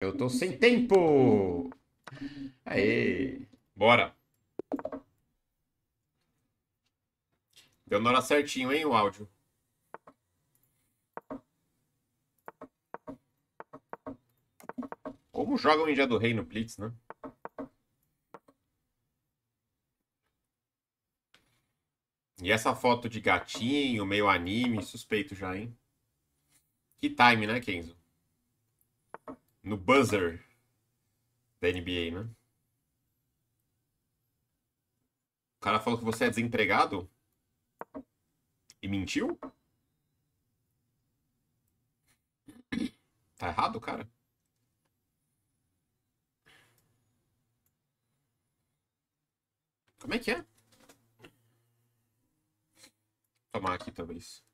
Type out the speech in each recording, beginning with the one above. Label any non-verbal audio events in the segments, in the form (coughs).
Eu tô sem tempo! Aê! Bora! Deu na hora certinho, hein, o áudio. Como jogam em Dia do Rei no Blitz, né? E essa foto de gatinho, meio anime, suspeito já, hein? Que time, né, Kenzo? no buzzer da NBA, né? O cara falou que você é desempregado e mentiu? Tá errado, cara? Como é que é? Tomar aqui, talvez.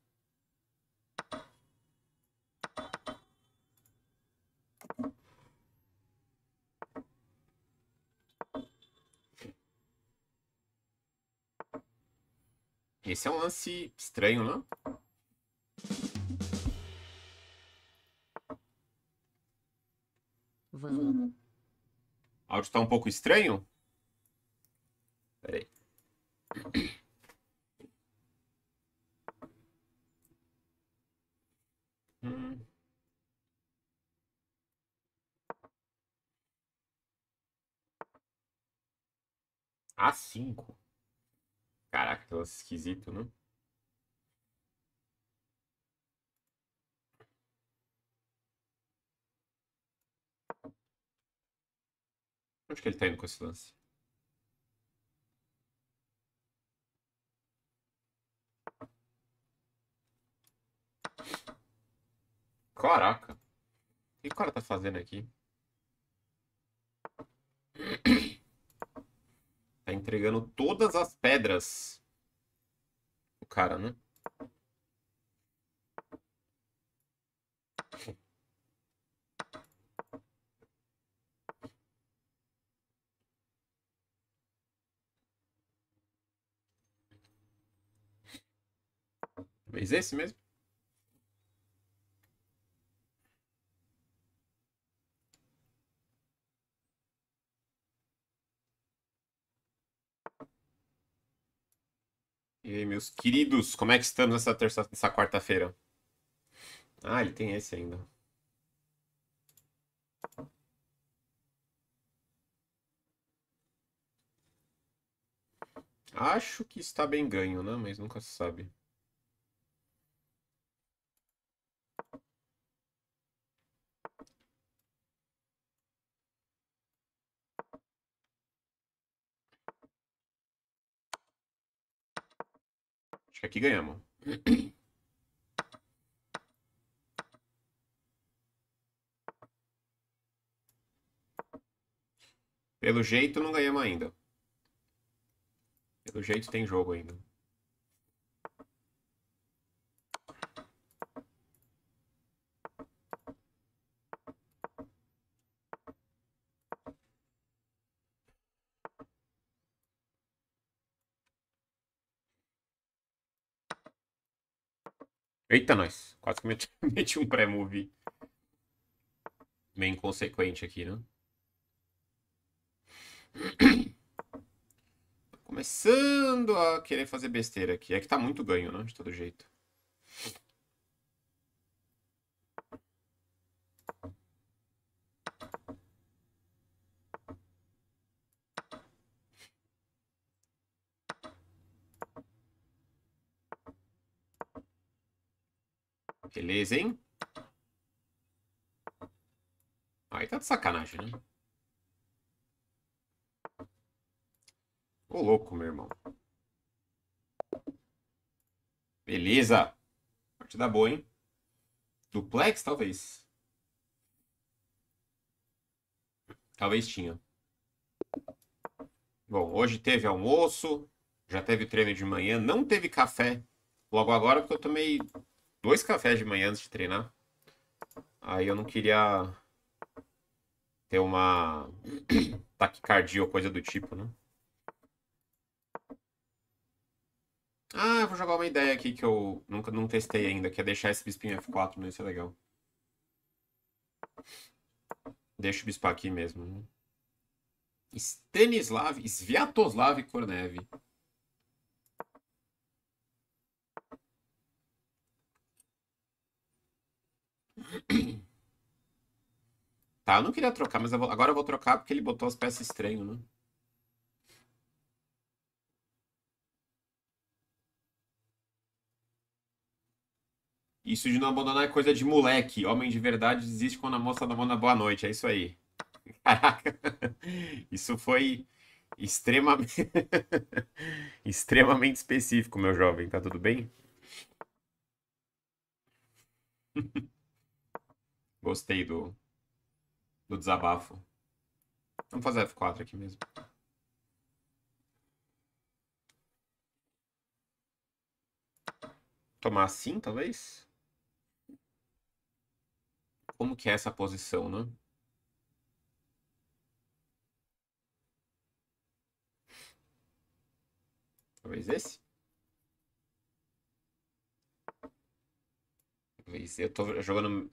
Esse é um lance estranho, não? Vamos. Hum. O áudio tá um pouco estranho? Peraí. Hum. A cinco. Caraca, que lance esquisito, né? Onde que ele tá indo com esse lance? Caraca. O que o cara tá fazendo aqui? (clears throat) Tá entregando todas as pedras. O cara, né? Mas esse mesmo? E aí, meus queridos, como é que estamos nessa terça, nessa quarta-feira? Ah, ele tem esse ainda. Acho que está bem ganho, né? Mas nunca se sabe. que aqui ganhamos. Pelo jeito, não ganhamos ainda. Pelo jeito, tem jogo ainda. Eita, nós. Quase que meti, (laughs) meti um pré-movie. Meio inconsequente aqui, né? Começando a querer fazer besteira aqui. É que tá muito ganho, né? De todo jeito. Beleza, hein? Aí tá de sacanagem, né? Ô louco, meu irmão. Beleza. Partida boa, hein? Duplex, talvez. Talvez tinha. Bom, hoje teve almoço, já teve treino de manhã, não teve café logo agora, porque eu tomei dois cafés de manhã antes de treinar. Aí eu não queria ter uma (coughs) taquicardia ou coisa do tipo, né? Ah, eu vou jogar uma ideia aqui que eu nunca não testei ainda, que é deixar esse bispinho F4, né? Isso é legal. Deixa o bispo aqui mesmo. Stenislav, né? Stanislav, Sviatoslav Kornev. Tá, eu não queria trocar, mas eu vou... agora eu vou trocar porque ele botou as peças estranho, né? Isso de não abandonar é coisa de moleque. Homem de verdade desiste quando a moça da manda boa noite. É isso aí. (laughs) Caraca. Isso foi extremamente (laughs) extremamente específico, meu jovem. Tá tudo bem? (laughs) Gostei do, do desabafo. Vamos fazer F4 aqui mesmo. Tomar assim, talvez? Como que é essa posição, né? Talvez esse? Talvez. Eu tô jogando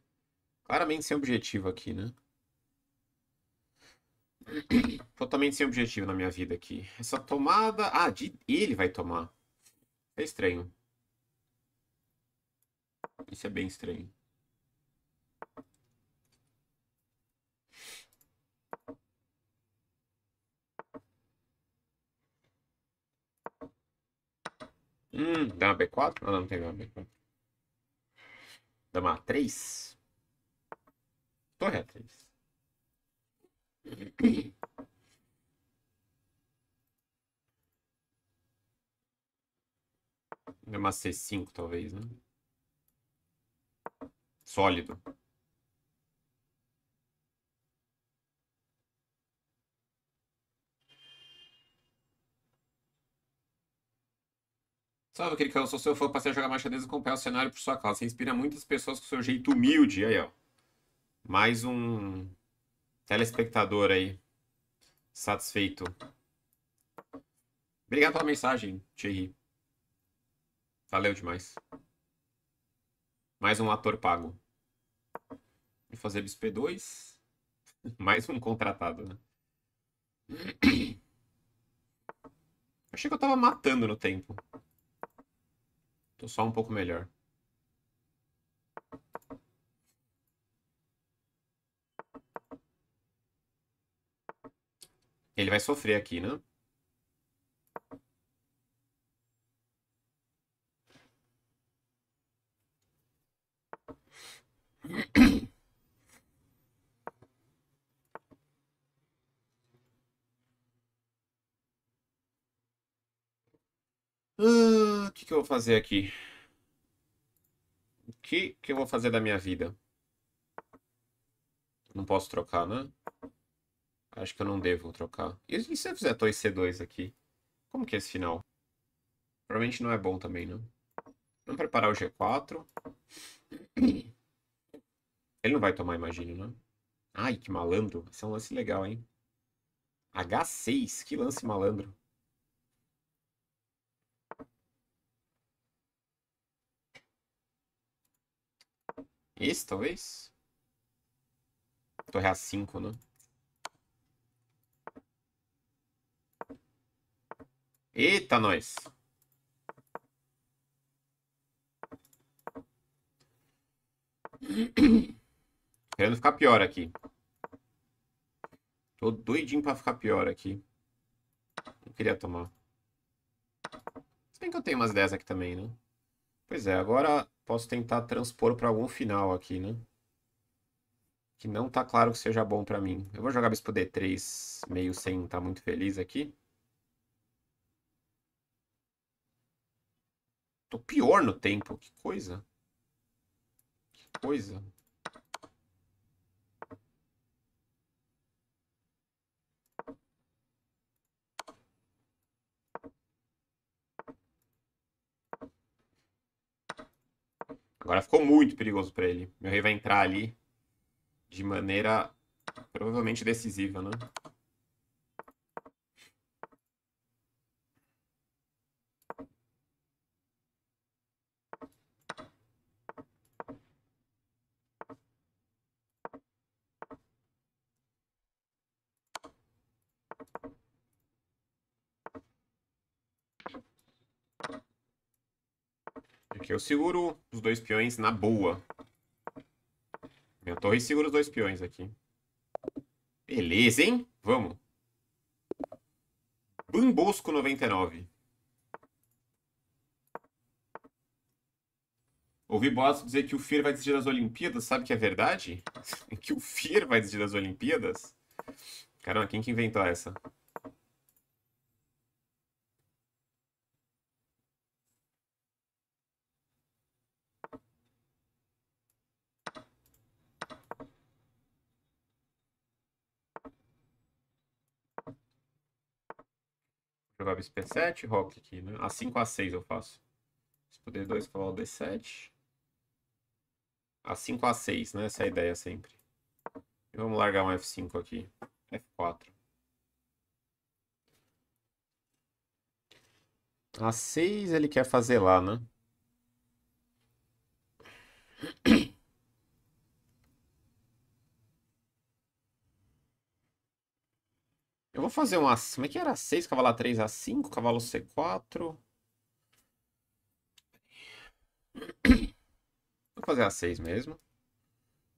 Claramente sem objetivo aqui, né? Totalmente sem objetivo na minha vida aqui. Essa tomada. Ah, de... ele vai tomar. É estranho. Isso é bem estranho. Hum, dá uma B4? Ah, não, não tem uma B4. Dá uma A3? Torre A3. É uma C5, talvez, né? Sólido. Salve, Cricão. Sou seu fã. Passei a jogar mais e acompanhar o cenário por sua causa. Você inspira muitas pessoas com seu jeito humilde. Aí, ó. Mais um telespectador aí. Satisfeito. Obrigado pela mensagem, Thierry. Valeu demais. Mais um ator pago. Vou fazer bisp 2 (laughs) Mais um contratado, né? (clears throat) Achei que eu tava matando no tempo. Tô só um pouco melhor. Ele vai sofrer aqui, né? Ah, o uh, que, que eu vou fazer aqui? O que, que eu vou fazer da minha vida? Não posso trocar, né? Acho que eu não devo trocar. E, se eu fizer 2C2 aqui? Como que é esse final? Provavelmente não é bom também, não. Vamos preparar o G4. (clears throat) Ele não vai tomar, imagino, né? Ai, que malandro. Esse é um lance legal, hein? H6, que lance malandro. Esse, talvez? Torre A5, né? Eita, nós! (coughs) Querendo ficar pior aqui. Tô doidinho pra ficar pior aqui. Não queria tomar. Se bem que eu tenho umas 10 aqui também, né? Pois é, agora posso tentar transpor pra algum final aqui, né? Que não tá claro que seja bom pra mim. Eu vou jogar bispo D3 meio sem estar tá muito feliz aqui. Tô pior no tempo, que coisa. Que coisa. Agora ficou muito perigoso para ele. Meu rei vai entrar ali de maneira provavelmente decisiva, né? seguro os dois peões na boa. Minha torre segura os dois peões aqui. Beleza, hein? Vamos. Bambosco 99. Ouvi boatos dizer que o FIR vai desistir das Olimpíadas. Sabe que é verdade? (laughs) que o FIR vai desistir das Olimpíadas? Caramba, quem que inventou essa? Jogar bispo E7, rock aqui, né? A5, ah, A6 eu faço. Bispo D2, cavalo D7. A5, A6, né? Essa é a ideia sempre. E vamos largar um F5 aqui. F4. A6 ele quer fazer lá, né? Eu vou fazer um a Como é que era? 6, cavalo A3, A5, cavalo C4. Vou fazer A6 mesmo.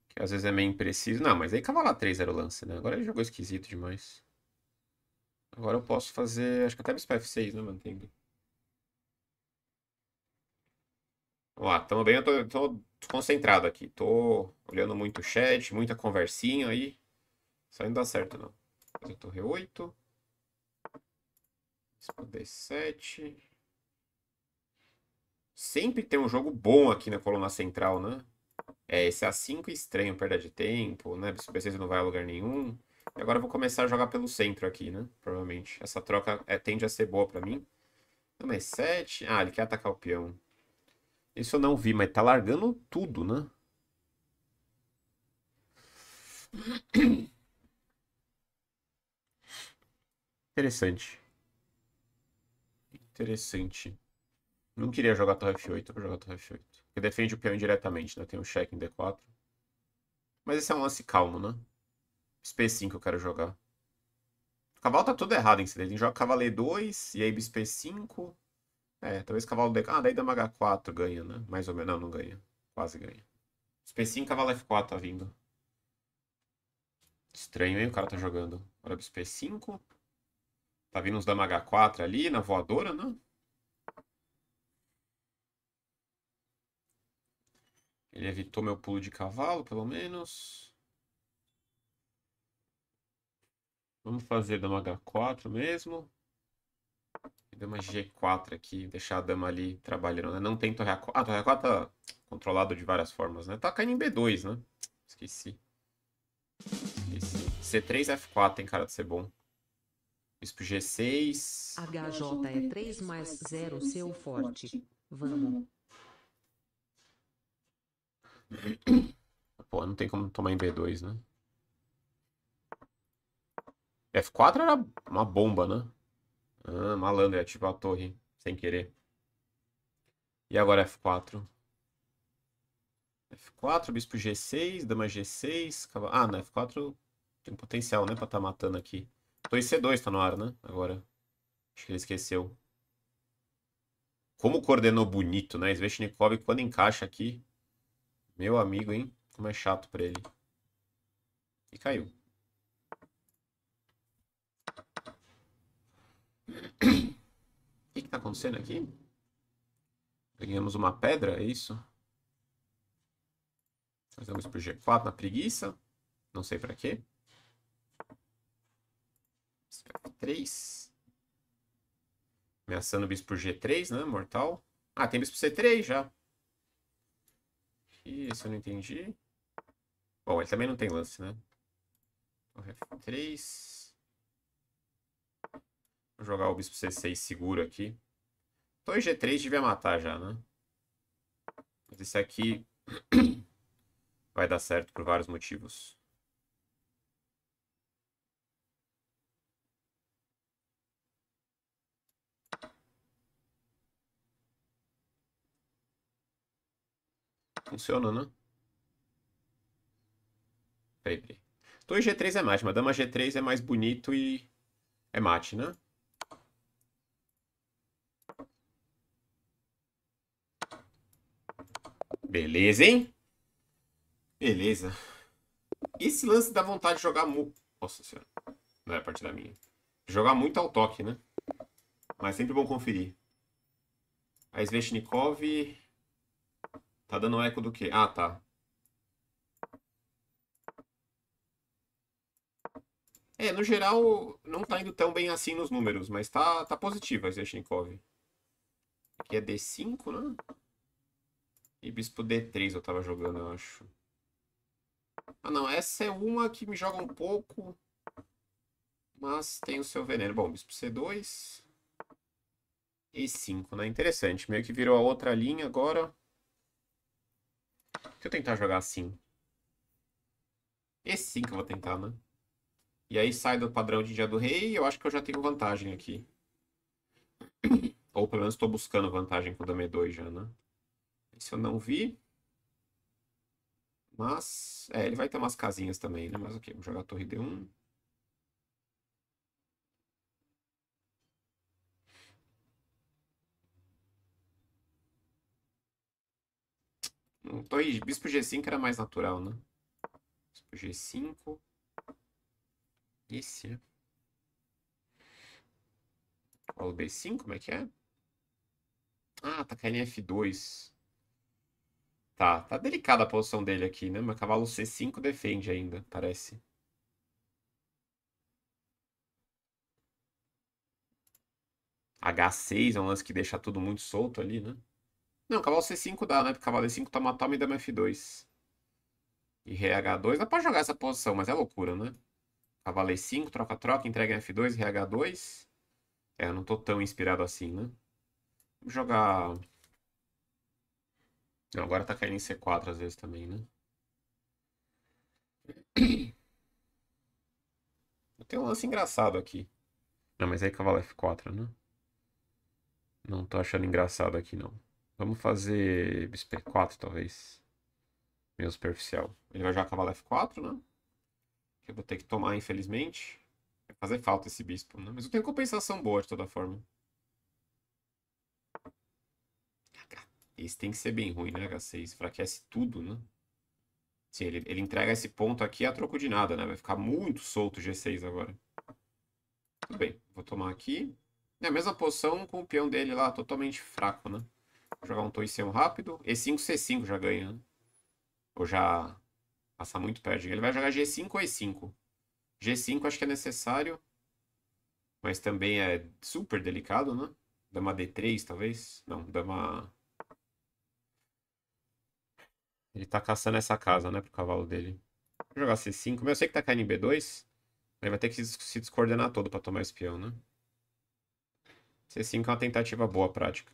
Que às vezes é meio impreciso. Não, mas aí cavalo A3 era o lance, né? Agora ele jogou esquisito demais. Agora eu posso fazer... Acho que até bispo F6, né, mano? Tem... Vamos lá, tamo bem, eu tô, eu tô concentrado aqui. Tô olhando muito o chat, muita conversinha aí. Isso aí não dá certo, não. 4, torre 8. Bispo D7. Sempre tem um jogo bom aqui na coluna central, né? É, esse A5 é estranho, perda de tempo, né? Bispo B6 não vai a lugar nenhum. E agora eu vou começar a jogar pelo centro aqui, né? Provavelmente. Essa troca é, tende a ser boa pra mim. Dama então, E7. Ah, ele quer atacar o peão. Isso eu não vi, mas tá largando tudo, né? (clears throat) (clears throat) Interessante. Interessante. Não queria jogar torre F8, eu vou jogar torre F8. Porque defende o peão diretamente, né? Tem um check em D4. Mas esse é um lance calmo, né? Bisp 5 eu quero jogar. O cavalo tá todo errado em si. Ele joga cavaleiro 2 e aí bisp 5. É, talvez cavalo D4. Ah, daí dama H4 ganha, né? Mais ou menos. Não, não ganha. Quase ganha. Bisp 5, cavalo F4 tá vindo. Estranho, hein? O cara tá jogando. Agora bisp 5. Tá vindo uns da Maga 4 ali na voadora, não? Ele evitou meu pulo de cavalo, pelo menos. Vamos fazer dama H4 mesmo. dama G4 aqui, deixar a dama ali trabalhando. Né? Não tem torre A4. Ah, torre A4 tá controlado de várias formas, né? Tá caindo em B2, né? Esqueci. Esqueci. C3, F4 tem cara de ser bom. Bispo G6. HJ é 3 é mais 0, seu forte. Vamos. Pô, não tem como tomar em B2, né? F4 era uma bomba, né? Ah, malandro, ia é ativar tipo a torre sem querer. E agora F4. F4, bispo G6, dama G6. Ah, não, F4 tem potencial, né? Pra estar tá matando aqui. C2 tá no ar, né? Agora. Acho que ele esqueceu. Como coordenou bonito, né? Sveshnikov, quando encaixa aqui. Meu amigo, hein? Como é chato pra ele. E caiu. O que, que tá acontecendo aqui? Ganhamos uma pedra, é isso? Fazemos pro G4 na preguiça. Não sei pra quê f 3. Ameaçando o bispo G3, né? Mortal. Ah, tem bispo C3 já. Isso, eu não entendi. Bom, ele também não tem lance, né? Então, F3. Vou jogar o bispo C6 seguro aqui. 2G3 então, devia matar já, né? Mas esse aqui (clears throat) vai dar certo por vários motivos. funciona, né? Peraí, peraí. Torre G3 é mate, mas dama G3 é mais bonito e é mate, né? Beleza, hein? Beleza. Esse lance dá vontade de jogar muito... Nossa senhora. Não é a parte da minha. Jogar muito ao toque, né? Mas sempre bom conferir. A Svechnikov... Tá dando eco do quê? Ah, tá. É, no geral, não tá indo tão bem assim nos números, mas tá, tá positivo a Zeshnikov. Aqui é D5, né? E bispo D3 eu tava jogando, eu acho. Ah, não. Essa é uma que me joga um pouco. Mas tem o seu veneno. Bom, bispo C2. E5, né? Interessante. Meio que virou a outra linha agora. Deixa eu tentar jogar assim. Esse sim que eu vou tentar, né? E aí sai do padrão de dia do rei e eu acho que eu já tenho vantagem aqui. Ou pelo menos estou buscando vantagem com o Dame 2 já, né? Esse eu não vi. Mas... É, ele vai ter umas casinhas também, né? Hum. Mas ok, vou jogar a torre D1. Um então, torre bispo G5 era mais natural, né? Bispo G5. Esse. Colo B5, como é que é? Ah, tá caindo em F2. Tá, tá delicada a posição dele aqui, né? Meu cavalo C5 defende ainda, parece. H6 é um lance que deixa tudo muito solto ali, né? Não, cavalo C5 dá, né? Porque cavalo D5 toma toma e dama F2. E RH2 dá pra jogar essa posição, mas é loucura, né? Cavalo E5, troca-troca, entrega em F2, RH2. É, eu não tô tão inspirado assim, né? Vamos jogar... Não, agora tá caindo em C4 às vezes também, né? (clears throat) Eu tenho um lance engraçado aqui. Não, mas aí é cavalo F4, né? Não tô achando engraçado aqui, não. Vamos fazer bispo E4, talvez. Meio superficial. Ele vai jogar cavalo F4, né? Que eu vou ter que tomar, infelizmente. Vai fazer falta esse bispo, né? Mas eu tenho compensação boa, de toda forma. Esse tem que ser bem ruim, né, H6? Enfraquece tudo, né? Sim, ele, ele entrega esse ponto aqui a troco de nada, né? Vai ficar muito solto o G6 agora. Tudo bem, vou tomar aqui. É a mesma posição com o peão dele lá, totalmente fraco, né? Jogar um toicinho rápido. E5, C5 já ganha. Né? Ou já passa muito perto. Ele vai jogar G5 ou E5. G5 acho que é necessário. Mas também é super delicado, né? Dama D3, talvez? Não, dama... Ele tá caçando essa casa, né? Pro cavalo dele. Vou jogar C5. Mas eu sei que tá caindo em B2. Ele vai ter que se descoordenar todo pra tomar esse peão, né? C5 é uma tentativa boa, prática.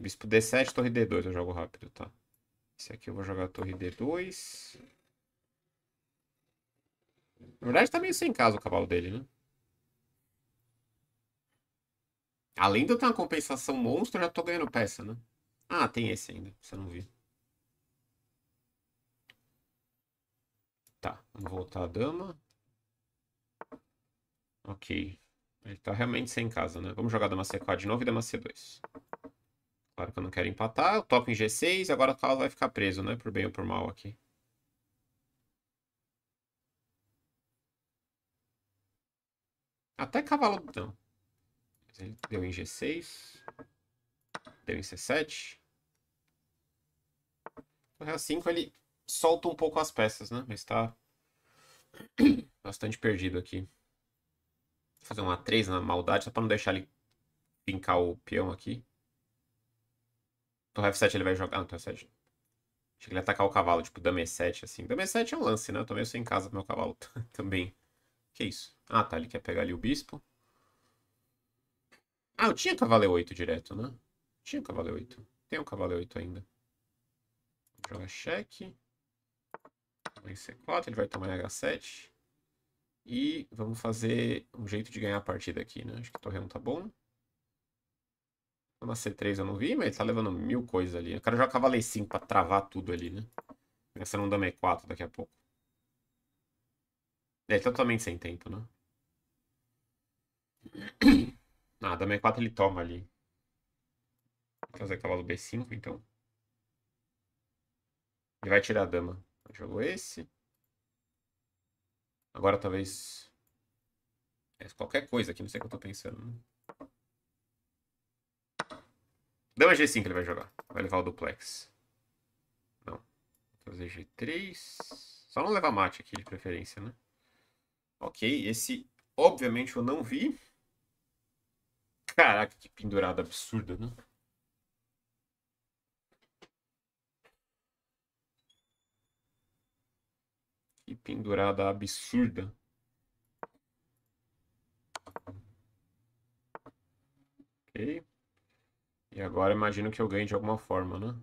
Bispo D7, torre D2 eu jogo rápido, tá? Esse aqui eu vou jogar torre D2. Na verdade tá meio sem casa o cavalo dele, né? Além de eu ter uma compensação monstro, eu já tô ganhando peça, né? Ah, tem esse ainda, você não viu. Tá, vamos voltar a dama. Ok. Ele tá realmente sem casa, né? Vamos jogar dama C4 de novo e dama C2. Claro que eu não quero empatar. Eu toco em G6. e Agora o cavalo vai ficar preso, né? Por bem ou por mal aqui. Até cavalo... Não. Ele deu em G6. Deu em C7. O real 5 ele solta um pouco as peças, né? Mas tá (clears throat) bastante perdido aqui. Vou fazer uma 3 na maldade, só pra não deixar ele pincar o peão aqui. Torre F7 ele vai jogar. Ah, não, é Torre F7. Achei que ele ia atacar o cavalo, tipo, dama E7, assim. Dama E7 é um lance, né? Eu também sou em casa pro meu cavalo (laughs) também. Que isso? Ah, tá. Ele quer pegar ali o bispo. Ah, eu tinha cavalo E8 direto, né? Tinha cavalo E8. Tem um cavalo E8 ainda. Joga cheque. Em C4, ele vai tomar em H7. E vamos fazer um jeito de ganhar a partida aqui, né? Acho que o torreão tá bom. Uma C3 eu não vi, mas ele tá levando mil coisas ali. O cara joga cavaleiro 5 pra travar tudo ali, né? Essa não dá E4 daqui a pouco. É, ele tá totalmente sem tempo, né? (coughs) Ah, dama E4 ele toma ali. Vou fazer cavalo B5, então. Ele vai tirar a dama. Jogou esse. Agora talvez... É, qualquer coisa aqui, não sei o que eu tô pensando, né? Dama é G5 ele vai jogar. Vai levar o duplex. Não. Vou fazer G3. Só não levar mate aqui de preferência, né? Ok, esse obviamente eu não vi. Caraca, que pendurada absurda, né? Que pendurada absurda. Ok. E agora imagino que eu ganhe de alguma forma, né?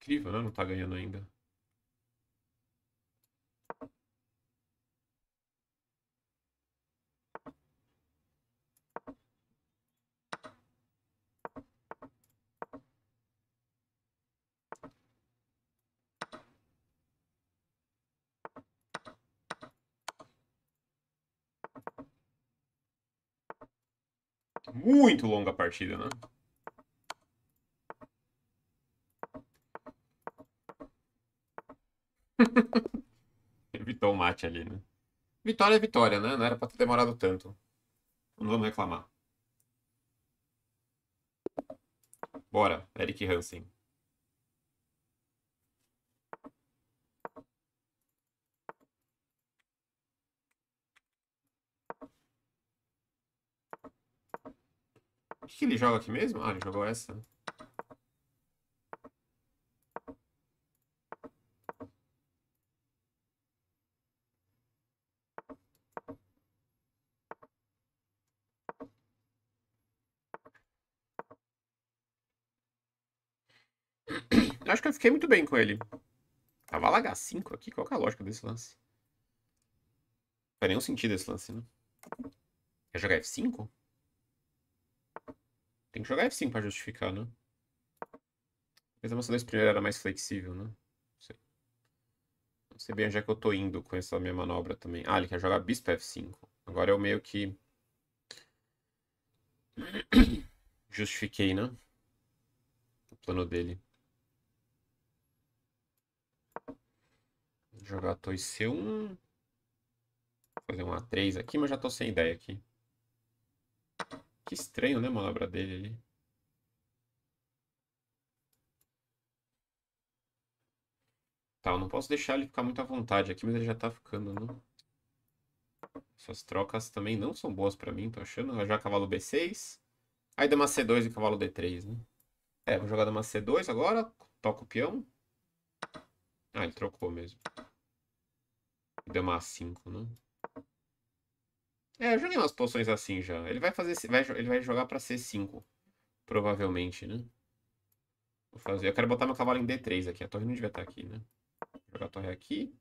Incrível, né? Não tá ganhando ainda. muito longa a partida, né? (laughs) Evitou o mate ali, né? Vitória é vitória, né? Não era pra ter demorado tanto. Não vamos reclamar. Bora, Eric Hansen. O que, que ele joga aqui mesmo? Ah, ele jogou essa. Né? Acho que eu fiquei muito bem com ele. Cavalo H5 aqui? Qual é a lógica desse lance? Não faz nenhum sentido esse lance, né? Quer jogar F5? Tem que jogar F5 pra justificar, né? Mas a moça 2 primeiro era mais flexível, né? Não sei. Não sei bem onde é que eu tô indo com essa minha manobra também. Ah, ele quer jogar bispo F5. Agora eu meio que... (coughs) Justifiquei, né? O plano dele. Vou jogar a torre C1. Vou fazer um A3 aqui, mas já tô sem ideia aqui. Que estranho, né, a manobra dele ali. Tá, eu não posso deixar ele ficar muito à vontade aqui, mas ele já tá ficando, né? Essas trocas também não são boas pra mim, tô achando. Já cavalo B6. Aí dama C2 e cavalo D3, né? É, vou jogar dama C2 agora. Toca o peão. Ah, ele trocou mesmo. Dama A5, né? É, eu joguei umas poções assim já. Ele vai fazer. Vai, ele vai jogar pra C5. Provavelmente, né? Vou fazer. Eu quero botar meu cavalo em D3 aqui. A torre não devia estar tá aqui, né? Vou jogar a torre aqui.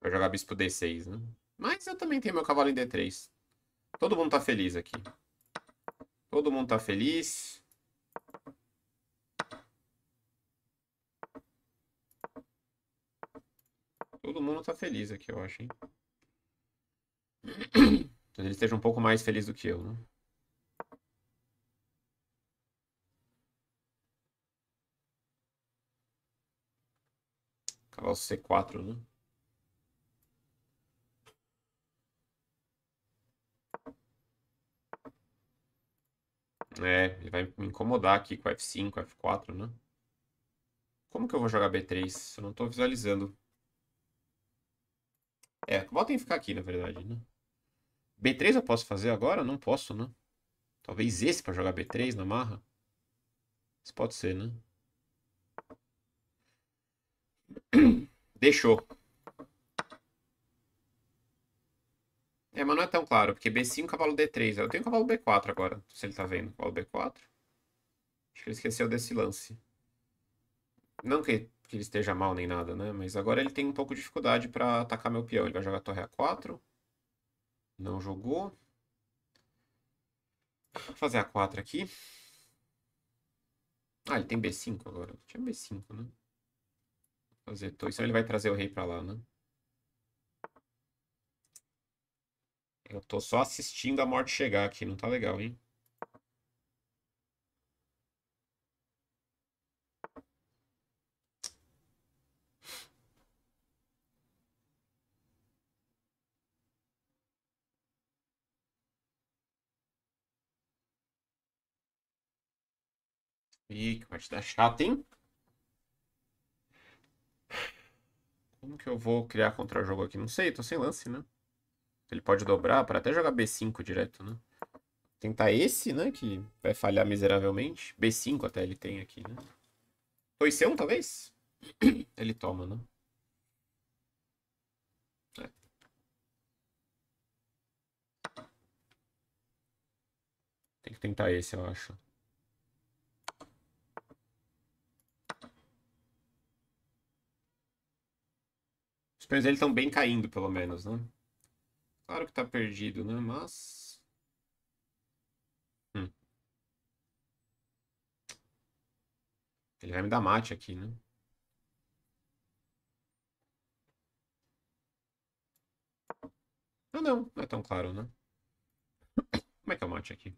Vai jogar bispo D6, né? Mas eu também tenho meu cavalo em D3. Todo mundo tá feliz aqui. Todo mundo tá feliz. Todo mundo tá feliz aqui, eu acho, hein? Talvez ele esteja um pouco mais feliz do que eu, né? Cavalo C4, né? É, ele vai me incomodar aqui com F5, F4, né? Como que eu vou jogar B3? Eu não tô visualizando. É, tem que ficar aqui, na verdade, né? B3 eu posso fazer agora? Não posso, né? Talvez esse pra jogar B3 na marra. Isso pode ser, né? (clears throat) Deixou. É, mas não é tão claro, porque B5, é cavalo D3. Eu tenho cavalo B4 agora, se ele tá vendo. Cavalo B4. Acho que ele esqueceu desse lance. Não que que ele esteja mal nem nada, né? Mas agora ele tem um pouco de dificuldade para atacar meu peão. Ele vai jogar torre A4. Não jogou. Vou fazer A4 aqui. Ah, ele tem B5 agora. Tinha B5, né? Vou fazer torre. Senão ele vai trazer o rei para lá, né? Eu tô só assistindo a morte chegar aqui. Não tá legal, hein? Ih, que parte tá chata, hein? Como que eu vou criar contra-jogo aqui? Não sei, tô sem lance, né? Ele pode dobrar para até jogar B5 direto, né? Tentar tá esse, né? Que vai falhar miseravelmente. B5 até ele tem aqui, né? Foi C1, talvez? (clears throat) ele toma, né? É. Tem que tentar esse, eu acho. prêmios dele estão bem caindo, pelo menos, né? Claro que tá perdido, né? Mas. Hum. Ele vai me dar mate aqui, né? Ah, não. Não é tão claro, né? Como é que é o mate aqui?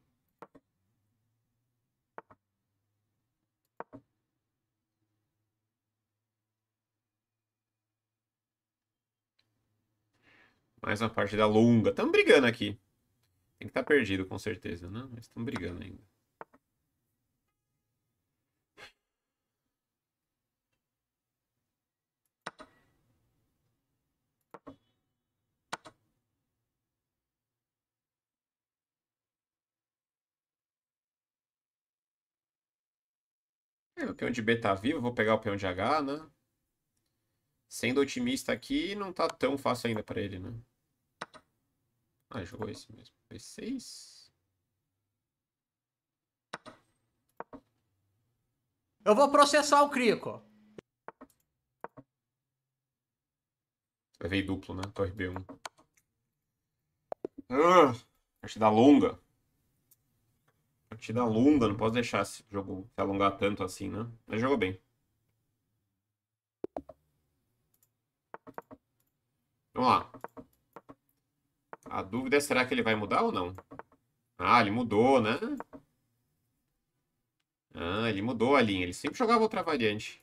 Mais uma partida longa. Estamos brigando aqui. Tem que estar tá perdido, com certeza, né? Mas estamos brigando ainda. É, o peão de B tá vivo, vou pegar o peão de H, né? Sendo otimista aqui, não tá tão fácil ainda para ele, né? Ah, tá jogou esse mesmo. B6. Eu vou processar o Crico. Levei duplo, né? Torre B1. Ah, partida longa. Partida longa, não posso deixar esse jogo se alongar tanto assim, né? Mas jogou bem. Vamos lá. A dúvida é será que ele vai mudar ou não? Ah, ele mudou, né? Ah, ele mudou a linha. Ele sempre jogava outra variante.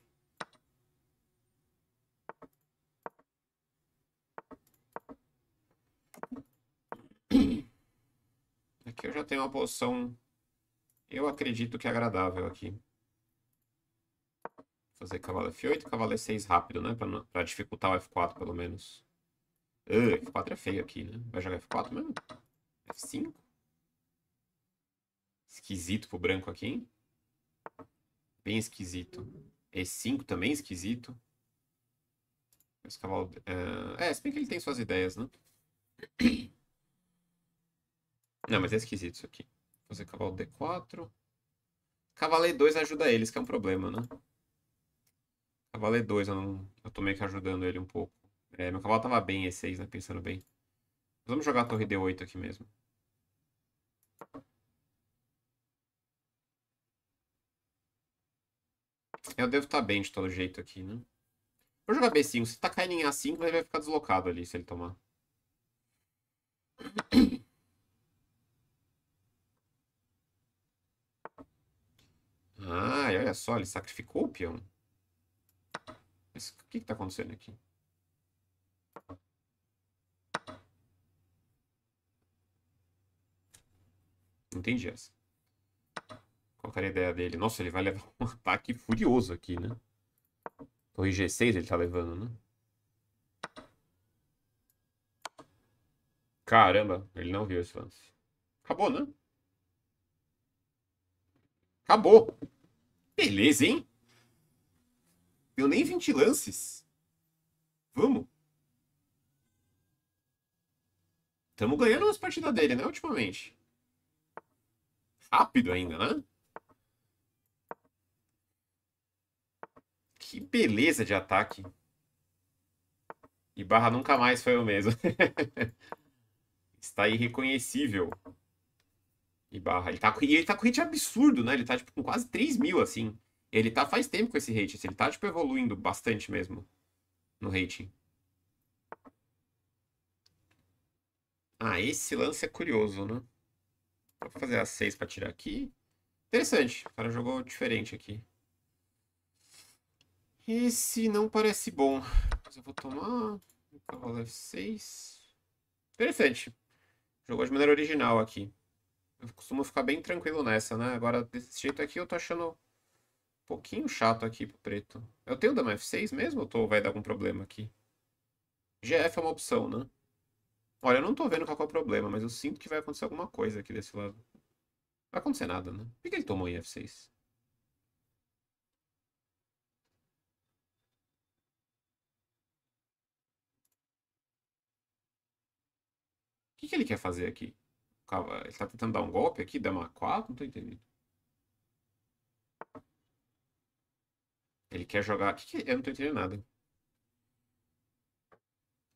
(clears throat) Aqui eu já tenho uma posição, eu acredito que é agradável aqui. Vou fazer cavalo F8 cavalo E6 rápido, né? Para dificultar o F4, pelo menos. Uh, é, F4 é feio aqui, né? Vai jogar F4 mesmo? F5? Esquisito pro branco aqui, hein? Bem esquisito. E5 também esquisito. Esse cavalo... Uh... É, se bem que ele tem suas ideias, né? Não, mas é esquisito isso aqui. fazer cavalo D4. Cavalo E2 ajuda eles, que é um problema, né? Cavalo E2 eu, não... eu tô meio que ajudando ele um pouco. É, meu cavalo tava bem E6, né? Tá pensando bem. Mas vamos jogar a torre D8 aqui mesmo. Eu devo estar tá bem de todo jeito aqui, né? Vou jogar B5. Se tá caindo em A5, ele vai ficar deslocado ali se ele tomar. (coughs) Ah, olha só, ele sacrificou o peão. o que que tá acontecendo aqui? Entendi essa. Qual era a ideia dele? Nossa, ele vai levar um (laughs) ataque furioso aqui, né? Torre G6 ele tá levando, né? Caramba, ele não viu esse lance. Acabou, né? Acabou. Beleza, hein? Deu nem 20 lances. Vamos. Tamo ganhando as partidas dele, né? Ultimamente. Rápido ainda, né? Que beleza de ataque. E Barra nunca mais foi o mesmo. (laughs) Está irreconhecível. E Barra. Ele tá, e ele tá com hit absurdo, né? Ele tá tipo, com quase 3 mil, assim. Ele tá faz tempo com esse hate. Assim. Ele tá tipo, evoluindo bastante mesmo no rating. Ah, esse lance é curioso, né? Pra fazer a 6 pra tirar aqui. Interessante, o cara jogou diferente aqui. Esse não parece bom. Mas eu vou tomar. Vou cavalo F6. Interessante. Jogou de maneira original aqui. Eu costumo ficar bem tranquilo nessa, né? Agora, desse jeito aqui, eu tô achando um pouquinho chato aqui pro preto. Eu tenho dama F6 mesmo ou tô... vai dar algum problema aqui? GF é uma opção, né? Olha, eu não tô vendo qual é o problema, mas eu sinto que vai acontecer alguma coisa aqui desse lado. Não vai acontecer nada, né? Por que ele tomou em F6? O que, que ele quer fazer aqui? Ele está tentando dar um golpe aqui? Dama 4? Não tô entendendo. Ele quer jogar... Que que... Eu não tô entendendo nada.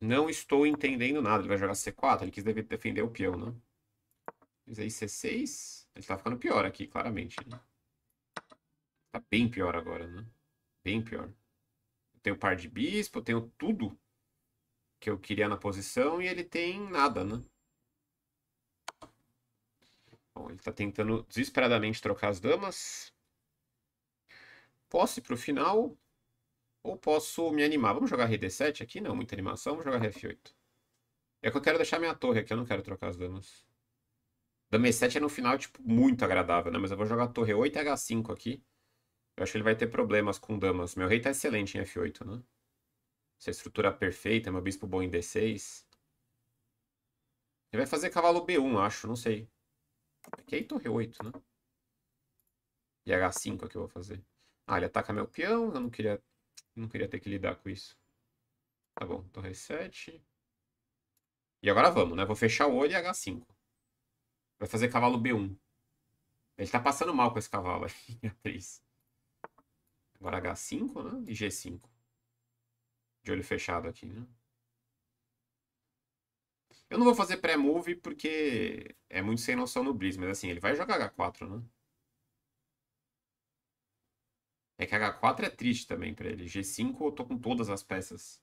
Não estou entendendo nada. Ele vai jogar C4. Ele quis defender o peão, né? Mas aí C6. Ele tá ficando pior aqui, claramente. Né? Tá bem pior agora, né? Bem pior. Eu tenho par de bispo, eu tenho tudo que eu queria na posição e ele tem nada, né? Bom, ele tá tentando desesperadamente trocar as damas. Posse pro final. Ou posso me animar. Vamos jogar RD7 aqui? Não, muita animação. Vamos jogar RF8. É que eu quero deixar minha torre aqui. Eu não quero trocar as damas. Dama E7 é no final, tipo, muito agradável, né? Mas eu vou jogar torre 8 e H5 aqui. Eu acho que ele vai ter problemas com damas. Meu rei tá excelente em F8, né? Essa estrutura perfeita, meu bispo bom em D6. Ele vai fazer cavalo B1, acho, não sei. Aqui é torre 8, né? E H5 é que eu vou fazer. Ah, ele ataca meu peão, eu não queria não queria ter que lidar com isso. Tá bom, então reset. E agora vamos, né? Vou fechar o olho e H5. Vai fazer cavalo B1. Ele tá passando mal com esse cavalo aí, A3. (laughs) Agora H5, né? E G5. De olho fechado aqui, né? Eu não vou fazer pré-move porque é muito sem noção no Blitz, mas assim, ele vai jogar H4, né? É que H4 é triste também para ele. G5 eu tô com todas as peças.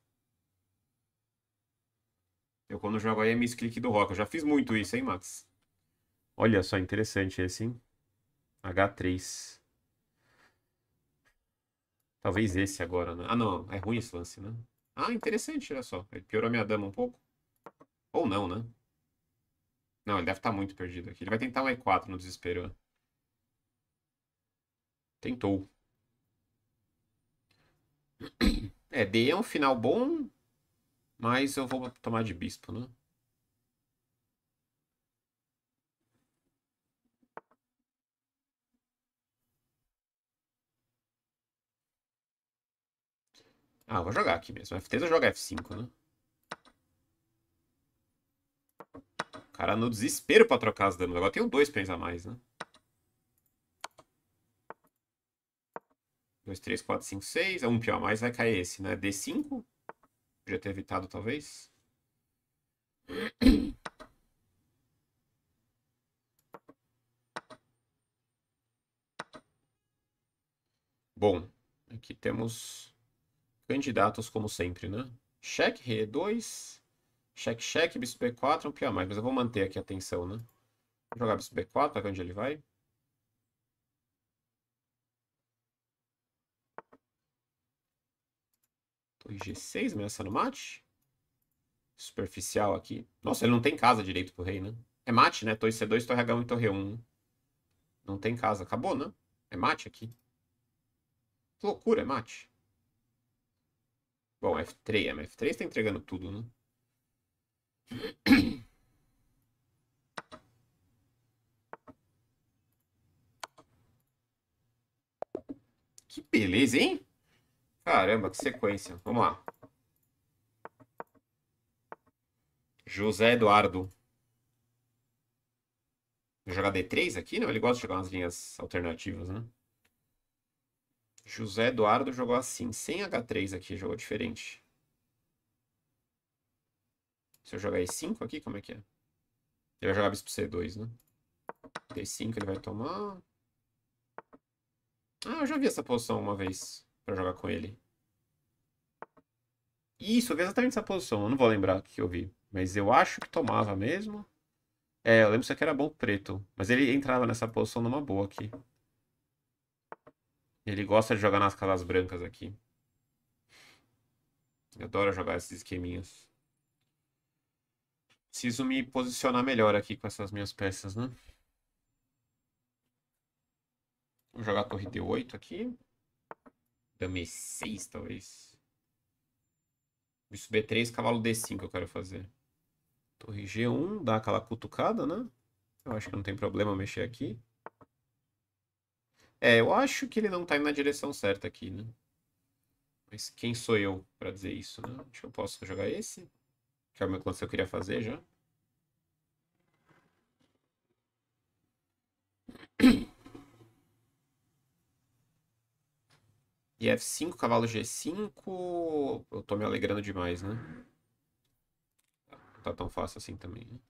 Eu quando jogo aí é misclick do Rock. Eu já fiz muito isso, hein, Max? Olha só, interessante esse, hein? H3. Talvez esse agora, né? Ah, não. É ruim esse lance, né? Ah, interessante, olha só. Ele piorou minha dama um pouco. Ou não, né? Não, ele deve estar tá muito perdido aqui. Ele vai tentar o E4 no desespero. Né? Tentou. (clears throat) É, D é um final bom, mas eu vou tomar de bispo, né? Ah, vou jogar aqui mesmo. F3 eu jogo F5, né? Cara, no desespero pra trocar as damas. Agora tenho dois pens a mais, né? 2, 3, 4, 5, 6. É um pior a mais, vai cair esse, né? D5. Podia ter evitado, talvez. (clears throat) Bom, aqui temos candidatos como sempre, né? Cheque, re 2. Cheque, cheque, bispo b4, é um pior a mais. Mas eu vou manter aqui a atenção, né? Vou jogar bispo b4 pra onde ele vai. G6, ameaçando mate. Superficial aqui. Nossa, ele não tem casa direito pro rei, né? É mate, né? Torre C2, torre H1 e torre 1. Não tem casa. Acabou, né? É mate aqui. Que loucura, é mate. Bom, F3. É, F3 tá entregando tudo, né? (clears throat) Que beleza, hein? Caramba, que sequência. Vamos lá. José Eduardo. Vou jogar D3 aqui, não? Ele gosta de jogar umas linhas alternativas, né? José Eduardo jogou assim, sem H3 aqui, jogou diferente. Se eu jogar E5 aqui, como é que é? Ele vai jogar bispo C2, né? D5 ele vai tomar. Ah, eu já vi essa posição uma vez para jogar com ele. Isso, eu vi exatamente essa posição. Eu não vou lembrar o que eu vi. Mas eu acho que tomava mesmo. É, eu lembro só que era bom preto. Mas ele entrava nessa posição numa boa aqui. Ele gosta de jogar nas casas brancas aqui. Eu adoro jogar esses esqueminhos. Preciso me posicionar melhor aqui com essas minhas peças, né? Vou jogar a torre D8 aqui. Dame6, talvez. Bicho B3, cavalo D5 eu quero fazer. Torre G1, dá aquela cutucada, né? Eu acho que não tem problema mexer aqui. É, eu acho que ele não tá indo na direção certa aqui, né? Mas quem sou eu pra dizer isso, né? Acho que eu posso jogar esse. Que é o meu clone que eu queria fazer já. (clears throat) E F5, é cavalo G5. Eu tô me alegrando demais, né? Não tá tão fácil assim também, né?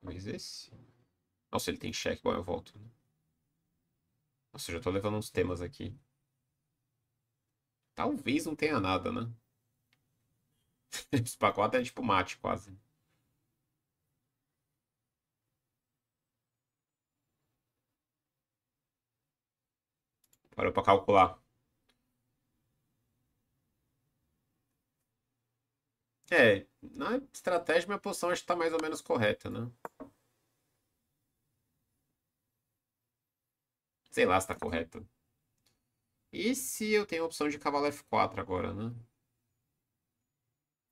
Mas esse. Nossa, ele tem cheque. Bom, eu volto. Né? Nossa, eu já tô levando uns temas aqui. Talvez não tenha nada, né? (laughs) Esse pacote é tipo mate, quase. Parou para calcular. É, na estratégia minha posição acho que está mais ou menos correta, né? Sei lá se está correta. E se eu tenho a opção de cavalo F4 agora, né?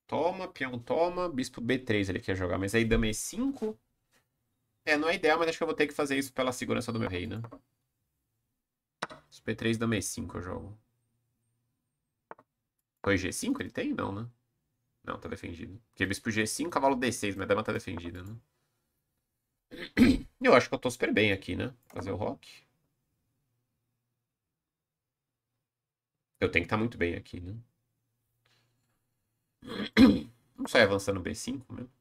Toma, peão toma, bispo B3 ele quer jogar, mas aí dama E5... É, não é ideal, mas acho que eu vou ter que fazer isso pela segurança do meu rei, né? Os P3 dão m 5 eu jogo. Foi G5 ele tem? Não, né? Não, tá defendido. Porque bispo G5, cavalo D6, minha dama tá defendida, né? (clears throat) Eu acho que eu tô super bem aqui, né? Fazer o rock. Eu tenho que estar tá muito bem aqui, né? (clears throat) Vamos sair avançando B5 mesmo.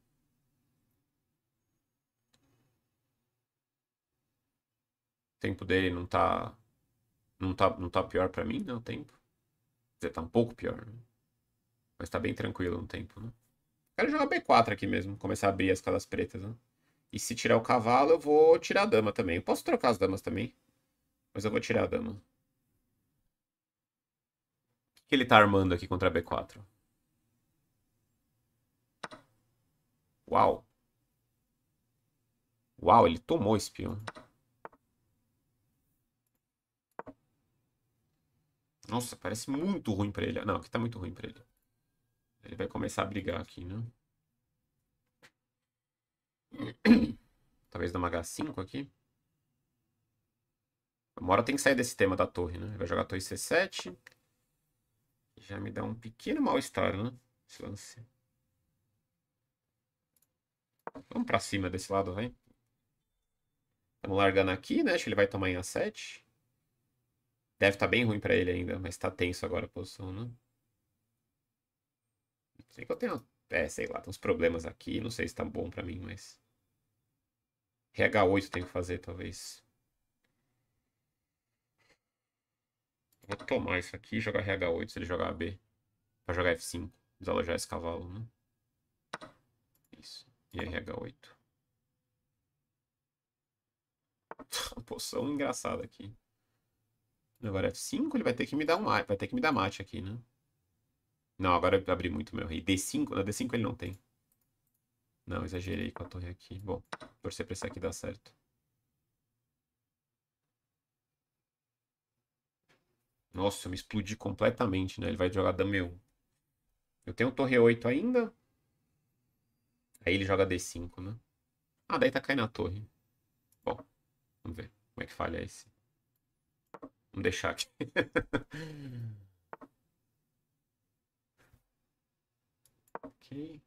O tempo dele não tá não tá, não tá pior para mim, né? O tempo. Quer dizer, tá um pouco pior. Né? Mas tá bem tranquilo no tempo, né? Quero jogar B4 aqui mesmo. Começar a abrir as casas pretas, né? E se tirar o cavalo, eu vou tirar a dama também. Eu posso trocar as damas também. Mas eu vou tirar a dama. O que ele tá armando aqui contra B4? Uau. Uau, ele tomou espião. Nossa, parece muito ruim pra ele. Não, aqui tá muito ruim pra ele. Ele vai começar a brigar aqui, né? (coughs) Talvez dê uma H5 aqui. Uma hora tem que sair desse tema da torre, né? Ele vai jogar torre C7. Já me dá um pequeno mal-estar, né? Esse lance. Vamos pra cima desse lado, vai. Vamos largando aqui, né? Acho que ele vai tomar em A7. Deve estar tá bem ruim para ele ainda, mas tá tenso agora a posição, né? Sei que eu tenho. É, sei lá, tem uns problemas aqui. Não sei se tá bom para mim, mas. RH8 eu tenho que fazer, talvez. Vou tomar isso aqui e jogar RH8 se ele jogar AB. Pra jogar F5. Desalojar esse cavalo, né? Isso. E RH8. (laughs) Uma poção engraçada aqui. Agora F5, ele vai ter que me dar um vai ter que me dar mate aqui, né? Não, agora eu abri muito meu rei. D5, na D5 ele não tem. Não, exagerei com a torre aqui. Bom, torcer pra esse aqui dar certo. Nossa, eu me explodi completamente, né? Ele vai jogar dama 1 Eu tenho torre 8 ainda. Aí ele joga D5, né? Ah, daí tá caindo a torre. Bom, vamos ver como é que falha esse. Vamos deixar aqui. (laughs) ok.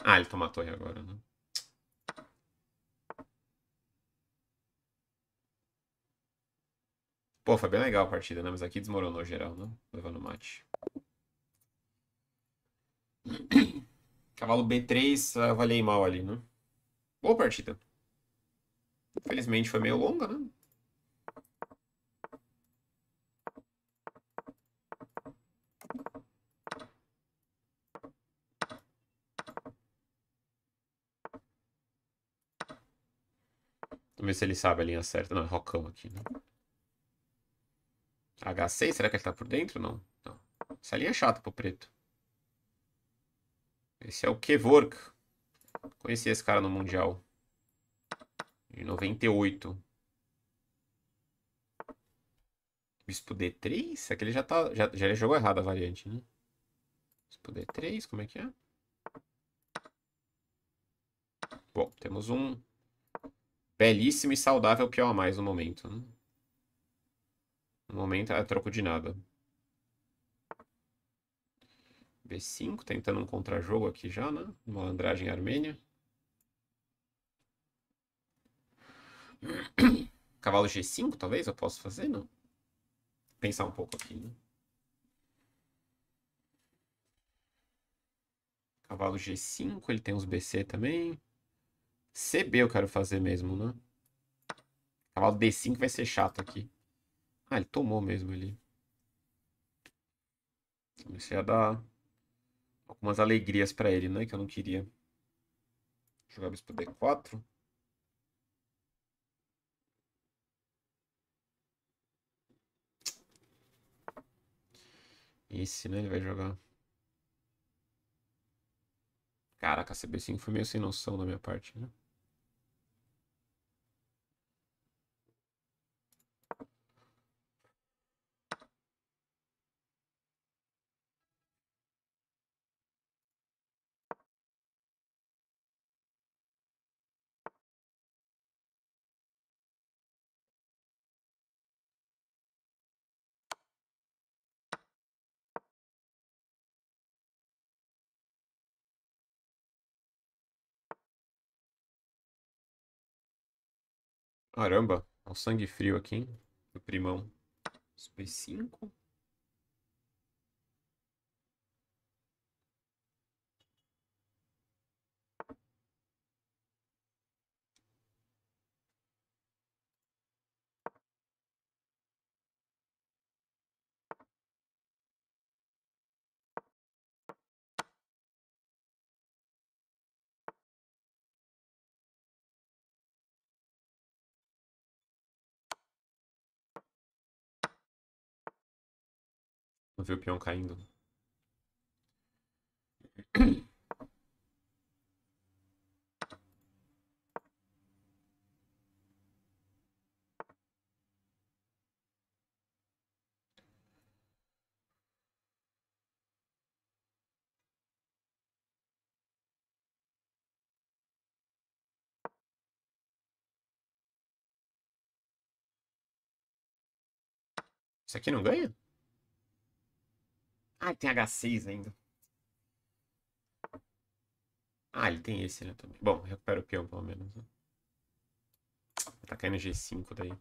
Ah, ele tomou a torre agora, né? Pô, foi bem legal a partida, né? Mas aqui desmoronou geral, né? Levando mate. (clears throat) Cavalo B3, avaliei mal ali, né? Boa partida. Infelizmente foi meio longa, né? Vamos ver se ele sabe a linha certa. Não, é Rocão aqui. Né? H6, será que ele tá por dentro? Não. não. Essa linha é chata pro preto. Esse é o Kevork. Conheci esse cara no Mundial. Em 98. Bispo D3? Aquele é já tá. Já, já jogou errado a variante, né? Bispo D3, como é que é? Bom, temos um belíssimo e saudável que é o a mais no momento. Né? No momento é troco de nada. B5, tentando um contra-jogo aqui já, né? Malandragem armênia. Cavalo G5, talvez eu possa fazer, não? Pensar um pouco aqui, né? Cavalo G5, ele tem os BC também. CB eu quero fazer mesmo, né? Cavalo D5 vai ser chato aqui. Ah, ele tomou mesmo ali. Comecei a dar algumas alegrias para ele, né? Que eu não queria. Jogar bispo D4. Esse, né? Ele vai jogar. Caraca, CB5 foi meio sem noção da minha parte, né? Caramba, é um sangue frio aqui, hein? Do primão. Super 5. Não vi o peão caindo. Isso aqui não ganha? Ah, tem H6 ainda. Ah, ele tem esse né, também. Bom, recupera o peão pelo menos. Né? Tá caindo G5 daí.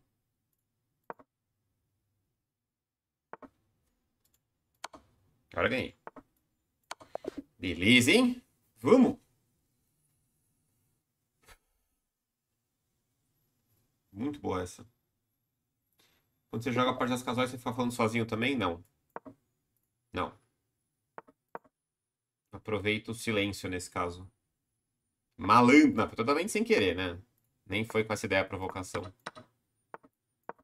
Agora ganhei. Beleza, hein? Vamos! Muito boa essa. Quando você joga partidas casuais, você fica falando sozinho também? Não. Não. Aproveita o silêncio nesse caso. Malandro. Não, totalmente sem querer, né? Nem foi com essa ideia a provocação.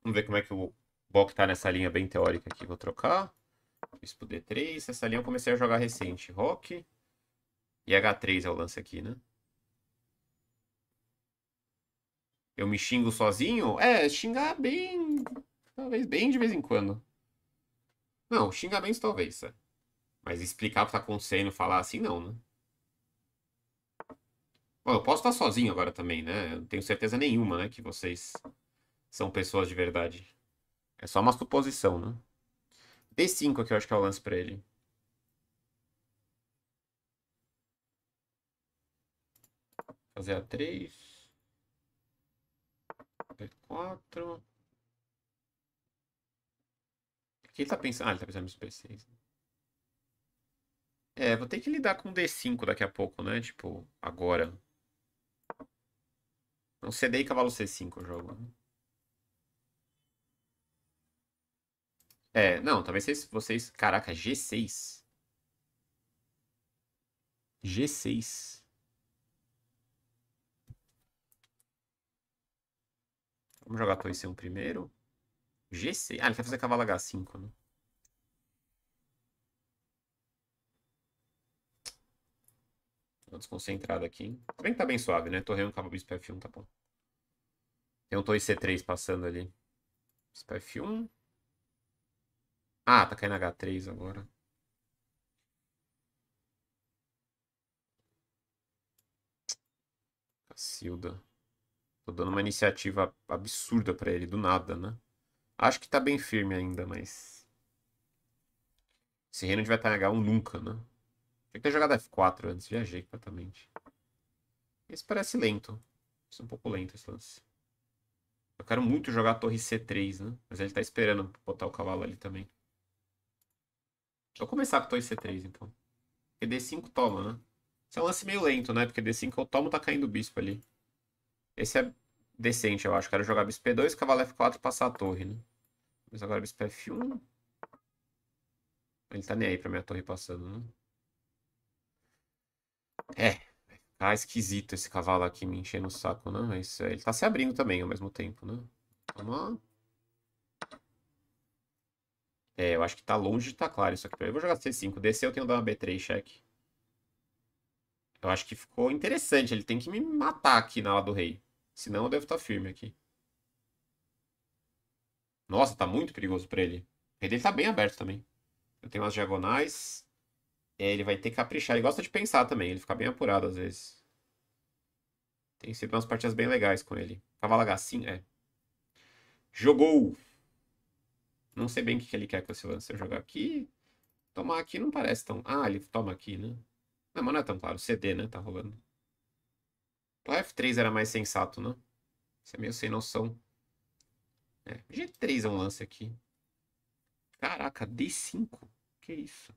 Vamos ver como é que o Bok tá nessa linha bem teórica aqui. Vou trocar. Bispo D3. Essa linha eu comecei a jogar recente. Rock. E H3 é o lance aqui, né? Eu me xingo sozinho? É, xingar bem. Talvez bem de vez em quando. Não, xingamentos talvez, tá? Mas explicar o que tá acontecendo, falar assim, não, né? Bom, eu posso estar sozinho agora também, né? Eu não tenho certeza nenhuma, né? Que vocês são pessoas de verdade. É só uma suposição, né? D5 aqui eu acho que é o lance pra ele. Fazer a 3. D4. Quem tá pensando? Ah, ele tá pensando no P6. Né? É, vou ter que lidar com D5 daqui a pouco, né? Tipo, agora. Não é CD e cavalo C5 o jogo. Né? É, não, talvez vocês, vocês... Caraca, G6. G6. Vamos jogar torre C1 primeiro. G6. Ah, ele quer fazer cavalo H5, né? Tô desconcentrado aqui. Hein? Tá bem que tá bem suave, né? Torre 1, cabo bispo F1, tá bom. Tem um torre C3 passando ali. Bispo F1. Ah, tá caindo H3 agora. Cacilda. Tô dando uma iniciativa absurda pra ele, do nada, né? Acho que tá bem firme ainda, mas. Esse reino a gente vai estar em H1 nunca, né? Tinha que ter jogado F4 antes, viajei completamente. Esse parece lento. Isso é um pouco lento esse lance. Eu quero muito jogar a torre C3, né? Mas ele tá esperando botar o cavalo ali também. Vou começar com a torre C3, então. Porque D5 toma, né? Esse é um lance meio lento, né? Porque D5 eu tomo, tá caindo o bispo ali. Esse é decente, eu acho. Quero jogar bispo 2 cavalo F4 passar a torre, né? Mas agora bispo F1. Ele tá nem aí pra minha torre passando, né? É. Tá esquisito esse cavalo aqui me enchendo o saco, né? Mas é, ele tá se abrindo também ao mesmo tempo, né? lá. É, eu acho que tá longe de tá claro isso aqui. Eu vou jogar C5. Descer eu tenho que dar uma B3 cheque. Eu acho que ficou interessante. Ele tem que me matar aqui na ala do rei. Senão eu devo estar tá firme aqui. Nossa, tá muito perigoso para ele. O dele tá bem aberto também. Eu tenho as diagonais. É, ele vai ter que caprichar. Ele gosta de pensar também. Ele fica bem apurado às vezes. Tem sido umas partidas bem legais com ele. Cavalo h é. Jogou! Não sei bem o que ele quer com esse lance. Se eu jogar aqui. Tomar aqui não parece tão. Ah, ele toma aqui, né? Não, mas não é tão claro. CD, né? Tá rolando. O então, F3 era mais sensato, né? Isso é meio sem noção. É, G3 é um lance aqui. Caraca, D5? Que isso?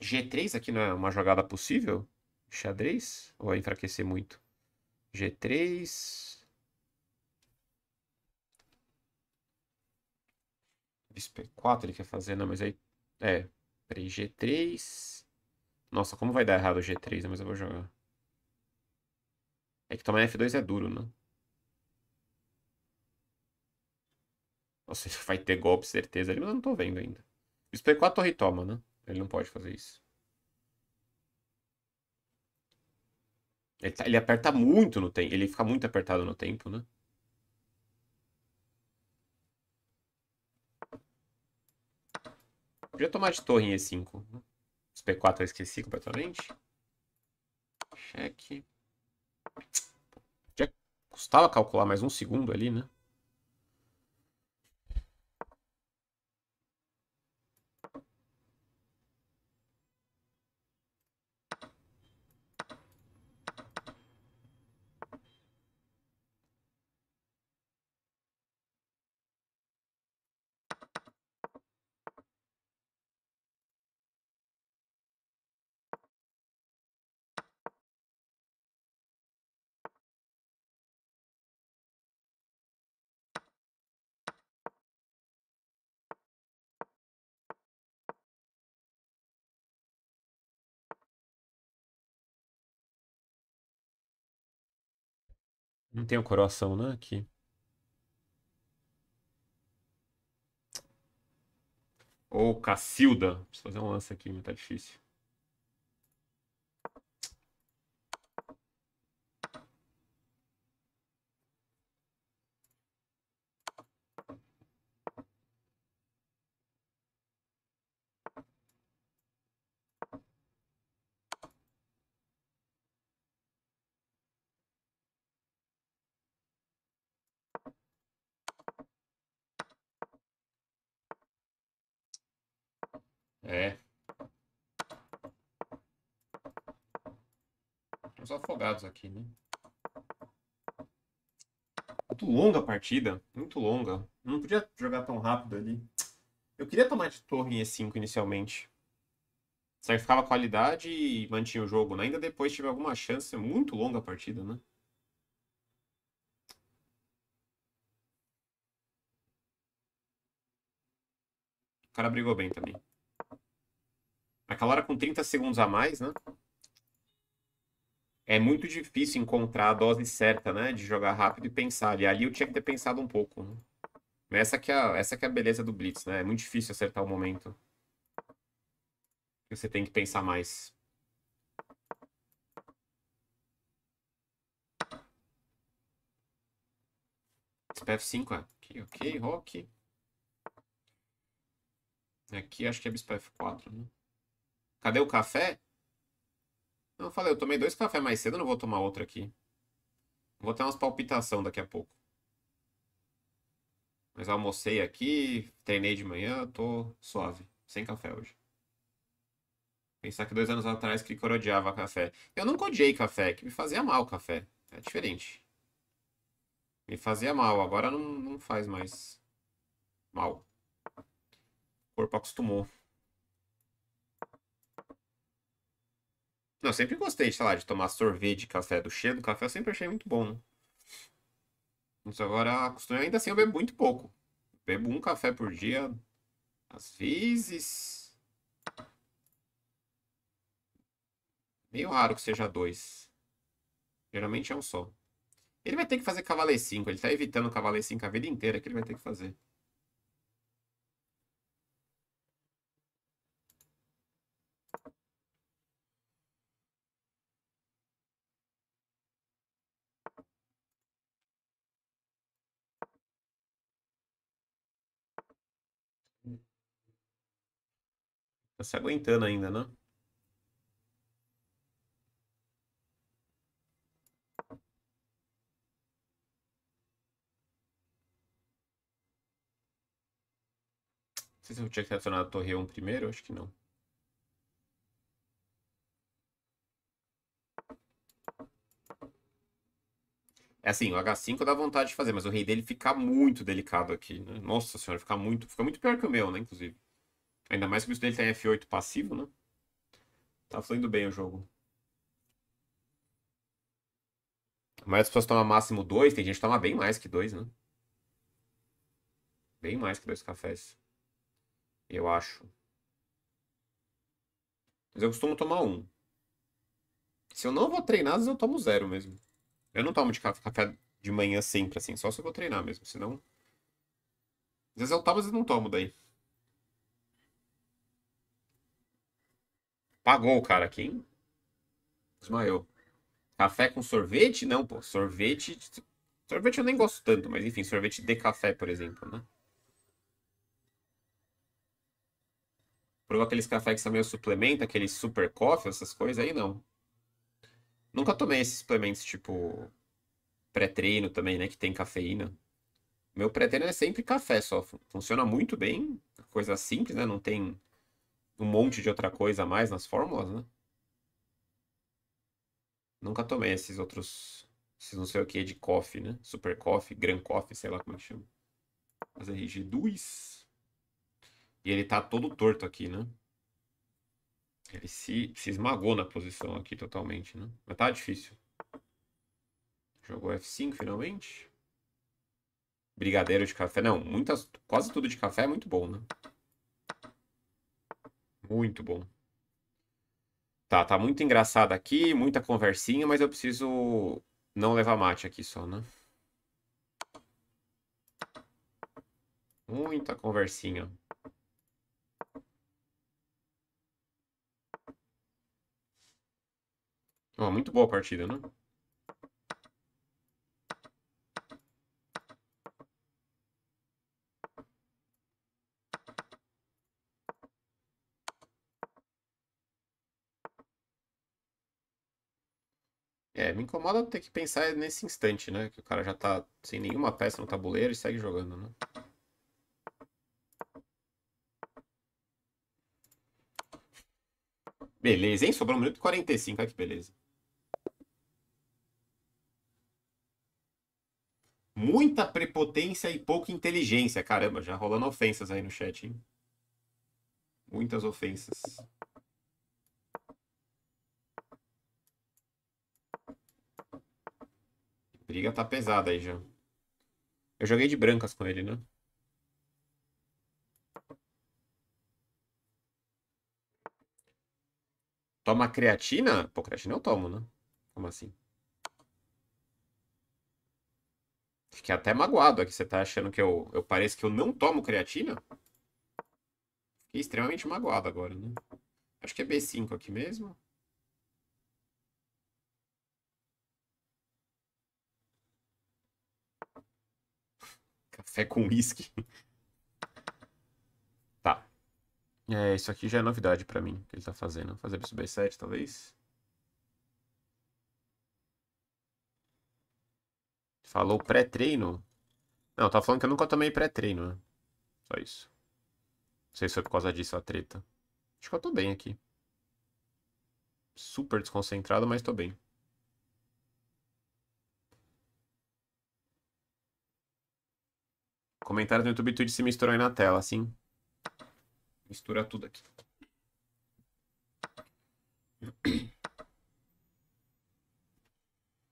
G3 aqui não é uma jogada possível? Xadrez? Ou enfraquecer muito? G3. Bispo E4 ele quer fazer, não, mas aí. É. Peraí, G3. Nossa, como vai dar errado o G3, mas eu vou jogar. É que tomar F2 é duro, né? Nossa, vai ter golpe, certeza ali, mas eu não tô vendo ainda. Isso P4 torre toma, né? Ele não pode fazer isso. Ele, tá, ele aperta muito no tempo. Ele fica muito apertado no tempo, né? Podia tomar de torre em E5. Os P4 eu esqueci completamente. Cheque. Já custava calcular mais um segundo ali, né? Não tem o coração, né? Aqui. Ou oh, Cacilda. Preciso fazer um lance aqui, mas tá difícil. resultados aqui, né? Muito longa a partida, muito longa. Não podia jogar tão rápido ali. Eu queria tomar de torre em E5 inicialmente. ficava qualidade e mantinha o jogo, né? Ainda depois tive alguma chance, muito longa a partida, né? O cara brigou bem também. Naquela hora com 30 segundos a mais, né? é muito difícil encontrar a dose certa, né? De jogar rápido e pensar. E ali eu tinha que ter pensado um pouco. Né? Essa, que é a, essa que é a beleza do Blitz, né? É muito difícil acertar o momento. Você tem que pensar mais. BSPF5, é? Aqui, ok, rock. Aqui acho que é BSPF4, né? Cadê o café? Eu falei, eu tomei dois cafés mais cedo, não vou tomar outro aqui. Vou ter umas palpitação daqui a pouco. Mas almocei aqui, treinei de manhã, tô suave. Sem café hoje. Pensar que dois anos atrás que odiava café. Eu nunca odiei café, que me fazia mal café. É diferente. Me fazia mal, agora não, não faz mais mal. O corpo acostumou. Não, eu sempre gostei, sei lá, de tomar sorvete de café do cheiro do café, eu sempre achei muito bom. Né? Mas agora, ainda assim, eu bebo muito pouco. bebo um café por dia, às vezes. Meio raro que seja dois. Geralmente é um só. Ele vai ter que fazer cavaleiro 5, ele tá evitando cavaleiro 5 a vida inteira que ele vai ter que fazer. Tá se aguentando ainda, né? Não sei se eu tinha que ter acionado a torre 1 primeiro, acho que não. É assim, o H5 dá vontade de fazer, mas o rei dele fica muito delicado aqui, né? Nossa senhora, fica muito, fica muito pior que o meu, né, inclusive. Ainda mais que o dele tá em F8 passivo, né? Tá fluindo bem o jogo. Mas as pessoas tomam máximo 2, tem gente que toma bem mais que 2, né? Bem mais que dois cafés. Eu acho. Mas eu costumo tomar um. Se eu não vou treinar, eu tomo zero mesmo. Eu não tomo de café de manhã sempre, assim. Só se eu vou treinar mesmo. Senão. Às vezes eu tomo, às vezes não tomo daí. Pagou o cara aqui. Desmaiou. Café com sorvete? Não, pô. Sorvete. Sorvete eu nem gosto tanto, mas enfim, sorvete de café, por exemplo, né? Prova aqueles cafés que são meio suplemento, aqueles super coffee, essas coisas aí, não. Nunca tomei esses suplementos tipo pré-treino também, né? Que tem cafeína. Meu pré-treino é sempre café só. Funciona muito bem. Coisa simples, né? Não tem um monte de outra coisa a mais nas fórmulas, né? Nunca tomei esses outros. Esses não sei o que de coffee, né? Super coffee, gran coffee, sei lá como é que chama. Mas RG2. E ele tá todo torto aqui, né? Ele se, se esmagou na posição aqui totalmente, né? Mas tá difícil. Jogou F5 finalmente. Brigadeiro de café. Não, muitas, quase tudo de café é muito bom, né? Muito bom. Tá, tá muito engraçado aqui, muita conversinha, mas eu preciso não levar mate aqui só, né? Muita conversinha. Ó, muito boa a partida, né? É, me incomoda ter que pensar nesse instante, né? Que o cara já tá sem nenhuma peça no tabuleiro e segue jogando, né? Beleza, hein? Sobrou um minuto e 45. Olha que beleza. Muita prepotência e pouca inteligência. Caramba, já rolando ofensas aí no chat, hein? Muitas ofensas. Briga tá pesada aí já. Eu joguei de brancas com ele, né? Toma creatina? Pô, creatina eu tomo, né? Como assim? Fiquei até magoado aqui. Você tá achando que eu, eu pareço que eu não tomo creatina? Fiquei extremamente magoado agora, né? Acho que é B5 aqui mesmo. Café com whisky, (laughs) Tá. É, isso aqui já é novidade para mim, que ele tá fazendo. Vou fazer isso B7, talvez. Falou pré-treino? Não, tá falando que eu nunca tomei pré-treino, né? Só isso. Não sei se foi por causa disso a treta. Acho que eu tô bem aqui. Super desconcentrado, mas tô bem. Comentários no YouTube, tudo se misturou aí na tela, assim. Mistura tudo aqui.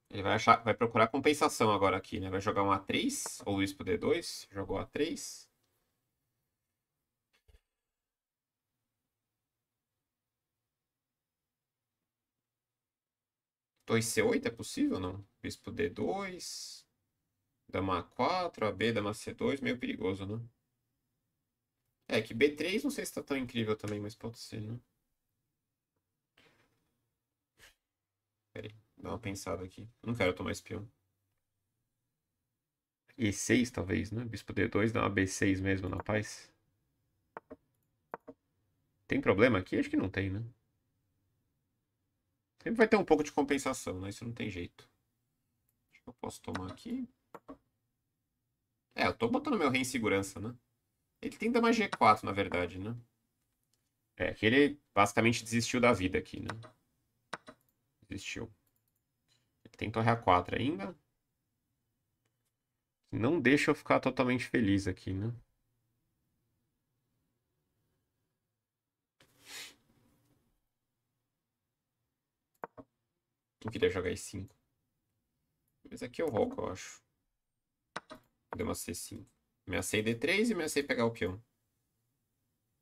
Ele vai, achar, vai procurar compensação agora aqui, né? Vai jogar um A3 ou o Bispo D2. Jogou A3. Dois C8 é possível ou não? Bispo D2. Dama A4, AB, dama C2, meio perigoso, né? É que B3 não sei se tá tão incrível também, mas pode ser, né? Peraí, dá uma pensada aqui. Não quero tomar espião. E6 talvez, né? Bispo D2 dá uma B6 mesmo na paz. Tem problema aqui? Acho que não tem, né? Sempre vai ter um pouco de compensação, né? Isso não tem jeito. Acho que eu posso tomar aqui. É, eu tô botando meu rei em segurança, né? Ele tem dama G4, na verdade, né? É, que ele basicamente desistiu da vida aqui, né? Desistiu. Ele tem torre A4 ainda. Não deixa eu ficar totalmente feliz aqui, né? Eu queria jogar E5. Mas aqui eu rouco, eu acho. Deu uma C5. Ameacei D3 e ameacei pegar o peão.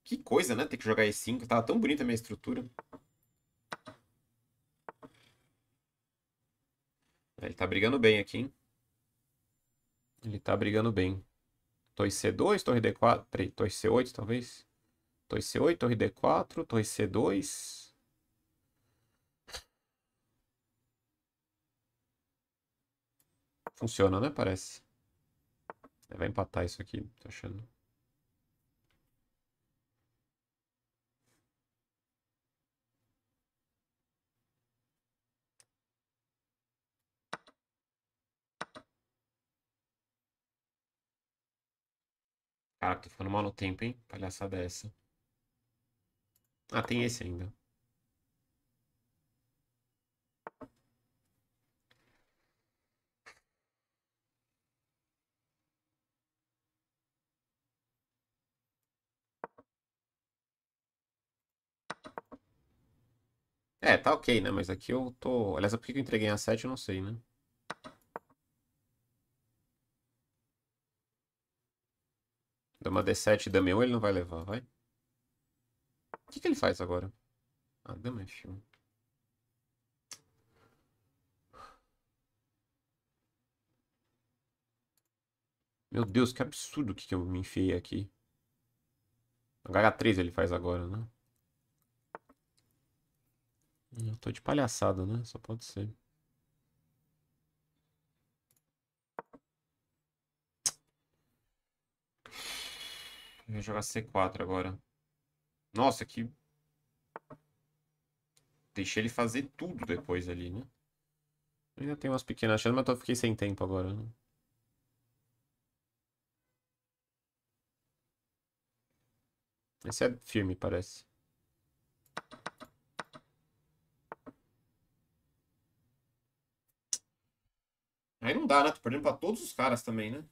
Que coisa, né? Ter que jogar E5. Tava tão bonita a minha estrutura. Ah, ele tá brigando bem aqui, hein? Ele tá brigando bem. Torre C2, torre D4... Peraí, torre C8, talvez? Torre C8, torre D4, torre C2... Funciona, né? Parece. É, vai empatar isso aqui, tô achando. cara ah, tô ficando mal no tempo, hein? Palhaçada essa. Ah, tem esse ainda. É, tá ok, né? Mas aqui eu tô... Aliás, é por que eu entreguei a 7 eu não sei, né? Dama D7 e Dama 1 ele não vai levar, vai? O que, que ele faz agora? Ah, Dama F1. Meu Deus, que absurdo que, que eu me enfiei aqui. H3 ele faz agora, né? Eu tô de palhaçada, né? Só pode ser. Vou jogar C4 agora. Nossa, que... Deixei ele fazer tudo depois ali, né? Ainda tem umas pequenas chances, mas eu fiquei sem tempo agora, né? Esse é firme, parece. Aí não dá, né? Tô perdendo pra todos os caras também, né?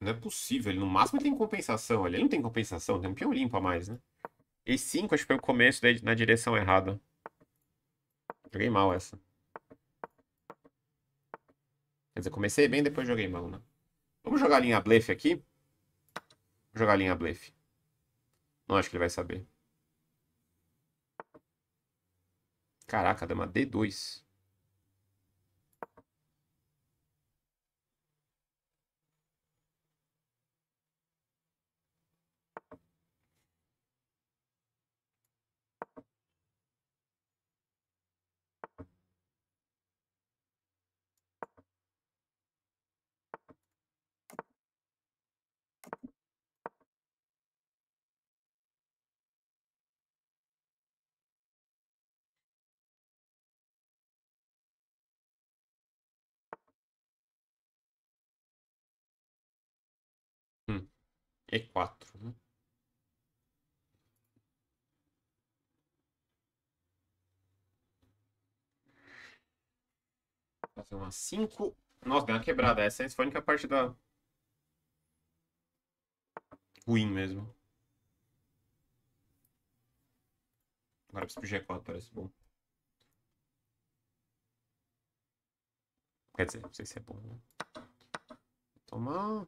Não é possível. Ele, no máximo ele tem compensação. Ele não tem compensação. Tem um peão limpo a mais, né? E 5, acho que foi o começo da, na direção errada. Joguei mal essa. Quer dizer, comecei bem, depois joguei mal, né? Vamos jogar a linha blefe aqui. jogar a linha blefe. Não acho que ele vai saber. Caraca, dá uma D2. E4. É né? Fazer uma 5. Nossa, deu uma quebrada. Essa é a única parte da. ruim mesmo. Agora preciso pro G4, parece bom. Quer dizer, não sei se é bom, né? Tomar.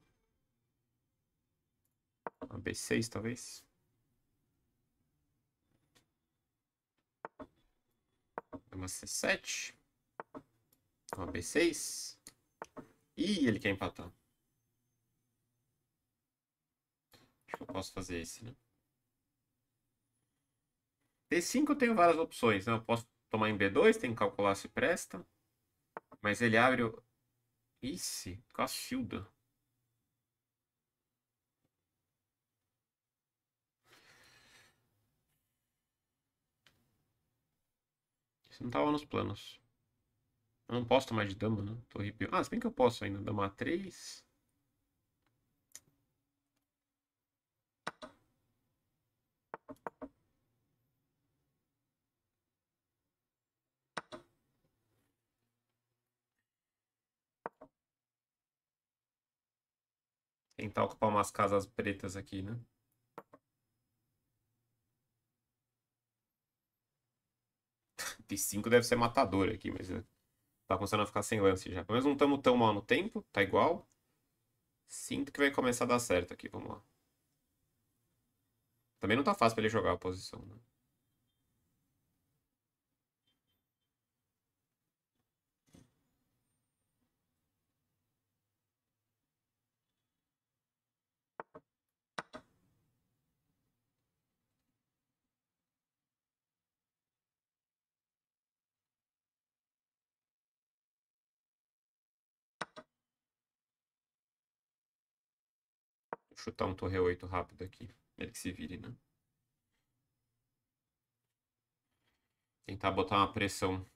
B6, talvez. Uma C7. Uma B6. Ih, ele quer empatar. Acho que eu posso fazer esse, né? D5 eu tenho várias opções, né? Eu posso tomar em B2, tem que calcular se presta. Mas ele abre o... Ixi, Cacilda. Isso não tava tá nos planos. Eu não posso tomar de dama, né? Tô arrepio. Ah, se bem que eu posso ainda. Dama 3. Tentar ocupar umas casas pretas aqui, né? 35 deve ser matador aqui, mas né, tá começando a ficar sem lance já. Pelo menos não estamos tão mal no tempo, tá igual. Sinto que vai começar a dar certo aqui, vamos lá. Também não tá fácil pra ele jogar a posição, né? chutar um torre 8 rápido aqui. Ele que se vire, né? Tentar botar uma pressão.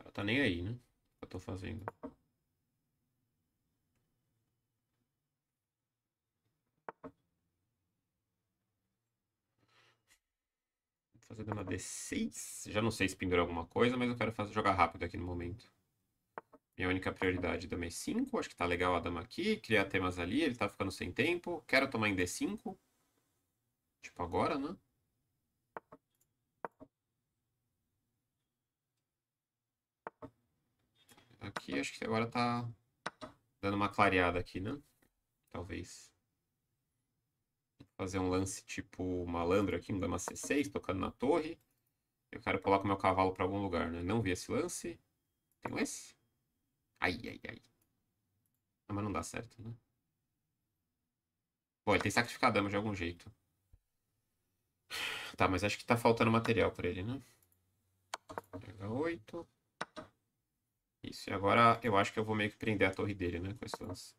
Ela tá nem aí, né? O que eu tô fazendo. Vou fazer D6. Já não sei se pendurou alguma coisa, mas eu quero fazer, jogar rápido aqui no momento. Minha única prioridade da E5. Acho que tá legal a dama aqui. Criar temas ali. Ele tá ficando sem tempo. Quero tomar em D5. Tipo agora, né? Aqui acho que agora tá dando uma clareada aqui, né? Talvez. Fazer um lance tipo malandro aqui, um dama C6, tocando na torre. Eu quero pular com meu cavalo para algum lugar, né? Não vi esse lance. Tem esse? Ai, ai, ai. Ah, mas não dá certo, né? Bom, ele tem que sacrificar a dama de algum jeito. Tá, mas acho que tá faltando material pra ele, né? Pega 8. Isso, e agora eu acho que eu vou meio que prender a torre dele, né? Com esse lance.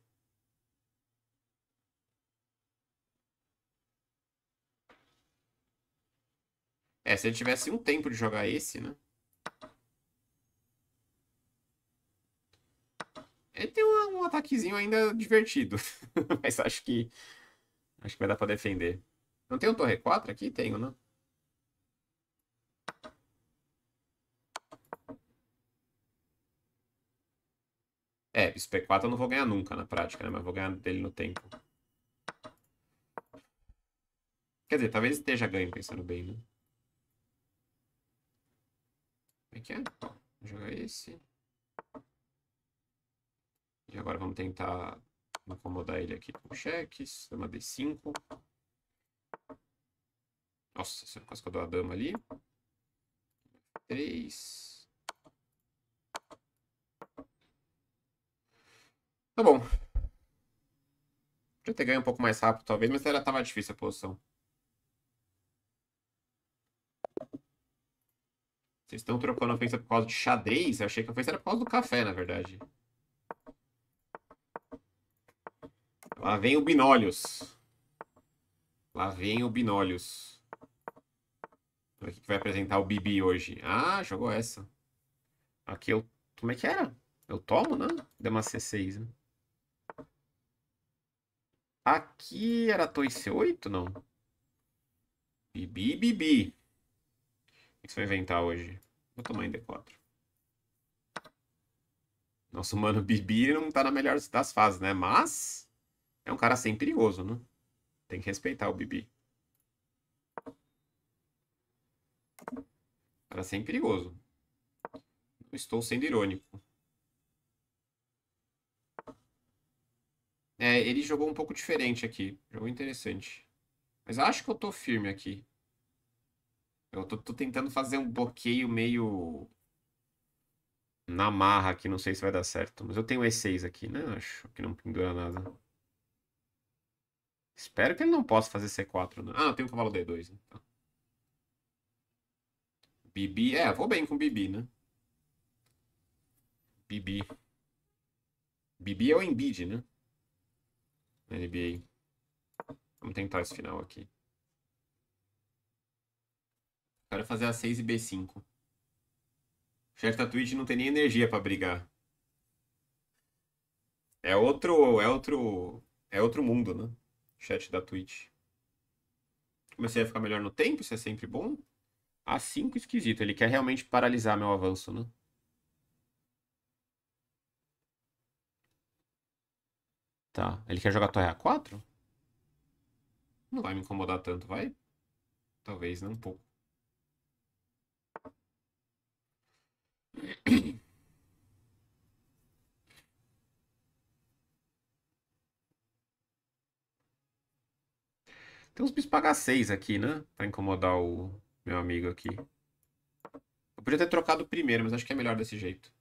É, se ele tivesse um tempo de jogar esse, né? Ele tem um, um ataquezinho ainda divertido. (laughs) Mas acho que. Acho que vai dar pra defender. Não tem um torre 4 aqui? Tenho, né? É, bispo P4 eu não vou ganhar nunca na prática, né? Mas vou ganhar dele no tempo. Quer dizer, talvez esteja ganho pensando bem, né? Como é que é? Joga esse. E agora vamos tentar acomodar ele aqui com cheques. Dama D5. Nossa, se eu quase que eu dou a dama ali. 3. Tá bom. Podia ter ganho um pouco mais rápido, talvez, mas ela tava difícil a posição. Vocês estão trocando ofensa por causa de xadrez? Eu achei que a ofensa era por causa do café, na verdade. Lá vem o Binólios. Lá vem o Binólios. Aqui que vai apresentar o Bibi hoje. Ah, jogou essa. Aqui eu. Como é que era? Eu tomo, né? Deu uma C6, né? Aqui era Toy C8, não? Bibi, Bibi. O que você vai inventar hoje? Vou tomar em D4. Nosso mano Bibi não tá na melhor das fases, né? Mas. É um cara sem perigoso, né? Tem que respeitar o Bibi. Cara sem perigoso. estou sendo irônico. É, ele jogou um pouco diferente aqui. Jogou interessante. Mas acho que eu tô firme aqui. Eu tô, tô tentando fazer um bloqueio meio na marra aqui, não sei se vai dar certo. Mas eu tenho E6 aqui, né? Acho que não pendura nada. Espero que ele não possa fazer C4, né? Ah, tem um cavalo D2, né? Tá. Bibi. É, vou bem com Bibi, né? Bibi. Bibi é o Embiid, né? NBA. Vamos tentar esse final aqui. Quero fazer A6 e B5. O chefe da Twitch não tem nem energia pra brigar. É outro, é outro, é outro mundo, né? chat da Twitch. Comecei a ficar melhor no tempo, isso é sempre bom. A5 ah, esquisito, ele quer realmente paralisar meu avanço, né? Tá, ele quer jogar torre A4? Não vai me incomodar tanto, vai? Talvez, não né? um pouco. Tem uns bichos pagar 6 aqui, né? Pra incomodar o meu amigo aqui. Eu podia ter trocado o primeiro, mas acho que é melhor desse jeito.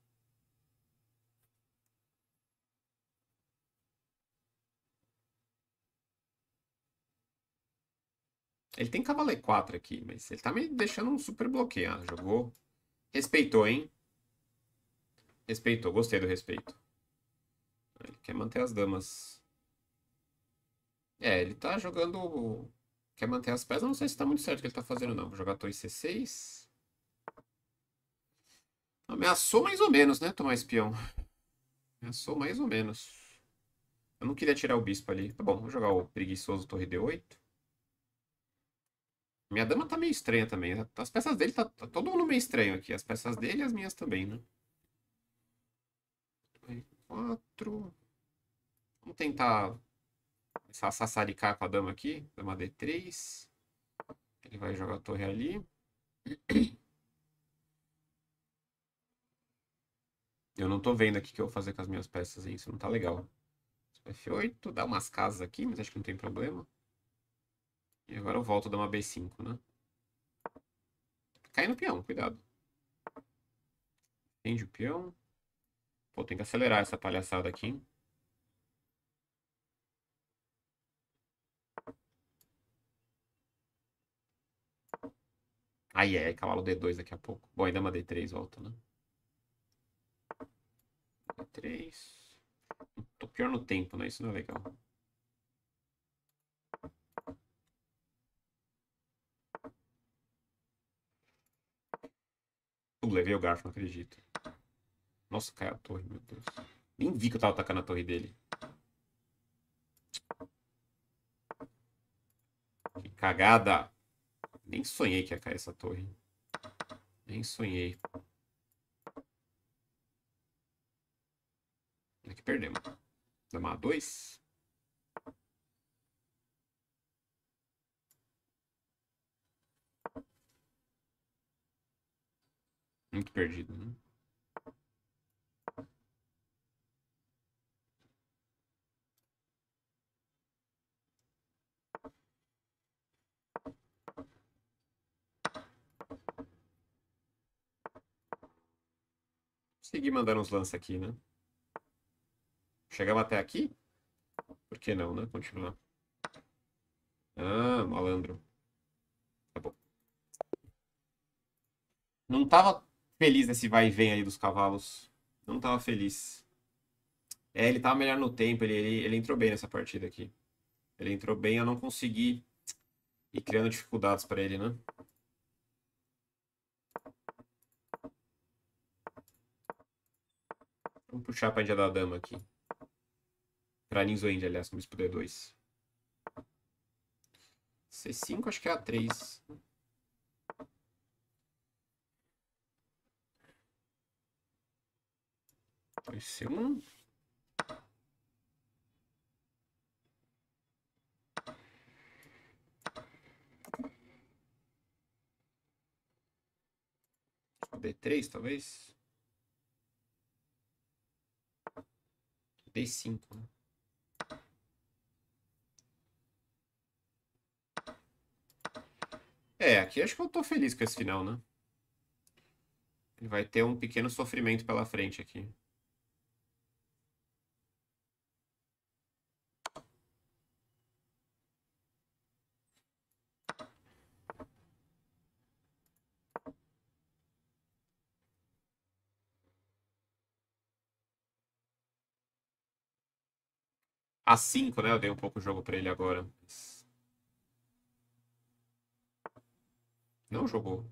Ele tem cavalo E4 aqui, mas ele tá me deixando um super Ah, Jogou. Respeitou, hein? Respeitou. Gostei do respeito. Ele quer manter as damas é, ele tá jogando. Quer manter as peças? Não sei se tá muito certo o que ele tá fazendo, não. Vou jogar torre C6. Ameaçou mais ou menos, né? Tomar espião. Ameaçou mais ou menos. Eu não queria tirar o bispo ali. Tá bom, vou jogar o preguiçoso torre D8. Minha dama tá meio estranha também. As peças dele tá, tá todo mundo meio estranho aqui. As peças dele e as minhas também, né? Aí, quatro. Vamos tentar Começar a com a dama aqui. Dama D3. Ele vai jogar a torre ali. Eu não tô vendo aqui o que eu vou fazer com as minhas peças, hein? Isso não tá legal. F8, dá umas casas aqui, mas acho que não tem problema. E agora eu volto a dar uma B5, né? Cai no peão, cuidado. Entende o peão. Pô, tem que acelerar essa palhaçada aqui, hein? Aí ah, é, cavalo D2 daqui a pouco. Bom, ainda dama é D3 volta, né? D3. Tô pior no tempo, né? Isso não é legal. Uh, levei o garfo, não acredito. Nossa, caiu a torre, meu Deus. Nem vi que eu tava atacando a torre dele. Que cagada! Nem sonhei que ia cair essa torre. Nem sonhei. Aqui é perdemos. Dama A2. Muito perdido, né? seguir mandando uns lances aqui, né? Chegamos até aqui? Por que não, né? Continuar. Ah, malandro. Tá bom. Não tava feliz nesse vai e vem aí dos cavalos. Não tava feliz. É, ele tava melhor no tempo, ele, ele, ele entrou bem nessa partida aqui. Ele entrou bem, eu não consegui ir criando dificuldades para ele, né? Vamos puxar pra Índia da Dama aqui. Pra Ninzoende, aliás, como bispo d 2. C5, acho que é A3. ser um. D3, talvez. Dei 5, né? É, aqui acho que eu tô feliz com esse final, né? Ele vai ter um pequeno sofrimento pela frente aqui. a 5, né? Eu dei um pouco o jogo pra ele agora. Não jogou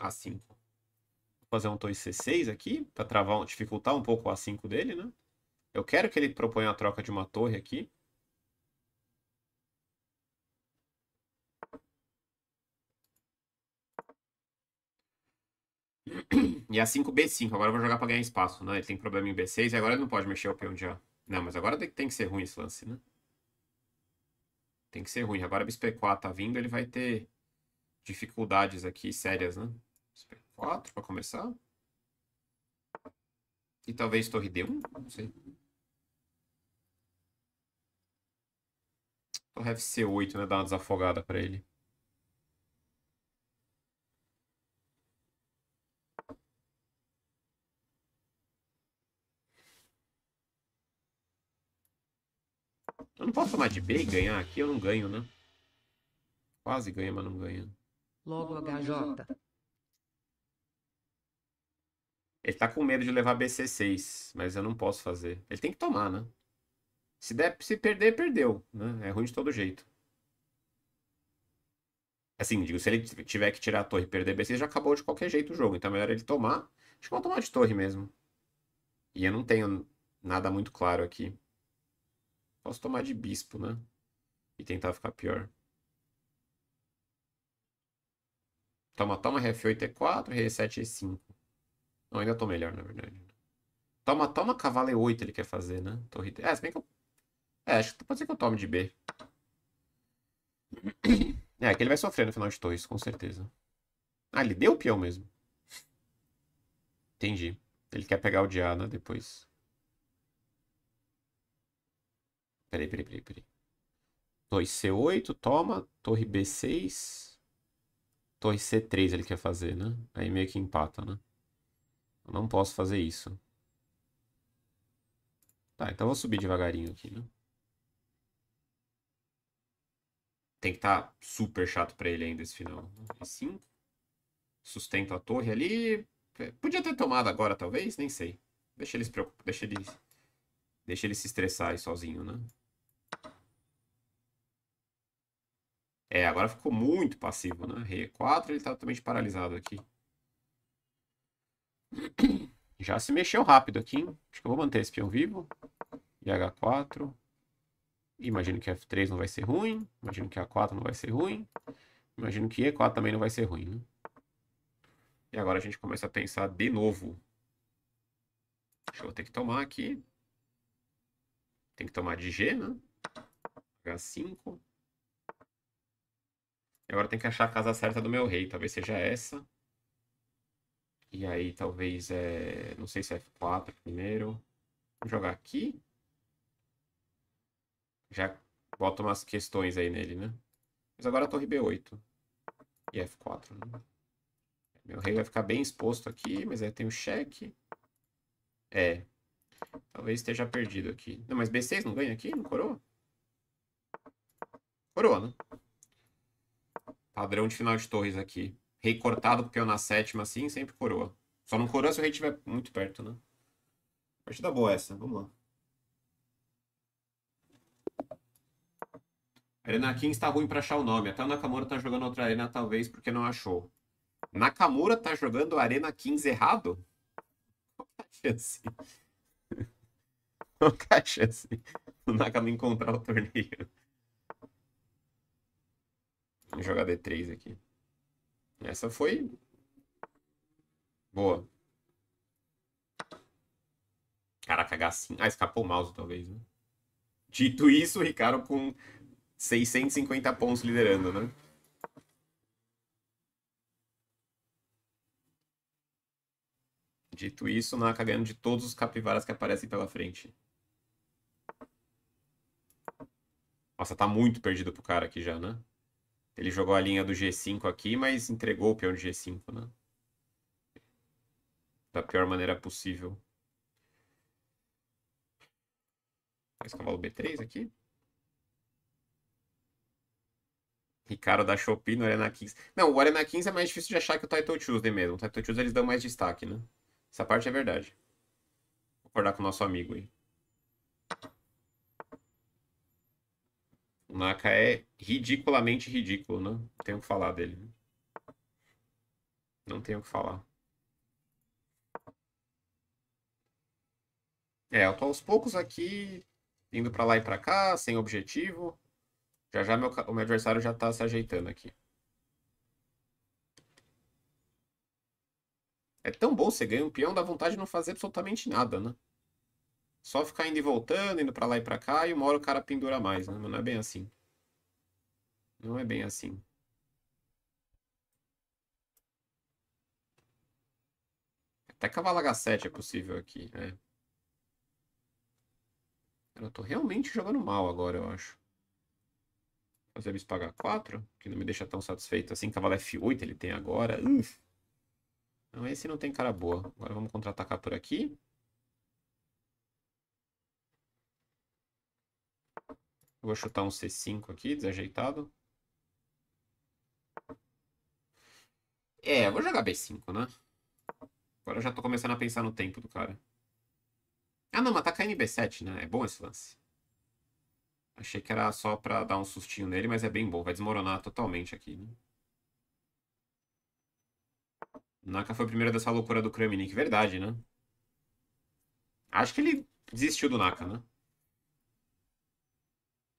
a 5. Vou fazer um torre C6 aqui, pra travar, dificultar um pouco o A5 dele, né? Eu quero que ele proponha a troca de uma torre aqui. E a 5 B5, agora eu vou jogar pra ganhar espaço, né? Ele tem problema em B6 e agora ele não pode mexer o peão de A. Não, mas agora tem que ser ruim esse lance, né? Tem que ser ruim. Agora bispo E4 tá vindo, ele vai ter dificuldades aqui sérias, né? Bispo 4 pra começar. E talvez torre D1? Não sei. Torre F C8, né? Dá uma desafogada pra ele. Eu não posso tomar de B e ganhar aqui, eu não ganho, né? Quase ganha, mas não ganha. Logo HJ. Ele tá com medo de levar BC6, mas eu não posso fazer. Ele tem que tomar, né? Se, der, se perder, perdeu. Né? É ruim de todo jeito. Assim, digo, se ele tiver que tirar a torre e perder BC, já acabou de qualquer jeito o jogo. Então é melhor ele tomar. Acho que eu vou tomar de torre mesmo. E eu não tenho nada muito claro aqui. Posso tomar de bispo, né? E tentar ficar pior. Toma, toma, Rf8 E4, Re7 E5. Não, ainda tô melhor, na verdade. Toma, toma, cavalo E8 é ele quer fazer, né? Torre... É, se bem que eu... É, acho que pode ser que eu tome de B. (coughs) É, que ele vai sofrer no final de torres, com certeza. Ah, ele deu o peão mesmo. Entendi. Ele quer pegar o de A, né, depois. Peraí, peraí, peraí, peraí. 2C8, toma. Torre B6. Torre C3 ele quer fazer, né? Aí meio que empata, né? Eu não posso fazer isso. Tá, então eu vou subir devagarinho aqui, né? Tem que estar tá super chato pra ele ainda esse final. Assim. Sustento a torre ali. Podia ter tomado agora, talvez, nem sei. Deixa ele se preocupar. Deixa ele, deixa ele se estressar aí sozinho, né? É, agora ficou muito passivo, né? Rei E4, ele tá totalmente paralisado aqui. (clears throat) Já se mexeu rápido aqui, hein? Acho que eu vou manter esse peão vivo. E H4. Imagino que F3 não vai ser ruim. Imagino que A4 não vai ser ruim. Imagino que E4 também não vai ser ruim, né? E agora a gente começa a pensar de novo. Acho que eu vou ter que tomar aqui. Tem que tomar de G, né? H5. Agora tem que achar a casa certa do meu rei. Talvez seja essa. E aí talvez é... Não sei se é F4 primeiro. Vou jogar aqui. Já bota umas questões aí nele, né? Mas agora a é torre B8. E F4, né? Meu rei vai ficar bem exposto aqui, mas aí tem o cheque. É. Talvez esteja perdido aqui. Não, mas B6 não ganha aqui? Não coroa? Coroa, né? Padrão de final de torres aqui. Rei cortado porque eu é na sétima, assim, sempre coroa. Só não coroa se o rei estiver muito perto, né? Partida boa essa, vamos lá. Arena Kings tá ruim pra achar o nome. Até o Nakamura tá jogando outra arena, talvez, porque não achou. Nakamura tá jogando Arena Kings errado? Qual é a chance? (laughs) Qual é a chance do Nakamura encontrar o torneio? Vou jogar D3 aqui. Essa foi. Boa. Caraca, H5. Ah, escapou o mouse, talvez, né? Dito isso, o Ricardo com 650 pontos liderando, né? Dito isso, Naka ganhando de todos os capivaras que aparecem pela frente. Nossa, tá muito perdido pro cara aqui já, né? Ele jogou a linha do G5 aqui, mas entregou o peão de G5, né? Da pior maneira possível. Faz cavalo B3 aqui. Ricardo da Shopee no Arena 15. Não, o Arena 15 é mais difícil de achar que o Title Tuesday mesmo. O Title Tuesday eles dão mais destaque, né? Essa parte é verdade. Vou acordar com o nosso amigo aí. O Naka é ridiculamente ridículo, não tenho o que falar dele. Não tenho o que falar. É, eu tô aos poucos aqui, indo para lá e para cá, sem objetivo. Já já meu, o meu adversário já tá se ajeitando aqui. É tão bom você ganhar um peão, dá vontade de não fazer absolutamente nada, né? Só ficar indo e voltando, indo para lá e para cá, e uma hora o cara pendura mais, né? Mas não é bem assim. Não é bem assim. Até cavalo H7 é possível aqui, né? Eu tô realmente jogando mal agora, eu acho. Fazer bispo H4, que não me deixa tão satisfeito assim. Cavalo F8 ele tem agora. Uf. Não, esse não tem cara boa. Agora vamos contra-atacar por aqui. Vou chutar um C5 aqui, desajeitado. É, vou jogar B5, né? Agora eu já tô começando a pensar no tempo do cara. Ah, não, mas tá caindo em B7, né? É bom esse lance. Achei que era só pra dar um sustinho nele, mas é bem bom. Vai desmoronar totalmente aqui, né? Naka foi o primeiro dessa loucura do Kramnik. Verdade, né? Acho que ele desistiu do Naka, né?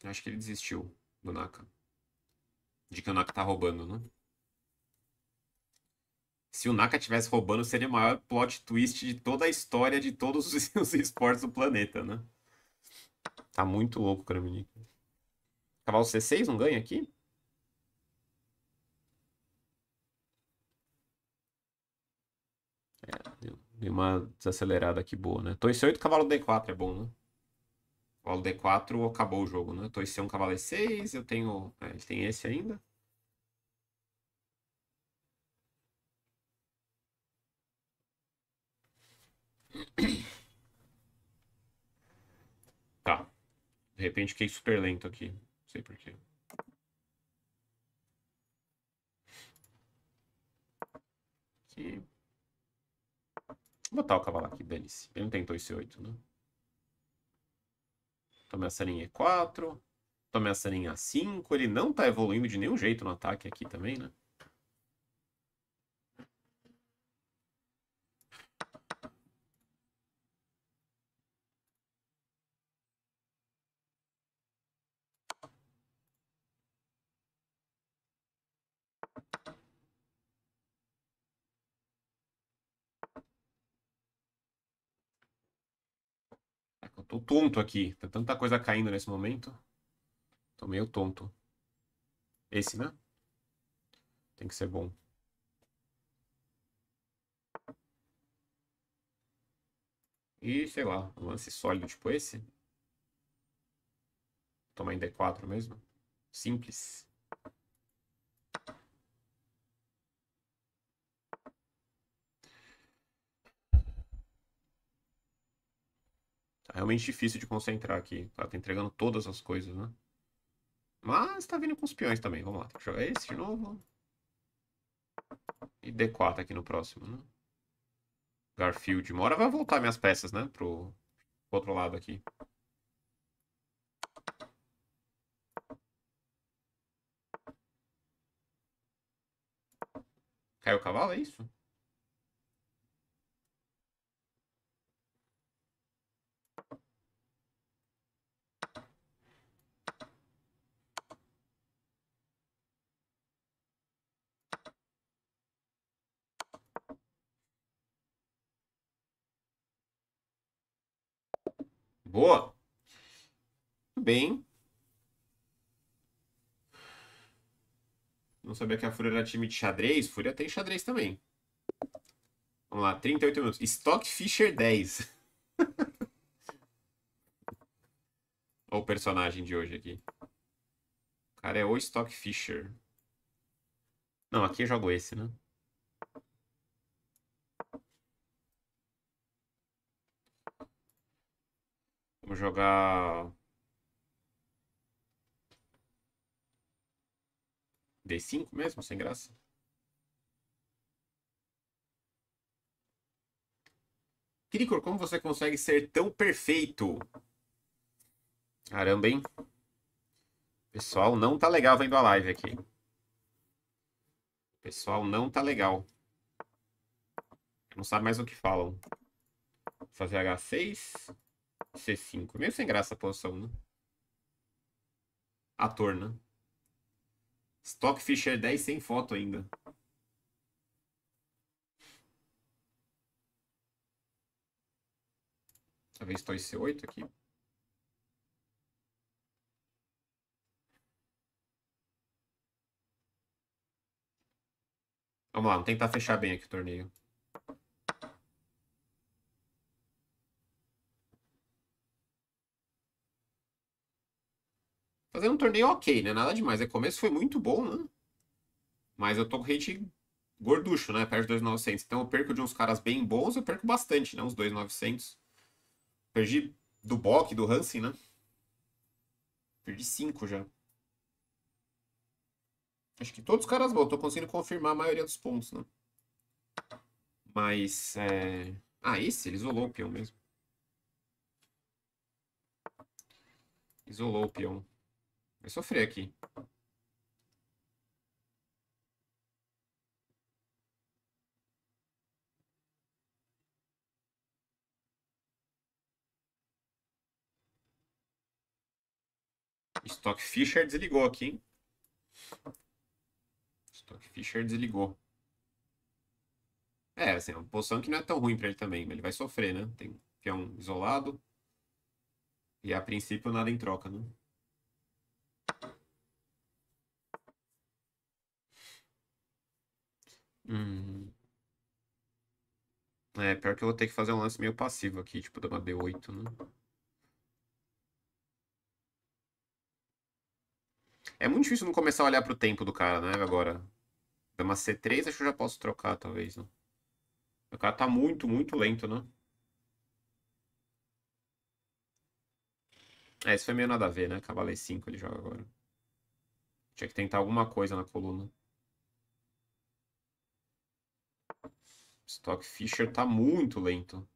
Acho que ele desistiu do Naka. De que o Naka tá roubando, né? Se o Naka tivesse roubando, seria o maior plot twist de toda a história de todos os (laughs) esportes do planeta, né? Tá muito louco o Kramnik. Cavalo C6 não ganha aqui? É, deu, uma desacelerada aqui boa, né? c 8 cavalo D4 é bom, né? Colo D4, acabou o jogo, né? Torci então, é um cavalo é E6, eu tenho... É, ele tem esse ainda. (coughs) Tá. De repente fiquei super lento aqui. Não sei porquê. Aqui. Vou botar o cavalo aqui, dane-se. Ele não tem 2C8, né? Tomei a sarinha E4. Tomei a sarinha A5. Ele não está evoluindo de nenhum jeito no ataque aqui também, né? tonto aqui. Tá tanta coisa caindo nesse momento. Tô meio tonto. Esse, né? Tem que ser bom. E, sei lá, um lance sólido tipo esse. Tomar em D4 mesmo. Simples. realmente difícil de concentrar aqui. Ela tá entregando todas as coisas, né? Mas tá vindo com os peões também. Vamos lá, tem que jogar esse de novo. E D4 aqui no próximo, né? Garfield. Uma hora vai voltar minhas peças, né? Pro, pro outro lado aqui. Caiu o cavalo, é isso? bem. Não sabia que a Fúria era time de xadrez. Fúria tem xadrez também. Vamos lá, 38 minutos. Stock Fisher 10. (laughs) Olha o personagem de hoje aqui. O cara é o Stock Fisher. Não, aqui eu jogo esse, né? Vamos jogar D 5 mesmo, sem graça. Cricor, como você consegue ser tão perfeito? Caramba, hein? Pessoal, não tá legal vendo a live aqui. Pessoal, não tá legal. Não sabe mais o que falam. fazer H6, C5. Meio sem graça a posição, né? Ator, né? Stock Fisher é 10 sem foto ainda. Talvez Toy C8 aqui. Vamos lá, vamos tentar fechar bem aqui o torneio. fazendo um torneio ok, né? Nada demais. é começo foi muito bom, né? Mas eu tô com hit gorducho, né? Perto de 2,900. Então eu perco de uns caras bem bons, eu perco bastante, né? Uns 2,900. Perdi do Bock, do Hansen, né? Perdi 5 já. Acho que todos os caras vão. Tô conseguindo confirmar a maioria dos pontos, né? Mas, é... Ah, esse? Ele isolou o peão mesmo. Isolou o peão. Vai sofrer aqui. Stockfisher desligou aqui, hein? Stockfisher desligou. É, assim, é uma posição que não é tão ruim para ele também, mas ele vai sofrer, né? Tem peão isolado. E a princípio nada em troca, né? Uhum. É, pior que eu vou ter que fazer um lance meio passivo aqui, tipo, dar uma B8, né? É muito difícil não começar a olhar pro tempo do cara, né, agora. dar uma C3, acho que eu já posso trocar, talvez, né? O cara tá muito, muito lento, né? É, isso foi meio nada a ver, né? Cavalo E5 ele joga agora. Tinha que tentar alguma coisa na coluna. Stockfisher tá muito lento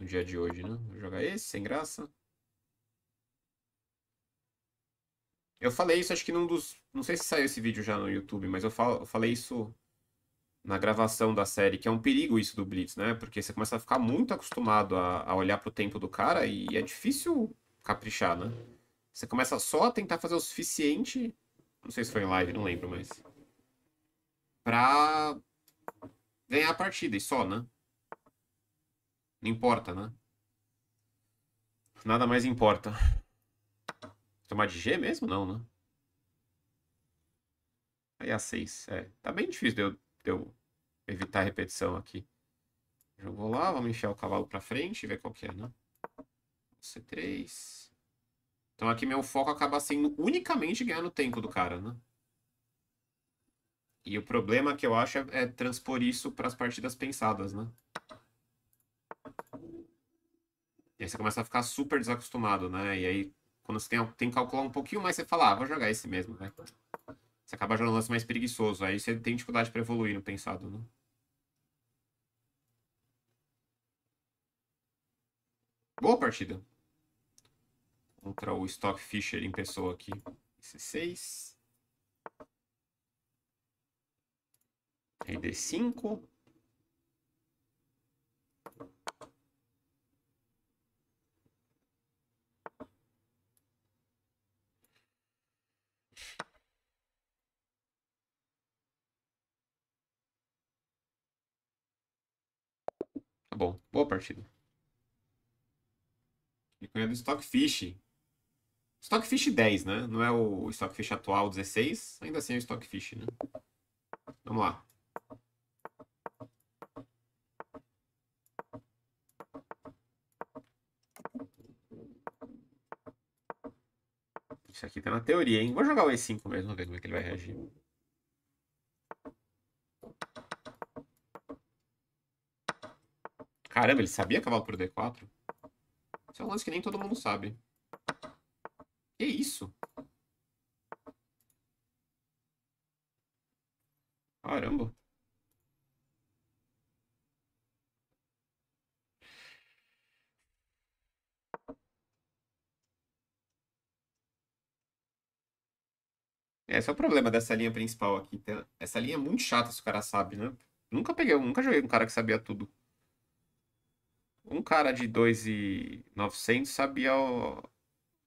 no dia de hoje, né? Vou jogar esse, sem graça. Eu falei isso, acho que num dos. Não sei se saiu esse vídeo já no YouTube, mas eu, falo, eu falei isso na gravação da série, que é um perigo isso do Blitz, né? Porque você começa a ficar muito acostumado a, a olhar pro tempo do cara e é difícil caprichar, né? Você começa só a tentar fazer o suficiente. Não sei se foi em live, não lembro, mas. Pra ganhar a partida e só, né? Não importa, né? Nada mais importa. Tomar de G mesmo? Não, né? Aí a 6. É, tá bem difícil de eu, de eu evitar a repetição aqui. Jogou lá, vamos enfiar o cavalo pra frente e ver qual que é, né? C3. Então aqui meu foco acaba sendo unicamente ganhar no tempo do cara, né? E o problema que eu acho é, é transpor isso para as partidas pensadas, né? E aí você começa a ficar super desacostumado, né? E aí, quando você tem, tem que calcular um pouquinho mais, você fala, ah, vou jogar esse mesmo, né? Você acaba jogando um lance mais preguiçoso, aí você tem dificuldade para evoluir no pensado, né? Boa partida. Contra o Stockfisher em pessoa aqui. C6. Rd 5. Tá bom, boa partida. E do Stockfish. Stockfish 10, né? Não é o Stockfish atual 16, ainda assim é o Stockfish, né? Vamos lá. aqui tá na teoria, hein? Vou jogar o E5 mesmo, ver como é que ele vai reagir. Caramba, ele sabia cavalo por D4? Isso é um lance que nem todo mundo sabe. Que isso? Caramba. Esse é o problema dessa linha principal aqui. Tá? Essa linha é muito chata se o cara sabe, né? Nunca peguei, nunca joguei um cara que sabia tudo. Um cara de 2,900 sabia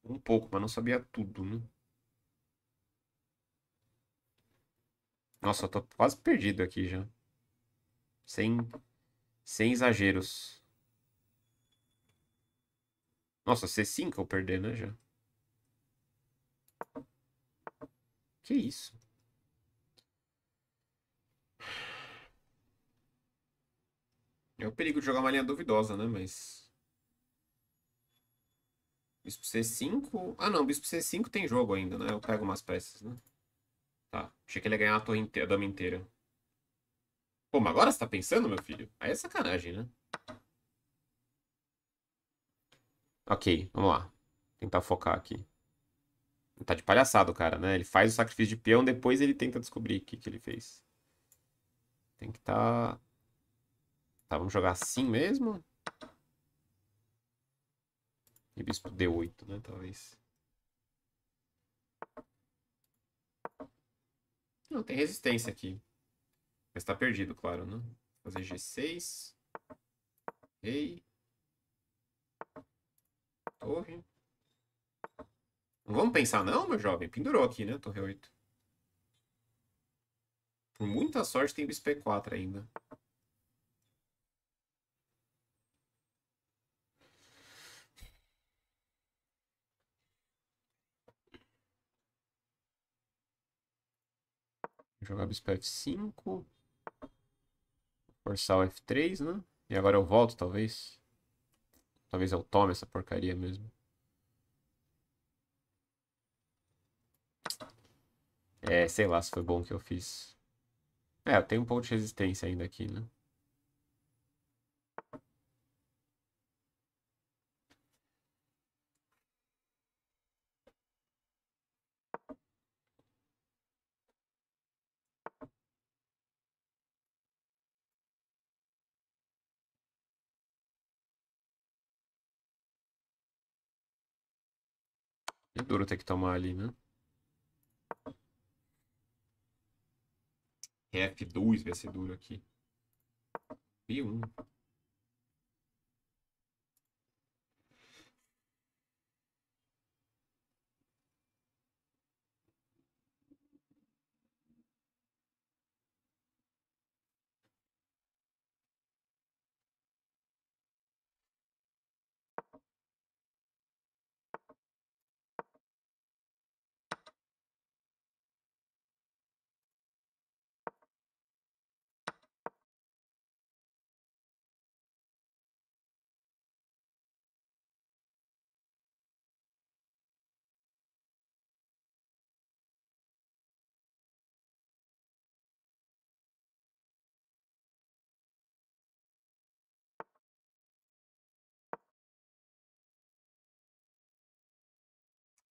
um pouco, mas não sabia tudo, né? Nossa, eu tô quase perdido aqui já. Sem, sem exageros. Nossa, C5 eu perder, né, já. Que isso? É o perigo de jogar uma linha duvidosa, né? Mas. Bispo C5. Ah, não. Bispo C5 tem jogo ainda, né? Eu pego umas peças, né? Tá. Achei que ele ia ganhar a torre inteira, a dama inteira. Pô, mas agora você tá pensando, meu filho? Aí é sacanagem, né? Ok, vamos lá. Tentar focar aqui. Tá de palhaçado, cara, né? Ele faz o sacrifício de peão, depois ele tenta descobrir o que, que ele fez. Tem que tá... Tá, vamos jogar assim mesmo? E bispo D8, né? Talvez. Não, tem resistência aqui. Mas tá perdido, claro, né? fazer G6. Rei. Torre. Não vamos pensar não, meu jovem? Pendurou aqui, né? Torre 8. Por muita sorte tem bispo 4 ainda. jogar bispo f5. Forçar o f3, né? E agora eu volto, talvez. Talvez eu tome essa porcaria mesmo. É, sei lá se foi bom que eu fiz. É, eu tenho um ponto de resistência ainda aqui, né? É duro ter que tomar ali, né? ref2, vai ser duro aqui. B1.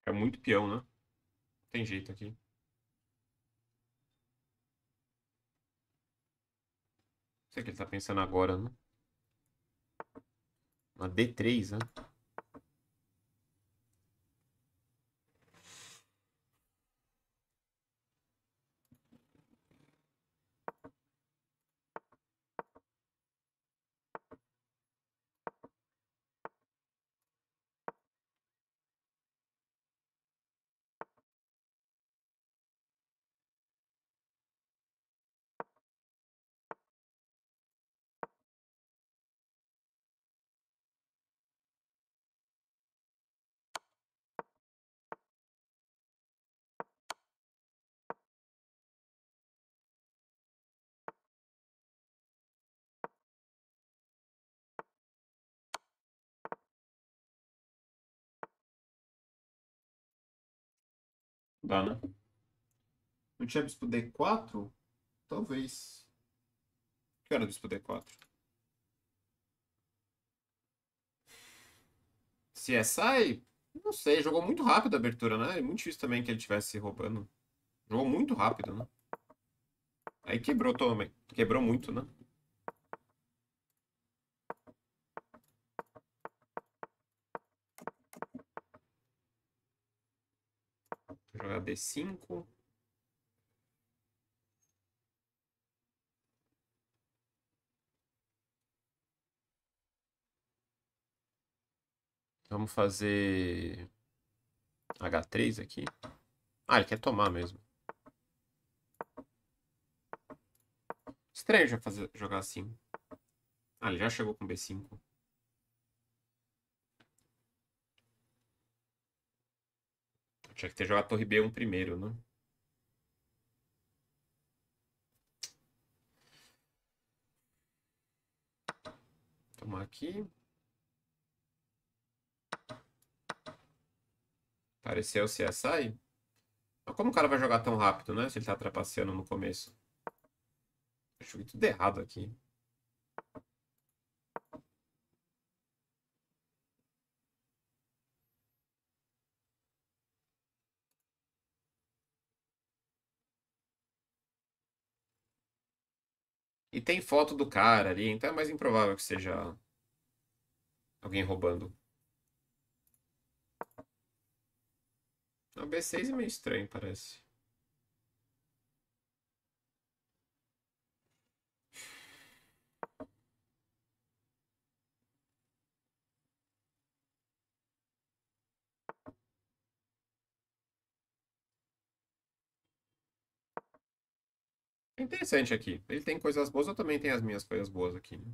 É muito peão, né? Tem jeito aqui. Não sei o é que ele tá pensando agora, né? Uma D3, né? Dá, né? Não tinha bispo D4? Talvez. O que era bispo D4? sai, Não sei, jogou muito rápido a abertura, né? É muito difícil também que ele estivesse roubando. Jogou muito rápido, né? Aí quebrou também. Quebrou muito, né? a D5. Vamos fazer H3 aqui. Ah, ele quer tomar mesmo. Estranho já fazer, jogar assim. Ah, ele já chegou com B5. Tinha que ter jogado a torre B1 primeiro, né? Tomar aqui. Pareceu o CSI. Mas como o cara vai jogar tão rápido, né? Se ele tá trapaceando no começo. Eu joguei tudo errado aqui. tem foto do cara ali, então é mais improvável que seja alguém roubando. O B6 é meio estranho, parece. É interessante aqui. Ele tem coisas boas, eu também tenho as minhas coisas boas aqui. Né?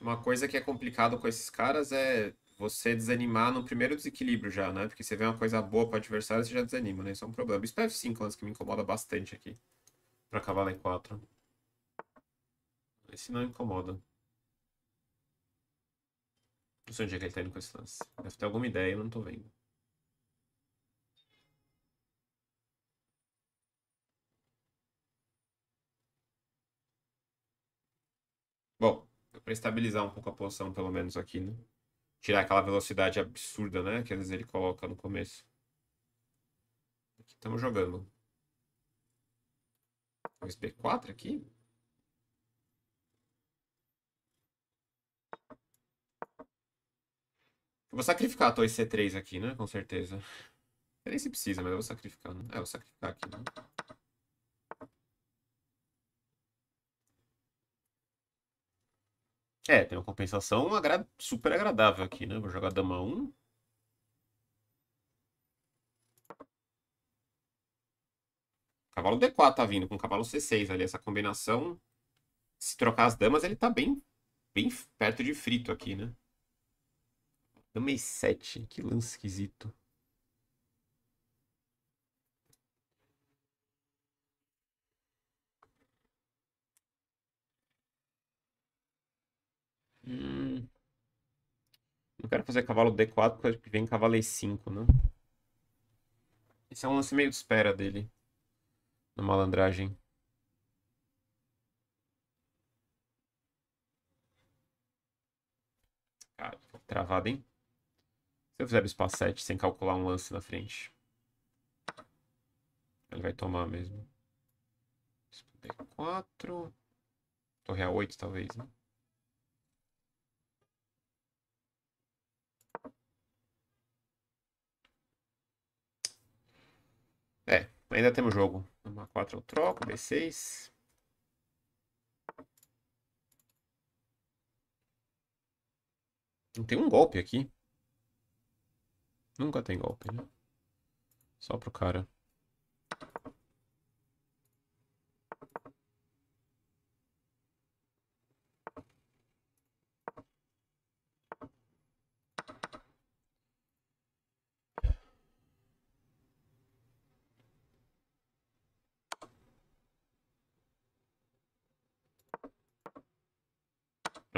Uma coisa que é complicado com esses caras é você desanimar no primeiro desequilíbrio já, né? Porque você vê uma coisa boa para adversário, você já desanima, né? Isso é um problema. Isso é F5 antes que me incomoda bastante aqui. Para cavalo em 4. Esse não incomoda. Não sei onde é que ele tá indo com esse lance. Deve ter alguma ideia, eu não tô vendo. para estabilizar um pouco a poção, pelo menos aqui, né? Tirar aquela velocidade absurda, né? Que às vezes ele coloca no começo. Aqui estamos jogando. Talvez B4 aqui? Eu vou sacrificar a torre C3 aqui, né? Com certeza. Nem se precisa, mas eu vou sacrificar, né? É, eu vou sacrificar aqui, né? É, tem uma compensação agra... super agradável aqui, né? Vou jogar dama 1. Cavalo D4 tá vindo, com cavalo C6 ali. Essa combinação, se trocar as damas, ele tá bem, bem perto de frito aqui, né? Dama E7, que lance esquisito. Hum. Não quero fazer cavalo D4 porque vem cavalo E5, né? Esse é um lance meio de espera dele. Na malandragem. Cara, travado, hein? Se eu fizer bispa 7 sem calcular um lance na frente. Ele vai tomar mesmo. D4. Torre A8, talvez, né? É, ainda temos jogo. Uma 4 eu troco, B6. Não tem um golpe aqui. Nunca tem golpe, né? Só pro cara.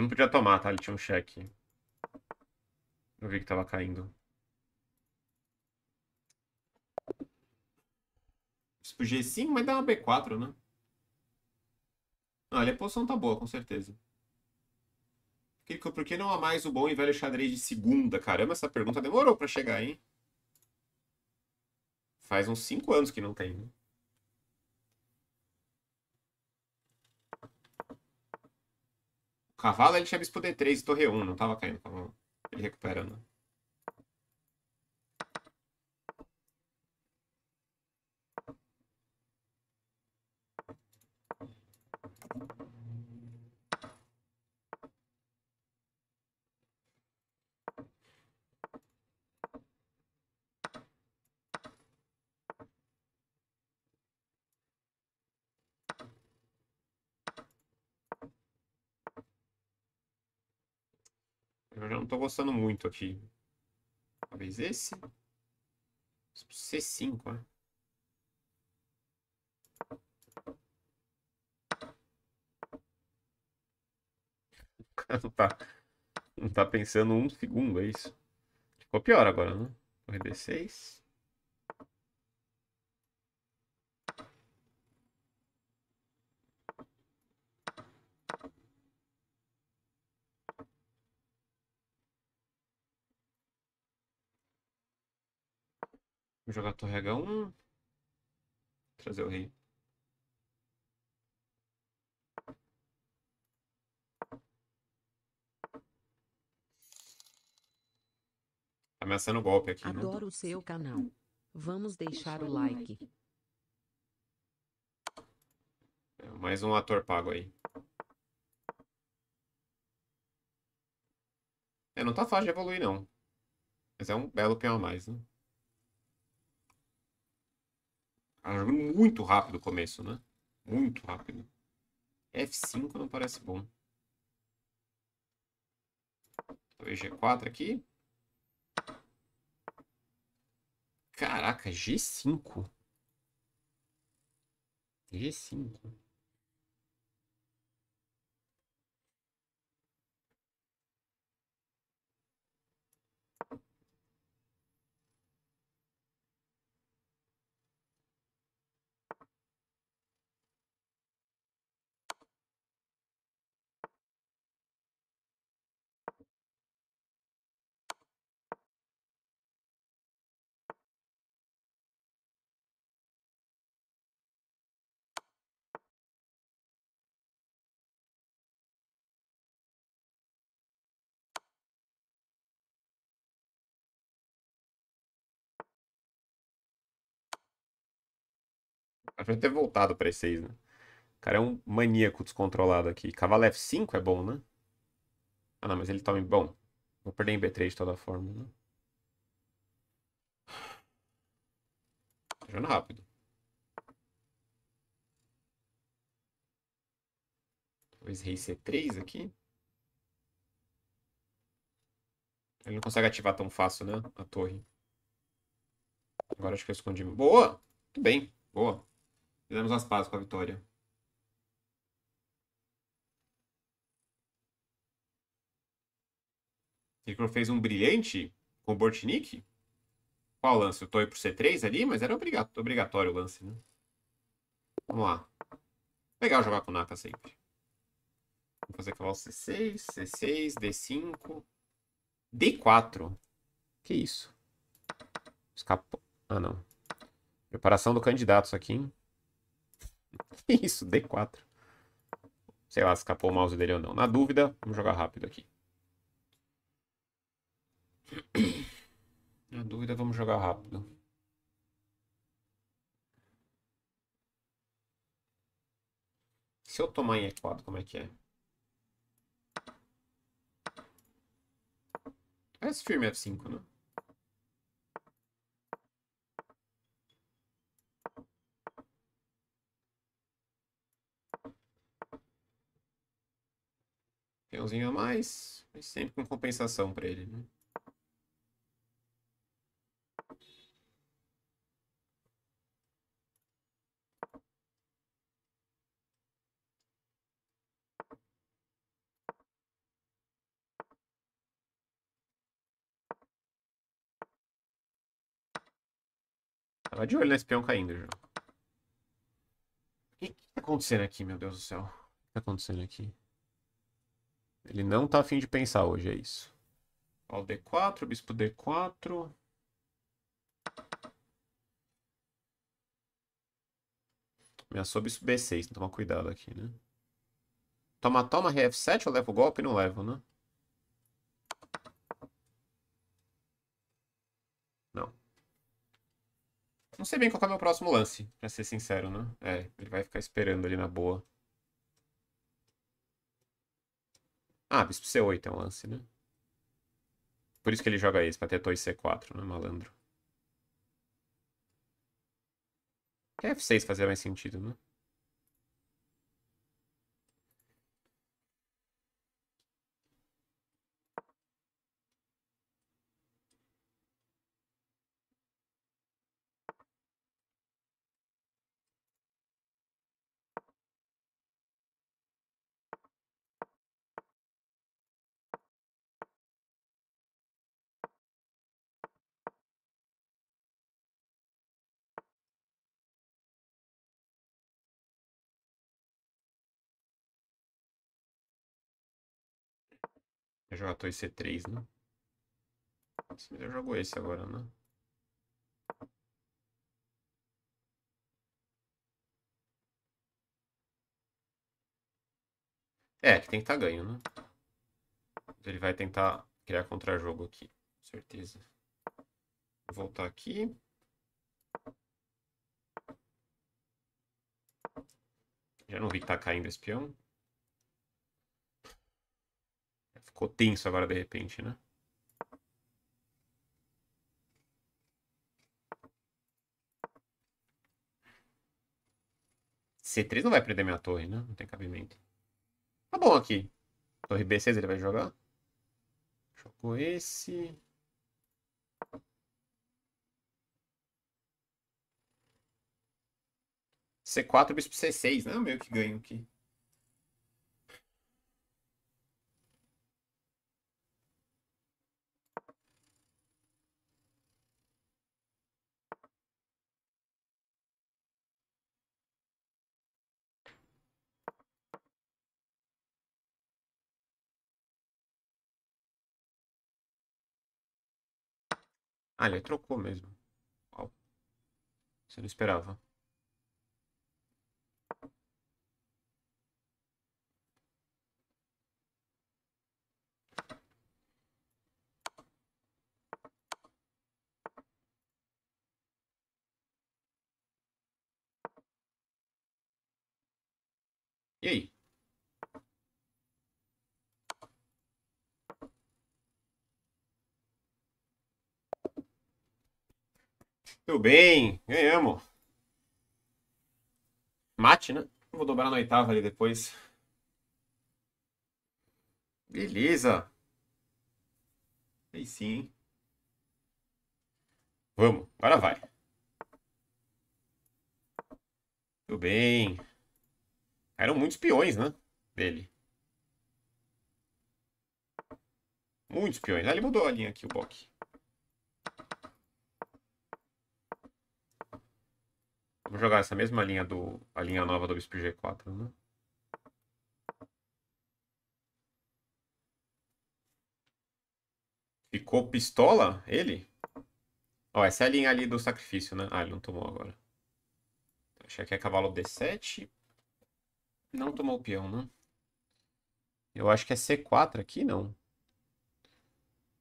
Eu não podia tomar, tá? Ele tinha um cheque. Eu vi que tava caindo. Tipo, G5 vai dar uma B4, né? Olha, ah, a é posição tá boa, com certeza. Por que não há mais o bom e velho xadrez de segunda? Caramba, essa pergunta demorou pra chegar, hein? Faz uns 5 anos que não tem, né? cavalo ele tinha bispo D3 e torre 1, não tava caindo cavalo. Ele recuperando. gostando muito aqui. Talvez esse. C5, né? (laughs) não tá, não tá pensando um segundo, é isso. Ficou pior agora, né? Corre D6. Vou jogar torre H1. Trazer o rei. Tá ameaçando o golpe aqui. Adoro o seu canal. Vamos deixar o like. É, mais um ator pago aí. É, não tá fácil de evoluir, não. Mas é um belo peão a mais, né? muito rápido o começo, né? Muito rápido. F5 não parece bom. Talvez G4 aqui. Caraca, G5. G5. pra gente ter voltado pra E6, né? O cara é um maníaco descontrolado aqui. Cavalo F5 é bom, né? Ah, não, mas ele toma... Tá... Bom, vou perder em B3 de toda forma, né? Jogando rápido. Talvez rei C3 aqui. Ele não consegue ativar tão fácil, né? A torre. Agora acho que eu escondi. Boa! Muito bem. Boa. Fizemos as pazes com a vitória. Kirkor fez um brilhante com o Bortnick. Qual lance? Eu tô aí pro C3 ali, mas era obrigatório o lance, né? Vamos lá. Legal jogar com o Naka sempre. Vamos fazer cavalo C6, C6, D5, D4. Que isso? Escapou. Ah, não. Preparação do candidato isso aqui, hein? (laughs) Isso, D4. Sei lá, se escapou o mouse dele ou não. Na dúvida, vamos jogar rápido aqui. Na dúvida, vamos jogar rápido. Se eu tomar em E4, como é que é? Parece é firme F5, né? Peãozinho a mais, mas sempre com compensação para ele, né? Tava tá de olho nesse peão caindo já. O que, que tá acontecendo aqui, meu Deus do céu? O que tá acontecendo aqui? Ele não tá afim de pensar hoje, é isso. Ó, o D4, bispo D4. Ameaçou bispo B6, então toma cuidado aqui, né? Toma, toma, RF7, eu levo o golpe? e Não levo, né? Não. Não sei bem qual é o meu próximo lance, pra ser sincero, né? É, ele vai ficar esperando ali na boa. Ah, bispo C8 é um lance, né? Por isso que ele joga esse, pra ter 2 C4, né, malandro? É F6 fazia mais sentido, né? jogar torre C3, né? Nossa, eu jogo esse agora, né? É, que tem que estar tá ganho, né? Ele vai tentar criar contra-jogo aqui, com certeza. Vou voltar aqui. Já não vi que tá caindo espião. Ficou tenso agora de repente, né? C3 não vai perder minha torre, né? Não tem cabimento. Tá bom aqui. Torre B6 ele vai jogar. Jogou esse. C4, bispo C6, né? Meio que ganho aqui. Ah, ele trocou mesmo. Uau. Você não esperava. Muito bem, ganhamos. Mate, né? Vou dobrar na oitava ali depois. Beleza. Aí sim, Vamos, agora vai. Muito bem. Eram muitos peões, né? Dele. Muitos peões. Ah, ele mudou a linha aqui, o Bock. Vamos jogar essa mesma linha do a linha nova do bispo G4, né? Ficou pistola? Ele? Ó, essa é a linha ali do sacrifício, né? Ah, ele não tomou agora. Então, achei que é cavalo D7. Não tomou o peão, né? Eu acho que é C4 aqui, não.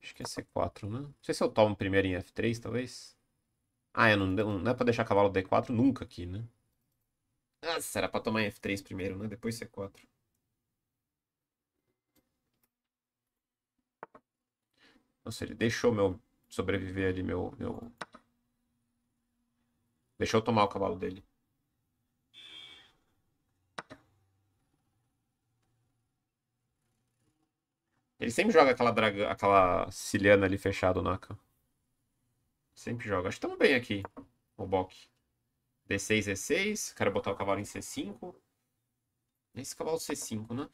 Acho que é C4, né? Não sei se eu tomo primeiro em F3, talvez. Ah, não, não é pra deixar cavalo D4 nunca aqui, né? Nossa, ah, era pra tomar F3 primeiro, né? Depois C4. Nossa, ele deixou meu sobreviver ali, meu, meu... Deixou eu tomar o cavalo dele. Ele sempre joga aquela draga, aquela ciliana ali fechada, Naka. Sempre joga. Acho que estamos bem aqui. O Bok. D6, E6. Quero botar o cavalo em C5. Esse cavalo C5, né?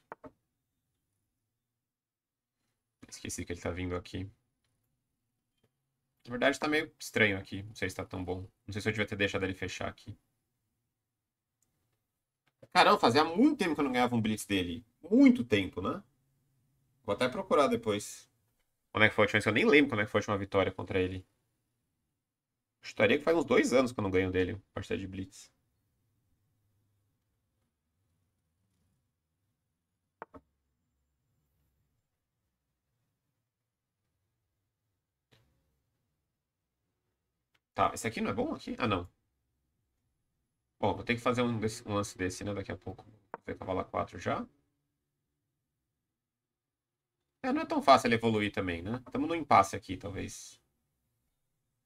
Esqueci que ele tá vindo aqui. Na verdade, tá meio estranho aqui. Não sei se tá tão bom. Não sei se eu devia ter deixado ele fechar aqui. Caramba, fazia muito tempo que eu não ganhava um blitz dele. Muito tempo, né? Vou até procurar depois. Como é que foi a última vez? Eu nem lembro como é que foi a última vitória contra ele. Chutaria que faz uns dois anos que eu não ganho dele, partida de Blitz. Tá, esse aqui não é bom aqui? Ah, não. Bom, vou ter que fazer um, desse, um lance desse, né, daqui a pouco. Vou ver cavalo 4 já. É, não é tão fácil ele evoluir também, né? Estamos no impasse aqui, talvez.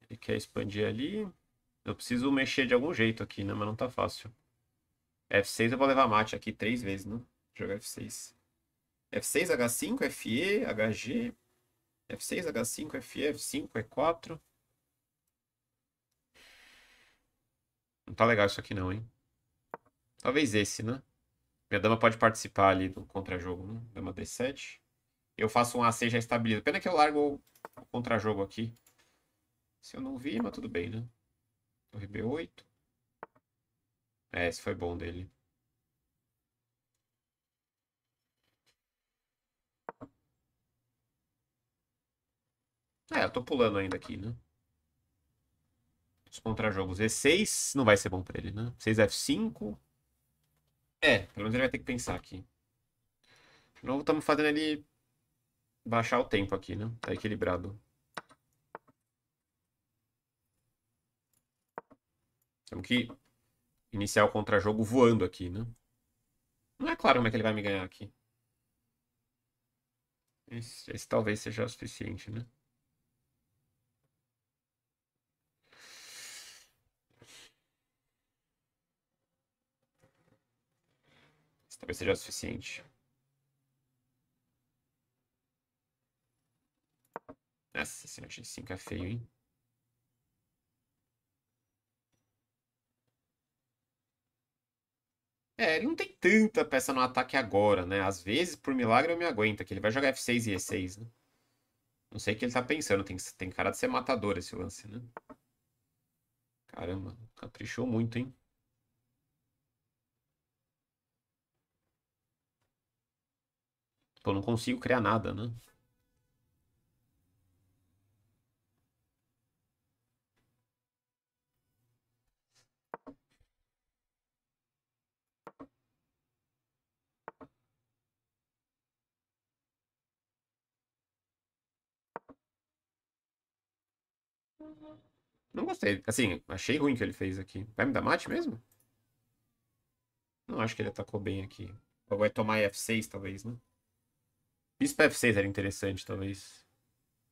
Ele quer expandir ali. Eu preciso mexer de algum jeito aqui, né? Mas não tá fácil. F6 eu vou levar mate aqui três vezes, né? Jogar F6. F6, H5, FE, HG. F6, H5, FE, F5, E4. Não tá legal isso aqui não, hein? Talvez esse, né? Minha dama pode participar ali do contra-jogo, né? Dama D7. Eu faço um AC já estabilizado. Pena que eu largo o contra-jogo aqui. Se eu não vi, mas tudo bem, né? Torre B8. É, esse foi bom dele. É, eu tô pulando ainda aqui, né? Os contra-jogos. E6 não vai ser bom pra ele, né? 6F5. É, pelo menos ele vai ter que pensar aqui. De novo, estamos fazendo ele baixar o tempo aqui, né? Tá equilibrado. Temos que iniciar o contra-jogo voando aqui, né? Não é claro como é que ele vai me ganhar aqui. Esse, esse talvez seja o suficiente, né? Esse talvez seja o suficiente. Nossa esse X5 é feio, hein? É, ele não tem tanta peça no ataque agora, né? Às vezes, por milagre, eu me aguento, que ele vai jogar F6 e E6, né? Não sei o que ele tá pensando, tem, tem cara de ser matador esse lance, né? Caramba, caprichou muito, hein? Pô, tipo, não consigo criar nada, né? Não gostei. Assim, achei ruim o que ele fez aqui. Vai me dar mate mesmo? Não acho que ele atacou bem aqui. Ou vai tomar F6, talvez, né? Bispo F6 era interessante, talvez.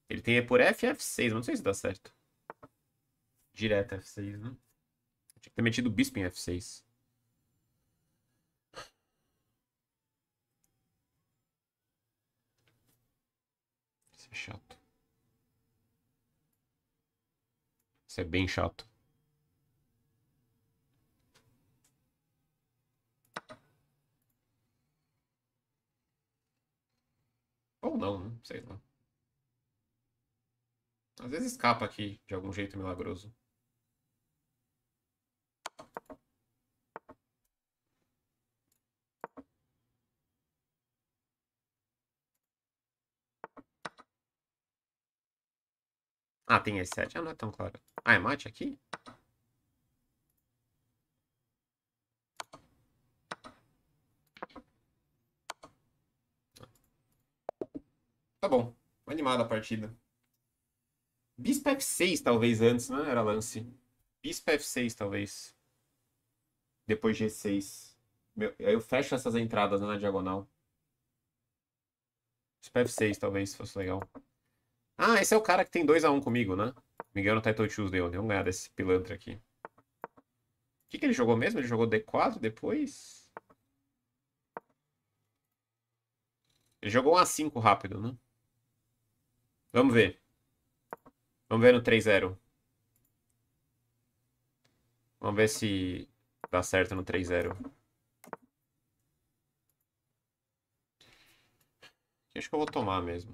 Ele tem E por F e F6, mas não sei se dá certo. Direto F6, né? Tinha que ter metido o bispo em F6. Isso é chato. Isso é bem chato. Ou não, não né? sei lá. Às vezes escapa aqui de algum jeito milagroso. Ah, tem E7. Ah, não é tão claro. Ah, é mate aqui? Tá bom. Animada a partida. Bispo F6, talvez, antes, né? Era lance. Bispo F6, talvez. Depois G6. Meu, eu fecho essas entradas né, na diagonal. Bispo F6, talvez, fosse legal. Ah, esse é o cara que tem 2x1 um comigo, né? Miguel no Title Tuesday ontem. Vamos ganhar desse pilantra aqui. O que, que ele jogou mesmo? Ele jogou D4 depois? Ele jogou um A5 rápido, né? Vamos ver. Vamos ver no 3-0. Vamos ver se dá certo no 3-0. Acho que eu vou tomar mesmo.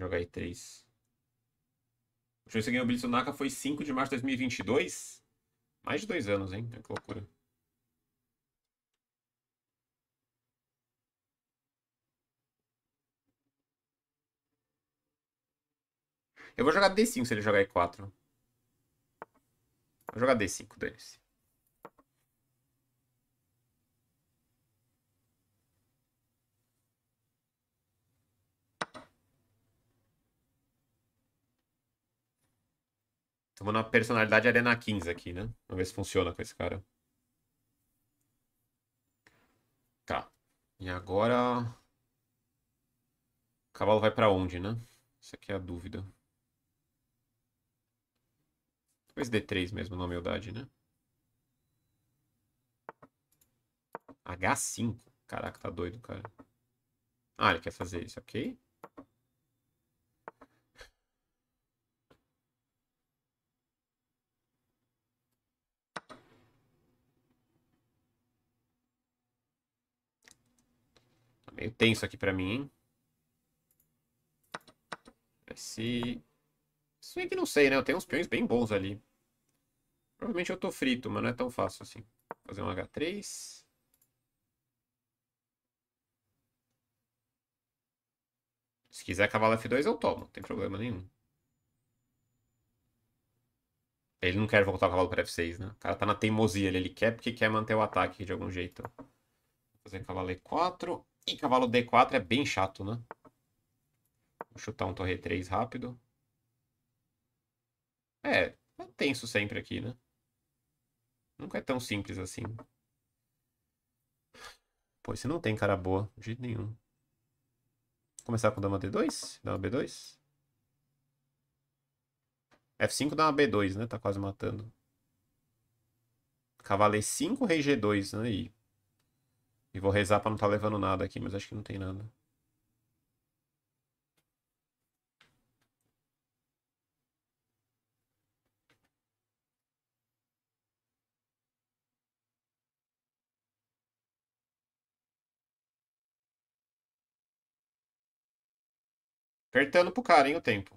Jogar aí 3. O último que ganhou o Blitz Naka foi 5 de março de 2022. Mais de dois anos, hein? que loucura. Eu vou jogar D5 se ele jogar E4. Vou jogar D5, dane-se. Estamos na personalidade Arena 15 aqui, né? Vamos ver se funciona com esse cara. Tá. E agora... O cavalo vai para onde, né? Isso aqui é a dúvida. Talvez D3 mesmo, na humildade, né? H5. Caraca, tá doido, cara. Ah, ele quer fazer isso, ok? Eu tenho isso aqui pra mim. Se... Se bem que não sei, né? Eu tenho uns peões bem bons ali. Provavelmente eu tô frito, mas não é tão fácil assim. Vou fazer um H3. Se quiser cavalo F2, eu tomo. Não tem problema nenhum. Ele não quer voltar o cavalo para F6, né? O cara tá na teimosia. Ele, ele quer porque quer manter o ataque de algum jeito. Vou fazer cavalo E4. E cavalo D4 é bem chato, né? Vou chutar um torre 3 rápido. É, é tenso sempre aqui, né? Nunca é tão simples assim. Pô, você não tem cara boa, de jeito nenhum. Vou começar com dama D2, dama B2. F5 dá uma B2, né? Tá quase matando. Cavalo E5, rei G2, né? E e vou rezar pra não estar tá levando nada aqui, mas acho que não tem nada. Apertando pro cara, hein, o tempo.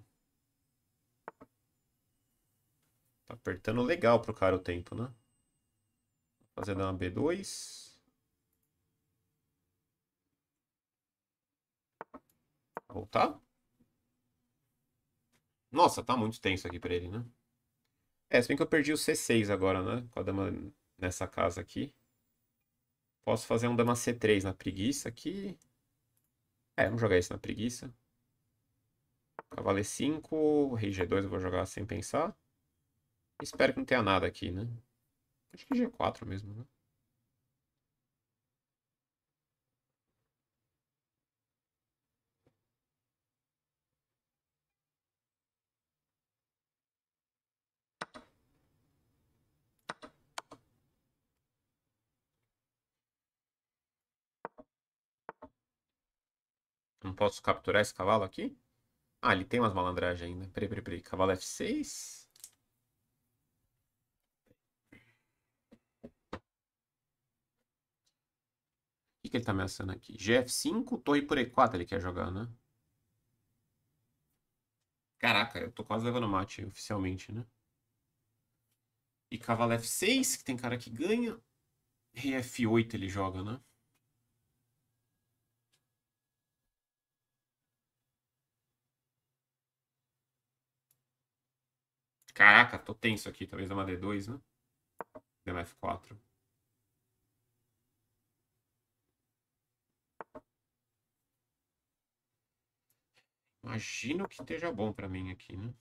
Tá apertando legal pro cara o tempo, né? fazer uma B2. Voltar? Nossa, tá muito tenso aqui pra ele, né? É, se bem que eu perdi o C6 agora, né? Com a dama nessa casa aqui. Posso fazer um dama C3 na preguiça aqui. É, vamos jogar esse na preguiça. Cavaleiro 5, rei G2 eu vou jogar sem pensar. Espero que não tenha nada aqui, né? Acho que G4 mesmo, né? não posso capturar esse cavalo aqui? Ah, ele tem umas malandragens ainda. Peraí, peraí, peraí. Cavalo F6. O que, que ele tá ameaçando aqui? GF5, torre por E4 ele quer jogar, né? Caraca, eu tô quase levando mate oficialmente, né? E cavalo F6, que tem cara que ganha. E F8 ele joga, né? Caraca, tô tenso aqui. Talvez dê uma D2, né? Dê uma F4. Imagino que esteja bom pra mim aqui, né?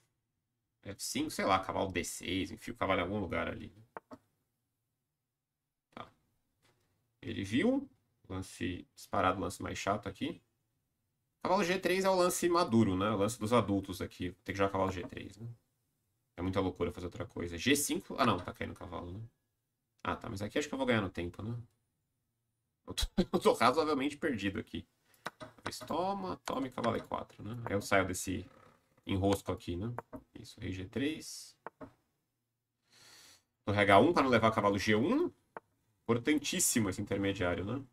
F5, sei lá, cavalo D6, enfim, o cavalo em algum lugar ali. Tá. Ele viu. Lance disparado, lance mais chato aqui. Cavalo G3 é o lance maduro, né? O lance dos adultos aqui. Tem que jogar cavalo G3, né? É muita loucura fazer outra coisa. G5. Ah, não, tá caindo o cavalo, né? Ah, tá, mas aqui acho que eu vou ganhar no tempo, né? Eu tô, (laughs) eu tô razoavelmente perdido aqui. Mas toma, toma e cavalo E4, é né? Aí eu saio desse enrosco aqui, né? Isso, rei G3. Torre H1 para não levar cavalo G1. Importantíssimo esse intermediário, né?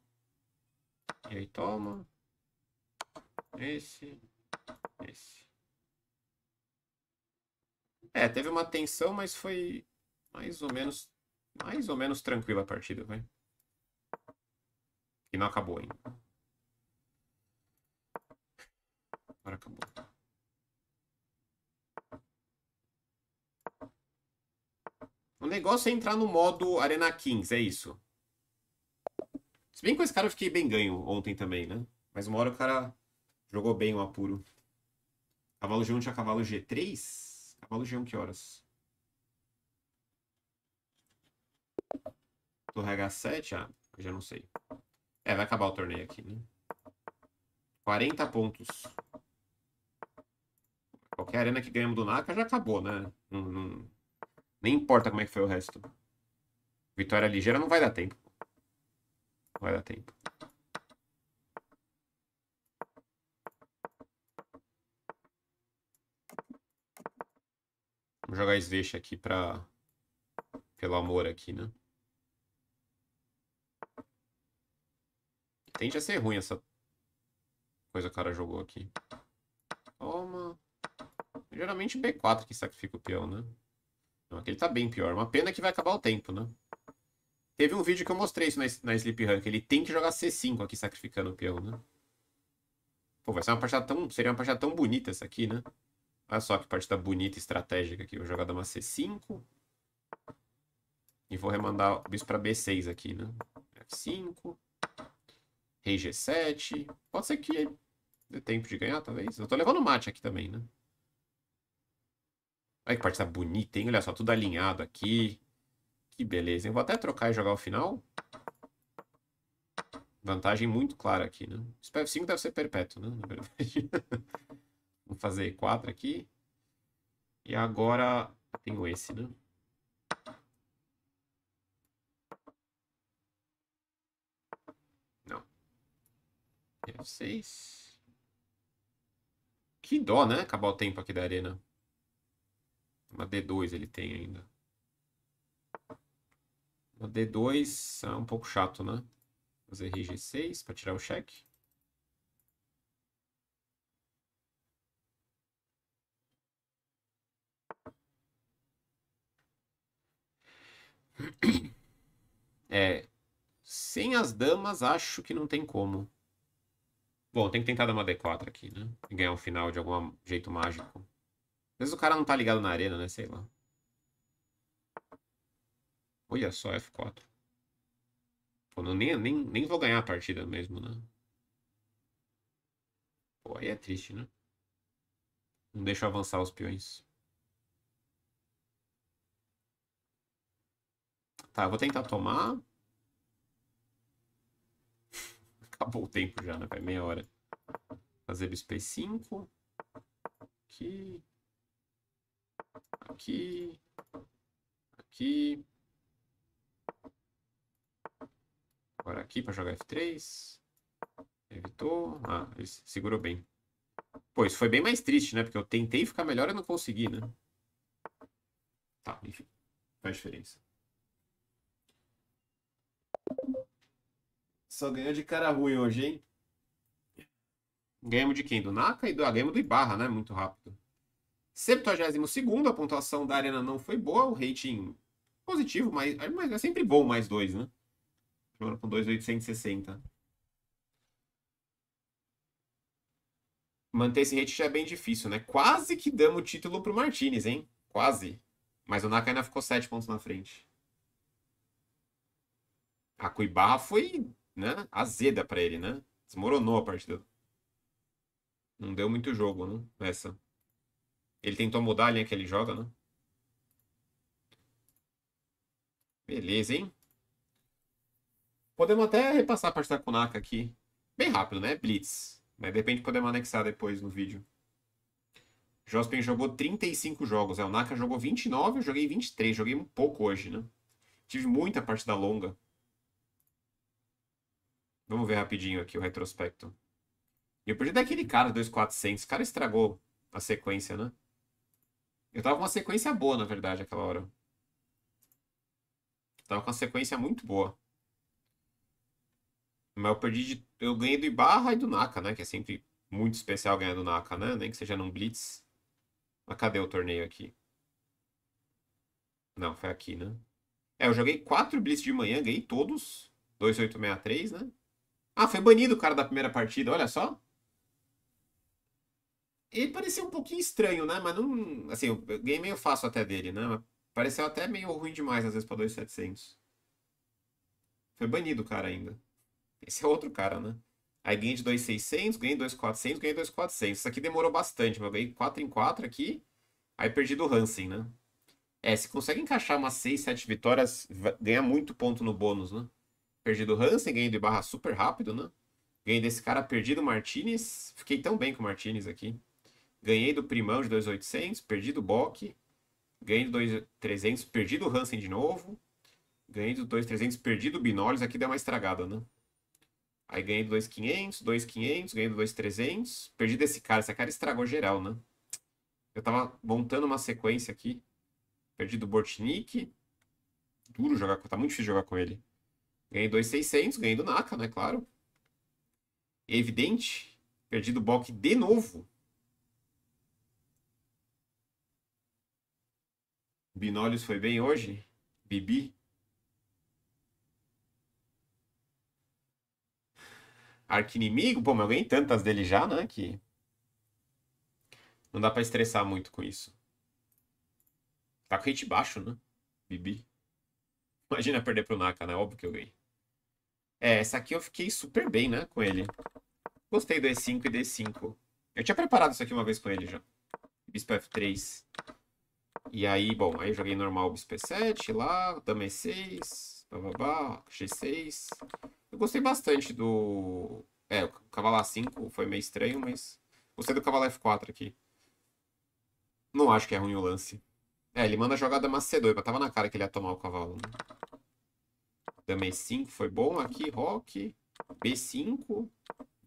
E aí toma. Esse. Esse. É, teve uma tensão, mas foi mais ou menos, mais ou menos tranquila a partida, vai. E não acabou ainda. Agora acabou. O negócio é entrar no modo Arena Kings, é isso. Se bem que com esse cara eu fiquei bem ganho ontem também, né? Mas uma hora o cara jogou bem o apuro. Cavalo G1 tinha cavalo G3? Cavalo G1, que horas? Torre H7? Ah, eu já não sei. É, vai acabar o torneio aqui, né? 40 pontos. Qualquer arena que ganhamos do Naka já acabou, né? Não, não... Nem importa como é que foi o resto. Vitória ligeira não vai dar tempo. Não vai dar tempo. Vamos jogar Sveixa aqui pra... Pelo amor aqui, né? Tende a ser ruim essa coisa que o cara jogou aqui. Toma. Geralmente B4 que sacrifica o peão, né? Não, aquele tá bem pior. Uma pena que vai acabar o tempo, né? Teve um vídeo que eu mostrei isso na, na Sleep Rank. Ele tem que jogar C5 aqui sacrificando o peão, né? Pô, vai ser uma partida tão... Seria uma partida tão bonita essa aqui, né? Olha só que partida bonita e estratégica aqui. Vou jogar dama C5. E vou remandar o bispo para B6 aqui, né? F5. Rei G7. Pode ser que dê tempo de ganhar, talvez. Eu tô levando mate aqui também, né? Olha que partida tá bonita, hein? Olha só, tudo alinhado aqui. Que beleza, hein? Vou até trocar e jogar o final. Vantagem muito clara aqui, né? Esse F5 deve ser perpétuo, né? Na verdade. (laughs) Vou fazer 4 aqui. E agora tenho esse, né? Não. Quero 6. Que dó, né? Acabar o tempo aqui da arena. Uma D2 ele tem ainda. Uma D2 é um pouco chato, né? Fazer RG6 para tirar o cheque. (coughs) É. Sem as damas, acho que não tem como. Bom, tem que tentar dar uma D4 aqui, né? E ganhar um final de algum jeito mágico. Às vezes o cara não tá ligado na arena, né? Sei lá. Olha só, F4. Pô, não, nem, nem, nem vou ganhar a partida mesmo, né? Pô, aí é triste, né? Não deixa avançar os peões. Tá, eu vou tentar tomar. Acabou o tempo já, né? Vai meia hora. Fazer bispo 5 Aqui. Aqui. Aqui. Agora aqui para jogar F3. Evitou. Ah, ele segurou bem. Pô, isso foi bem mais triste, né? Porque eu tentei ficar melhor e não consegui, né? Tá, enfim. Faz diferença. Só ganhou de cara ruim hoje, hein? Ganhamos de quem? Do Naka e do, ah, ganhamos do Ibarra, né? Muito rápido. 72, a pontuação da Arena não foi boa, o rating positivo, mas, é, mas é sempre bom mais dois, né? Jogando com 2,860. Manter esse rating já é bem difícil, né? Quase que damos o título pro Martinez, hein? Quase. Mas o Naka ainda ficou 7 pontos na frente. A ah, Cuibarra foi né? Azeda para ele, né? Desmoronou a partida. Não deu muito jogo, né? Essa. Ele tentou mudar a linha que ele joga, né? Beleza, hein? Podemos até repassar a com o Naka aqui. Bem rápido, né? Blitz. Mas de repente podemos anexar depois no vídeo. Jospin jogou 35 jogos. é O Naka jogou 29, eu joguei 23. Joguei um pouco hoje, né? Tive muita partida longa. Vamos ver rapidinho aqui o retrospecto. E eu perdi daquele cara, 2400. O cara estragou a sequência, né? Eu tava com uma sequência boa, na verdade, aquela hora. tava com uma sequência muito boa. Mas eu perdi de... Eu ganhei do Ibarra e do Naka, né? Que é sempre muito especial ganhar do Naka, né? Nem que seja num Blitz. Mas cadê o torneio aqui? Não, foi aqui, né? É, eu joguei quatro Blitz de manhã, ganhei todos. 2863, né? Ah, foi banido o cara da primeira partida, olha só. Ele parecia um pouquinho estranho, né? Mas não. Assim, eu ganhei meio fácil até dele, né? Mas pareceu até meio ruim demais, às vezes, pra 2,700. Foi banido o cara ainda. Esse é outro cara, né? Aí ganhei de 2,600, ganhei 2,400, ganhei 2,400. Isso aqui demorou bastante, mas eu ganhei 4 em 4 aqui. Aí perdi do Hansen, né? É, se consegue encaixar umas 6, 7 vitórias, ganha muito ponto no bônus, né? perdido o Hansen, ganhei de barra super rápido, né? Ganhei desse cara perdido o Martinez. Fiquei tão bem com o Martinez aqui. Ganhei do Primão de 2.800, perdi do Bock. Ganhei do 2.300, perdi do Hansen de novo. Ganhei do 2.300, perdi do Binolis. Aqui deu uma estragada, né? Aí ganhei do 2.500, 2.500, ganhei do 2.300. Perdi desse cara. Esse cara estragou geral, né? Eu tava montando uma sequência aqui. Perdi do Bortnik. Duro jogar, tá muito difícil jogar com ele. Ganhei 2,600, ganhei do Naka, né? Claro. É evidente. Perdi do Bok de novo. Binólios foi bem hoje? Bibi? Arquinimigo? Pô, mas eu ganhei tantas dele já, né? Que não dá pra estressar muito com isso. Tá com hit baixo, né? Bibi. Imagina perder pro Naka, né? Óbvio que eu ganhei. É, essa aqui eu fiquei super bem, né, com ele. Gostei do E5 e D5. Eu tinha preparado isso aqui uma vez com ele já. Bispo F3. E aí, bom, aí eu joguei normal o Bispo E7 lá, Dama E6, bababá, G6. Eu gostei bastante do... É, o cavalo A5 foi meio estranho, mas... Gostei do cavalo F4 aqui. Não acho que é ruim o lance. É, ele manda jogar Dama c 2 mas tava na cara que ele ia tomar o cavalo. Né? Também 5 foi bom. Aqui, rock. B5.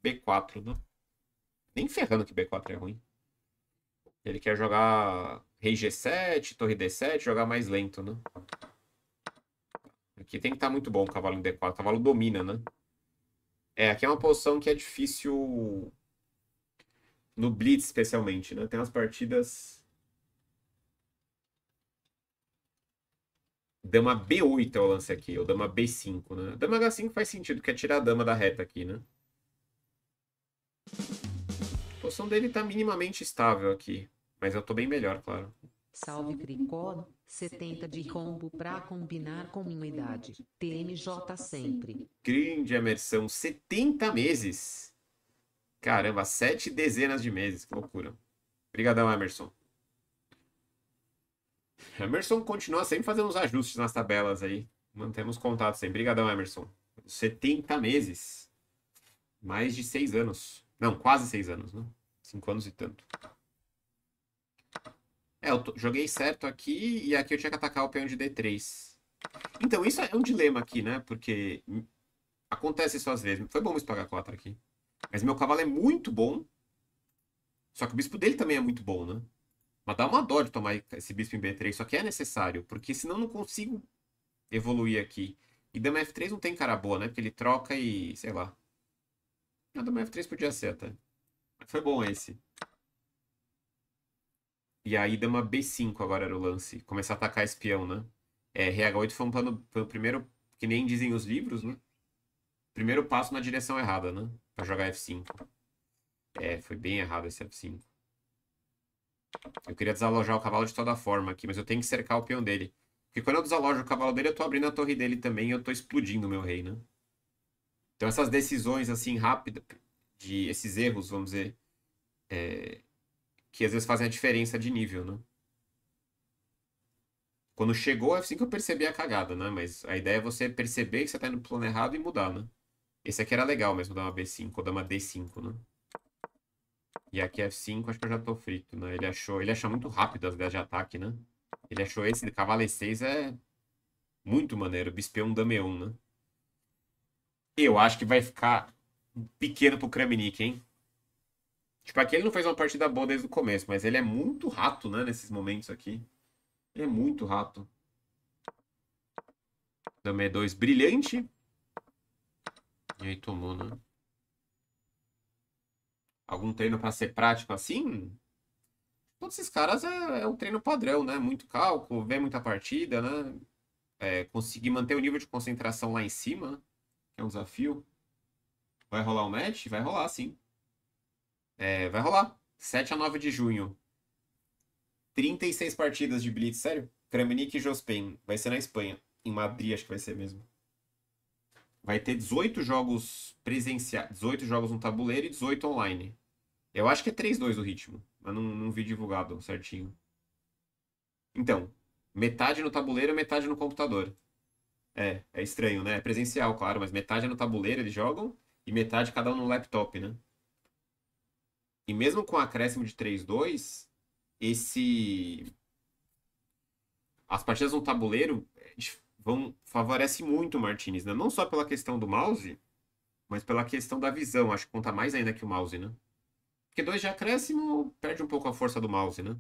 B4, né? Nem ferrando que B4 é ruim. Ele quer jogar rei G7, torre D7, jogar mais lento, né? Aqui tem que estar tá muito bom o cavalo em D4. O cavalo domina, né? É, aqui é uma posição que é difícil no Blitz, especialmente, né? Tem umas partidas Dama B8 é o lance aqui, ou dama B5, né? Dama H5 faz sentido, que é tirar a dama da reta aqui, né? A posição dele tá minimamente estável aqui, mas eu tô bem melhor, claro. Salve Cricó, 70 de combo pra combinar com minha idade. TMJ sempre. Grande Emerson, 70 meses. Caramba, sete dezenas de meses, que loucura. Obrigadão, Emerson. Emerson continua sempre fazendo os ajustes nas tabelas aí. Mantemos contato sempre. Obrigadão, Emerson. 70 meses. Mais de seis anos. Não, quase seis anos, né? Cinco anos e tanto. É, eu joguei certo aqui e aqui eu tinha que atacar o peão de D3. Então, isso é um dilema aqui, né? Porque acontece isso às vezes. Foi bom o bispo H4 aqui. Mas meu cavalo é muito bom. Só que o bispo dele também é muito bom, né? Mas dá uma dor de tomar esse bispo em B3, só que é necessário, porque senão não consigo evoluir aqui. E dama F3 não tem cara boa, né? Porque ele troca e, sei lá. A dama F3 podia ser, tá? Foi bom esse. E aí dama B5 agora era o lance. Começar a atacar espião, né? É, RH8 foi um plano, foi o primeiro, que nem dizem os livros, né? Primeiro passo na direção errada, né? Pra jogar F5. É, foi bem errado esse F5. Eu queria desalojar o cavalo de toda forma aqui, mas eu tenho que cercar o peão dele. Porque quando eu desalojo o cavalo dele, eu tô abrindo a torre dele também e eu tô explodindo o meu rei, né? Então essas decisões, assim, rápidas, de esses erros, vamos dizer, é, que às vezes fazem a diferença de nível, né? Quando chegou, é assim que eu percebi a cagada, né? Mas a ideia é você perceber que você tá indo pro plano errado e mudar, né? Esse aqui era legal mesmo, dar uma B5 ou dar uma D5, né? E aqui F5, acho que eu já tô frito, né? Ele achou. Ele acha muito rápido as vias de ataque, né? Ele achou esse de cavalo E6 é muito maneiro. Bispeão dame 1, né? Eu acho que vai ficar pequeno pro Kramnik, hein? Tipo, aqui ele não fez uma partida boa desde o começo, mas ele é muito rato, né? Nesses momentos aqui. Ele é muito rato. Dame 2, é brilhante. E aí tomou, né? algum treino para ser prático assim, todos esses caras é, é um treino padrão, né? Muito cálculo, ver muita partida, né? É, conseguir manter o nível de concentração lá em cima, que é um desafio. Vai rolar o um match? Vai rolar, sim. É, vai rolar. 7 a 9 de junho. 36 partidas de Blitz, sério? Kramnik e Jospen. Vai ser na Espanha. Em Madrid, acho que vai ser mesmo. Vai ter 18 jogos presenciais, 18 jogos no tabuleiro e 18 online. Eu acho que é 3-2 o ritmo, mas não, não vi divulgado certinho. Então, metade no tabuleiro, metade no computador. É, é estranho, né? É presencial, claro, mas metade é no tabuleiro eles jogam e metade cada um no laptop, né? E mesmo com o acréscimo de 3-2, esse. As partidas no tabuleiro é, vão favorece muito o Martinez, né? Não só pela questão do mouse, mas pela questão da visão. Acho que conta mais ainda que o mouse, né? Porque dois de acréscimo perde um pouco a força do mouse, né?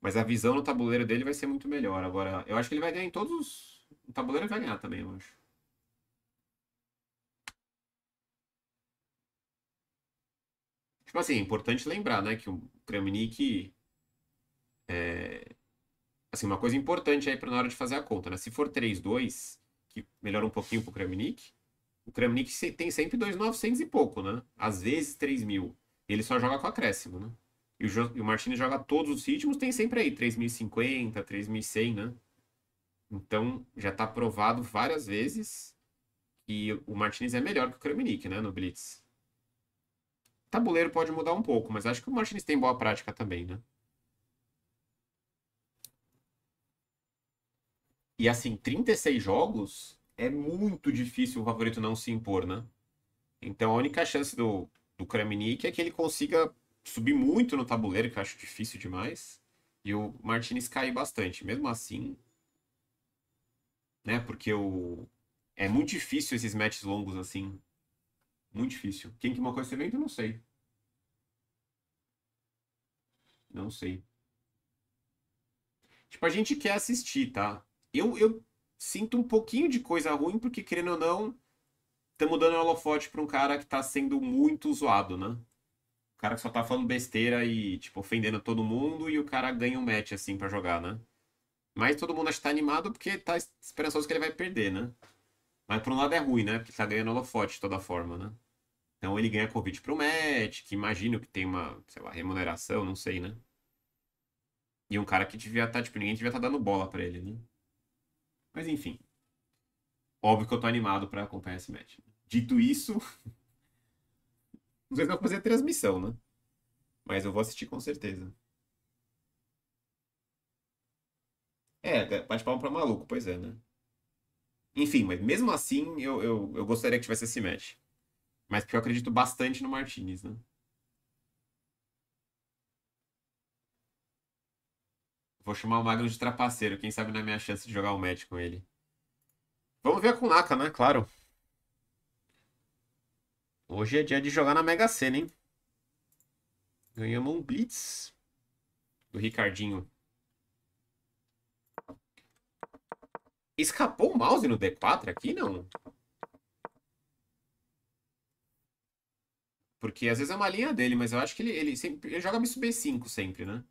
Mas a visão no tabuleiro dele vai ser muito melhor. Agora, eu acho que ele vai ganhar em todos os. O tabuleiro vai ganhar também, eu acho. Tipo assim, é importante lembrar, né, que o Kramnik é assim, uma coisa importante aí para na hora de fazer a conta, né? Se for 3-2, que melhora um pouquinho pro Kramnik, o Kramnik tem sempre 2,900 e pouco, né? Às vezes 3 mil. Ele só joga com acréscimo, né? E o, jo... e o Martínez joga todos os ritmos, tem sempre aí 3.050, 3.100, né? Então, já está provado várias vezes que o Martinez é melhor que o Kramnik, né, no Blitz. O tabuleiro pode mudar um pouco, mas acho que o Martinez tem boa prática também, né? E assim, 36 jogos é muito difícil o favorito não se impor, né? Então a única chance do do Kramnik é que ele consiga subir muito no tabuleiro, que eu acho difícil demais, e o Martinez cair bastante. Mesmo assim, né? Porque o é muito difícil esses matches longos assim. Muito difícil. Quem que marcou esse evento? Não sei. Não sei. Tipo, a gente quer assistir, tá? Eu, eu sinto um pouquinho de coisa ruim, porque querendo ou não, estamos dando holofote para um cara que tá sendo muito zoado, né? O cara que só tá falando besteira e, tipo, ofendendo todo mundo e o cara ganha um match, assim, para jogar, né? Mas todo mundo está que tá animado porque tá esperançoso que ele vai perder, né? Mas por um lado é ruim, né? Porque tá ganhando holofote de toda forma, né? Então ele ganha convite pro match, que imagino que tem uma, sei lá, remuneração, não sei, né? E um cara que devia estar, tá, tipo, ninguém devia estar tá dando bola para ele, né? Mas enfim. Óbvio que eu tô animado para acompanhar esse match. Né? Dito isso, não sei se eu vou fazer a transmissão, né? Mas eu vou assistir com certeza. É, é, bate palma pra maluco, pois é, né? Enfim, mas mesmo assim, eu, eu, eu gostaria que tivesse esse match. Mas porque eu acredito bastante no Martinez, né? Vou chamar o Magno de trapaceiro. Quem sabe na é minha chance de jogar um match com ele. Vamos ver a Kunaka, né? Claro. Hoje é dia de jogar na Mega Sena, hein? Ganhamos um Blitz do Ricardinho. Escapou o mouse no D4 aqui, não? Porque às vezes é uma linha dele, mas eu acho que ele, ele, sempre, ele joga bicho B5 sempre, né?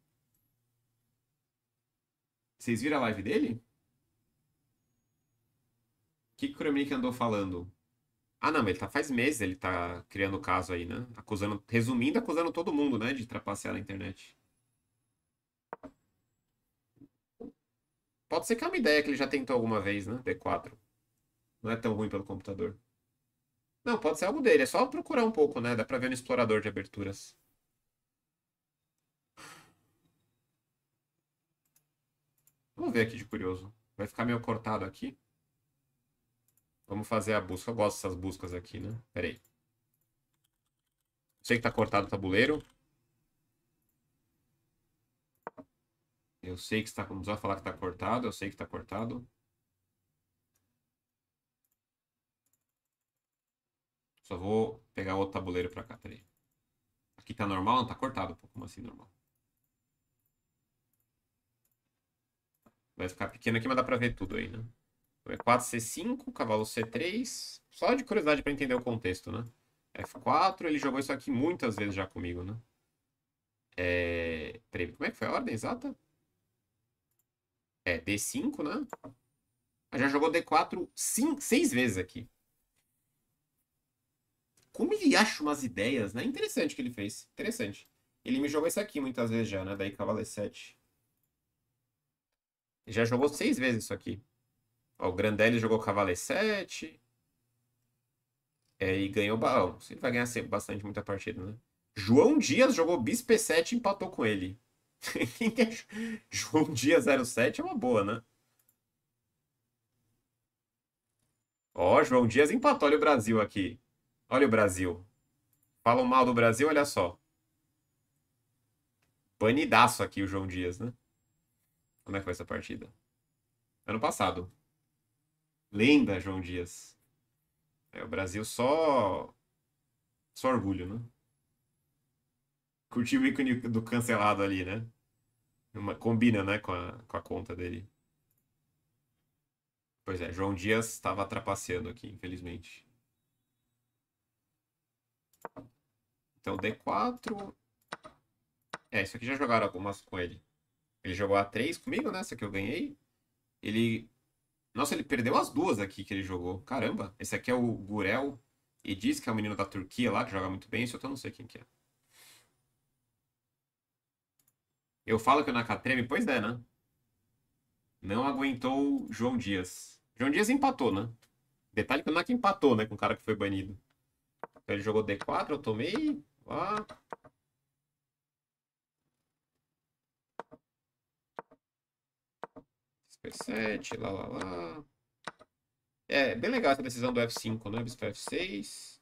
Vocês viram a live dele? O que, que o Kremlin andou falando? Ah, não, mas ele tá faz meses, ele tá criando o caso aí, né? Acusando, resumindo, acusando todo mundo, né, de trapacear na internet. Pode ser que é uma ideia que ele já tentou alguma vez, né? D4. Não é tão ruim pelo computador. Não, pode ser algo dele. É só procurar um pouco, né? Dá pra ver no explorador de aberturas. Vamos ver aqui de curioso. Vai ficar meio cortado aqui. Vamos fazer a busca. Eu gosto dessas buscas aqui, né? Peraí. Sei que tá cortado o tabuleiro. Eu sei que está. Não precisa falar que está cortado, eu sei que está cortado. Só vou pegar outro tabuleiro para cá, peraí. Aqui tá normal? Não, tá cortado, pô. Como assim normal? Vai ficar pequeno aqui, mas dá para ver tudo aí, né? E4, é C5, cavalo C3. Só de curiosidade para entender o contexto, né? F4, ele jogou isso aqui muitas vezes já comigo, né? É... Peraí, como é que foi a ordem exata? É, D5, né? Ah, já jogou D4 cinco, seis vezes aqui. Como ele acha umas ideias, né? Interessante o que ele fez. Interessante. Ele me jogou isso aqui muitas vezes já, né? Daí cavalo é E7. Ele já jogou seis vezes isso aqui. Ó, o Grandelli jogou cavalo e7. É, e ganhou balão. Ele vai ganhar bastante muita partida, né? João Dias jogou bis P7 e empatou com ele. (laughs) É João Dias 07 é uma boa, né? Ó, João Dias empatou. Olha o Brasil aqui. Olha o Brasil. Falam mal do Brasil, olha só. Banidaço aqui o João Dias, né? Como é que foi essa partida? Ano passado. Lenda, João Dias. É, o Brasil só. Só orgulho, né? Curtiu o ícone do cancelado ali, né? Uma, combina, né, com a, com a conta dele. Pois é, João Dias estava trapaceando aqui, infelizmente. Então, D4. É, isso aqui já jogaram algumas com ele. Ele jogou A3 comigo, né? Essa que eu ganhei. Ele nossa, ele perdeu as duas aqui que ele jogou. Caramba, esse aqui é o Gurel e diz que é o menino da Turquia lá, que joga muito bem. Esse eu não sei quem que é. Eu falo que o Naka treme? Pois é, né? Não aguentou o João Dias. João Dias empatou, né? Detalhe que o Naka empatou, né? Com o cara que foi banido. Então ele jogou D4, eu tomei. Ó. f 7 lá, lá, lá. É bem legal essa decisão do F5, né? Bispo F6.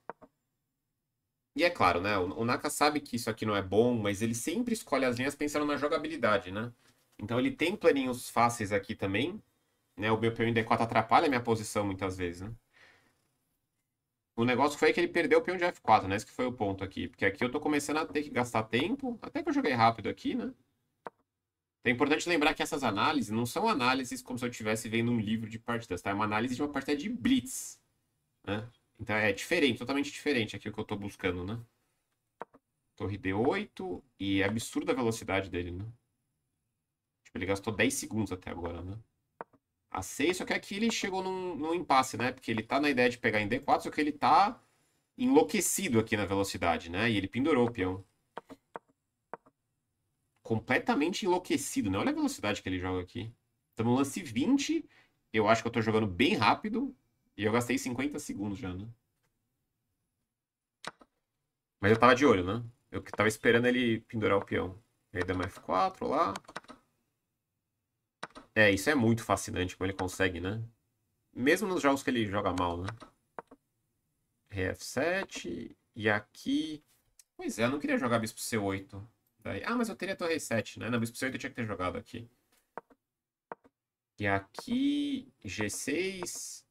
E é claro, né? O, o Naka sabe que isso aqui não é bom, mas ele sempre escolhe as linhas pensando na jogabilidade, né? Então ele tem planinhos fáceis aqui também. Né? O meu peão em D4 atrapalha a minha posição muitas vezes, né? O negócio foi que ele perdeu o peão de F4, né? Esse que foi o ponto aqui. Porque aqui eu tô começando a ter que gastar tempo. Até que eu joguei rápido aqui, né? Então, é importante lembrar que essas análises não são análises como se eu estivesse vendo um livro de partidas, tá? É uma análise de uma partida de blitz, né? Então é diferente, totalmente diferente aqui o que eu estou buscando, né? Torre D8 e é absurda a velocidade dele, né? Tipo, ele gastou 10 segundos até agora, né? A6, só que aqui ele chegou num, num impasse, né? Porque ele tá na ideia de pegar em D4, só que ele tá enlouquecido aqui na velocidade, né? E ele pendurou o peão completamente enlouquecido, né? Olha a velocidade que ele joga aqui. Estamos no lance 20. Eu acho que eu estou jogando bem rápido. E eu gastei 50 segundos já, né? Mas eu estava de olho, né? Eu estava esperando ele pendurar o peão. Aí dá F4 lá. É, isso é muito fascinante como ele consegue, né? Mesmo nos jogos que ele joga mal, né? Rf7. E aqui... Pois é, eu não queria jogar bispo C8. Daí, ah, mas eu teria torre 7, né? Não, mas pro 8 eu tinha que ter jogado aqui. E aqui, G6.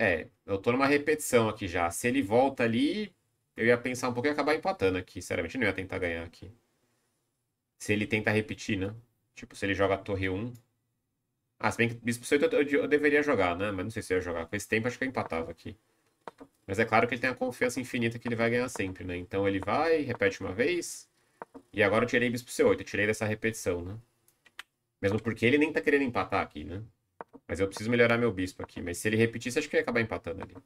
É, eu tô numa repetição aqui já. Se ele volta ali, eu ia pensar um pouco e acabar empatando aqui. Sinceramente, eu não ia tentar ganhar aqui. Se ele tenta repetir, né? Tipo, se ele joga a torre 1. Ah, se bem que bispo 8 eu, eu, eu deveria jogar, né? Mas não sei se eu ia jogar. Com esse tempo, acho que eu empatava aqui. Mas é claro que ele tem a confiança infinita que ele vai ganhar sempre, né? Então ele vai, repete uma vez. E agora eu tirei bispo C8, eu tirei dessa repetição, né? Mesmo porque ele nem tá querendo empatar aqui, né? Mas eu preciso melhorar meu bispo aqui. Mas se ele repetisse, acho que ia acabar empatando ali.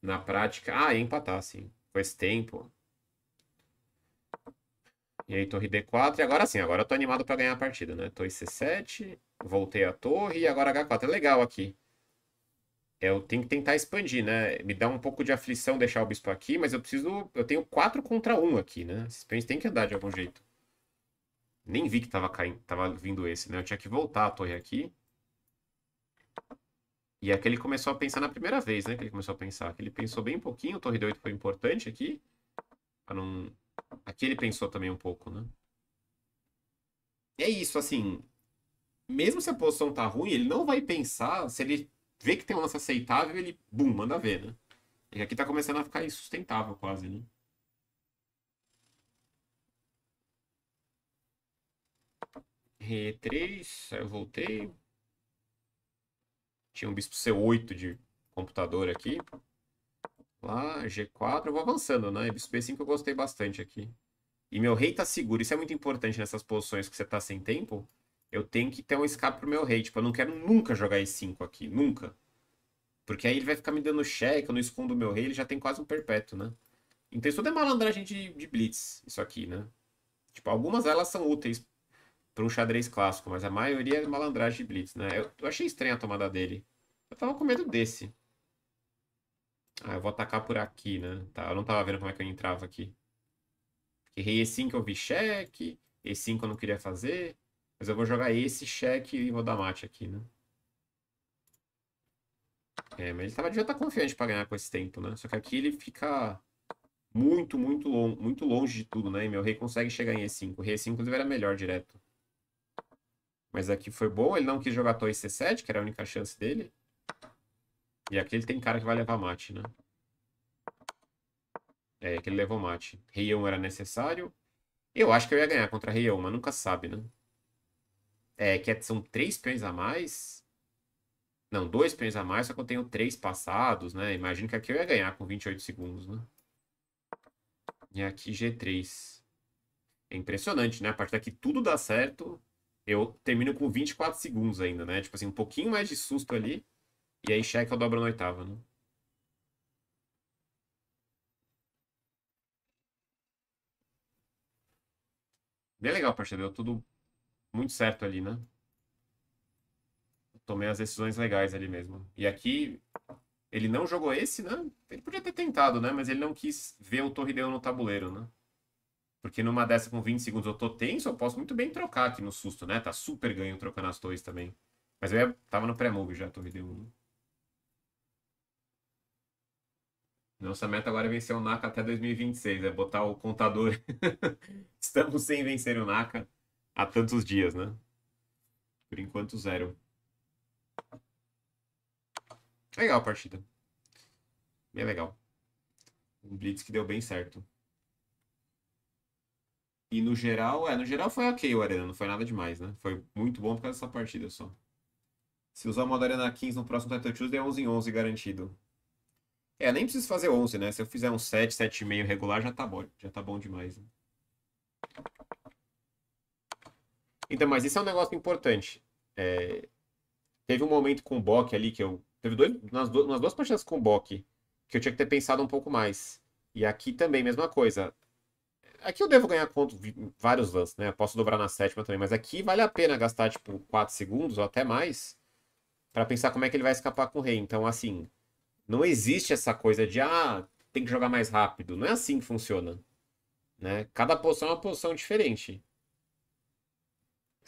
Na prática... Ah, ia empatar, sim. Faz tempo. E aí, torre D4. E agora sim, agora eu tô animado pra ganhar a partida, né? Torre C7, voltei a torre e agora H4. É legal aqui. É, eu tenho que tentar expandir, né? Me dá um pouco de aflição deixar o bispo aqui, mas eu preciso. Eu tenho 4 contra 1 aqui, né? Esses peões têm que andar de algum jeito. Nem vi que tava, caindo, tava vindo esse, né? Eu tinha que voltar a torre aqui. E é ele começou a pensar na primeira vez, né? Que ele começou a pensar. Que ele pensou bem pouquinho, torre D8 foi importante aqui. Pra não... Aqui ele pensou também um pouco, né? E é isso, assim. Mesmo se a posição tá ruim, ele não vai pensar se ele vê que tem um lance aceitável, ele, bum, manda ver, né? É e aqui tá começando a ficar insustentável quase, né? re 3 aí eu voltei. Tinha um bispo C8 de computador aqui. Lá, G4, eu vou avançando, né? Bispo B5 eu gostei bastante aqui. E meu rei tá seguro, isso é muito importante nessas posições que você tá sem tempo. Eu tenho que ter um escape pro meu rei. Tipo, eu não quero nunca jogar E5 aqui. Nunca. Porque aí ele vai ficar me dando cheque, eu não escondo o meu rei, ele já tem quase um perpétuo, né? Então isso tudo é malandragem de, de blitz, isso aqui, né? Tipo, algumas elas são úteis para um xadrez clássico, mas a maioria é malandragem de blitz, né? Eu, eu achei estranha a tomada dele. Eu tava com medo desse. Ah, eu vou atacar por aqui, né? Tá, eu não tava vendo como é que eu entrava aqui. Porque rei E5 eu vi cheque, E5 eu não queria fazer. Mas eu vou jogar esse cheque e vou dar mate aqui, né? É, mas ele tava, devia estar tá confiante pra ganhar com esse tempo, né? Só que aqui ele fica muito, muito, long, muito longe de tudo, né? E meu rei consegue chegar em E5. O rei E5 inclusive era melhor direto. Mas aqui foi bom, ele não quis jogar torre C7, que era a única chance dele. E aqui ele tem cara que vai levar mate, né? É, que ele levou mate. Rei 1 era necessário. Eu acho que eu ia ganhar contra rei 1, mas nunca sabe, né? é, que é, são três peões a mais. Não, dois peões a mais, só que eu tenho três passados, né? Imagino que aqui eu ia ganhar com 28 segundos, né? E aqui G3. É impressionante, né? A partir daqui tudo dá certo. Eu termino com 24 segundos ainda, né? Tipo assim, um pouquinho mais de susto ali. E aí cheque eu dobro na oitava, né? Bem legal, parceiro. Deu tudo muito certo ali, né? Tomei as decisões legais ali mesmo. E aqui, ele não jogou esse, né? Ele podia ter tentado, né? Mas ele não quis ver o Torrideu no tabuleiro, né? Porque numa dessa com 20 segundos eu tô tenso, eu posso muito bem trocar aqui no susto, né? Tá super ganho trocando as torres também. Mas eu ia... tava no pré-move já, Torrideu. Né? Nossa meta agora é vencer o Naka até 2026, é botar o contador. (laughs) Estamos sem vencer o Naka há tantos dias, né? Por enquanto, zero. Legal a partida. Bem legal. Um blitz que deu bem certo. E no geral, é, no geral foi ok o Arena, não foi nada demais, né? Foi muito bom por causa dessa partida só. Se usar o modo Arena 15 no próximo Title Tuesday é 11 em 11 garantido. É, nem preciso fazer 11, né? Se eu fizer um 7, 7,5 regular já tá bom, já tá bom demais, né? Então, mas isso é um negócio importante. É, teve um momento com o Bock ali que eu. Teve dois, nas, duas, nas duas partidas com o Bock que eu tinha que ter pensado um pouco mais. E aqui também, mesma coisa. Aqui eu devo ganhar conto vários lances, né? Eu posso dobrar na sétima também, mas aqui vale a pena gastar, tipo, 4 segundos ou até mais para pensar como é que ele vai escapar com o rei. Então, assim, não existe essa coisa de, ah, tem que jogar mais rápido. Não é assim que funciona. Né? Cada posição é uma posição diferente.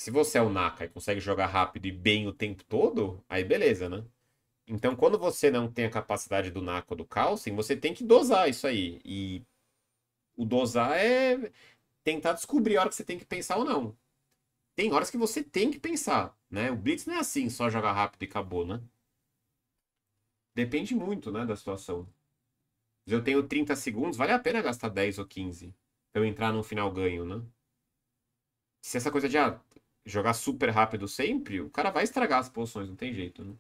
Se você é o Naka e consegue jogar rápido e bem o tempo todo, aí beleza, né? Então, quando você não tem a capacidade do Naka ou do Carlsen, você tem que dosar isso aí. E o dosar é tentar descobrir a hora que você tem que pensar ou não. Tem horas que você tem que pensar, né? O Blitz não é assim, só jogar rápido e acabou, né? Depende muito, né, da situação. Se eu tenho 30 segundos, vale a pena gastar 10 ou 15 pra eu entrar num final ganho, né? Se essa coisa de, ah, jogar super rápido sempre, o cara vai estragar as posições, não tem jeito, né?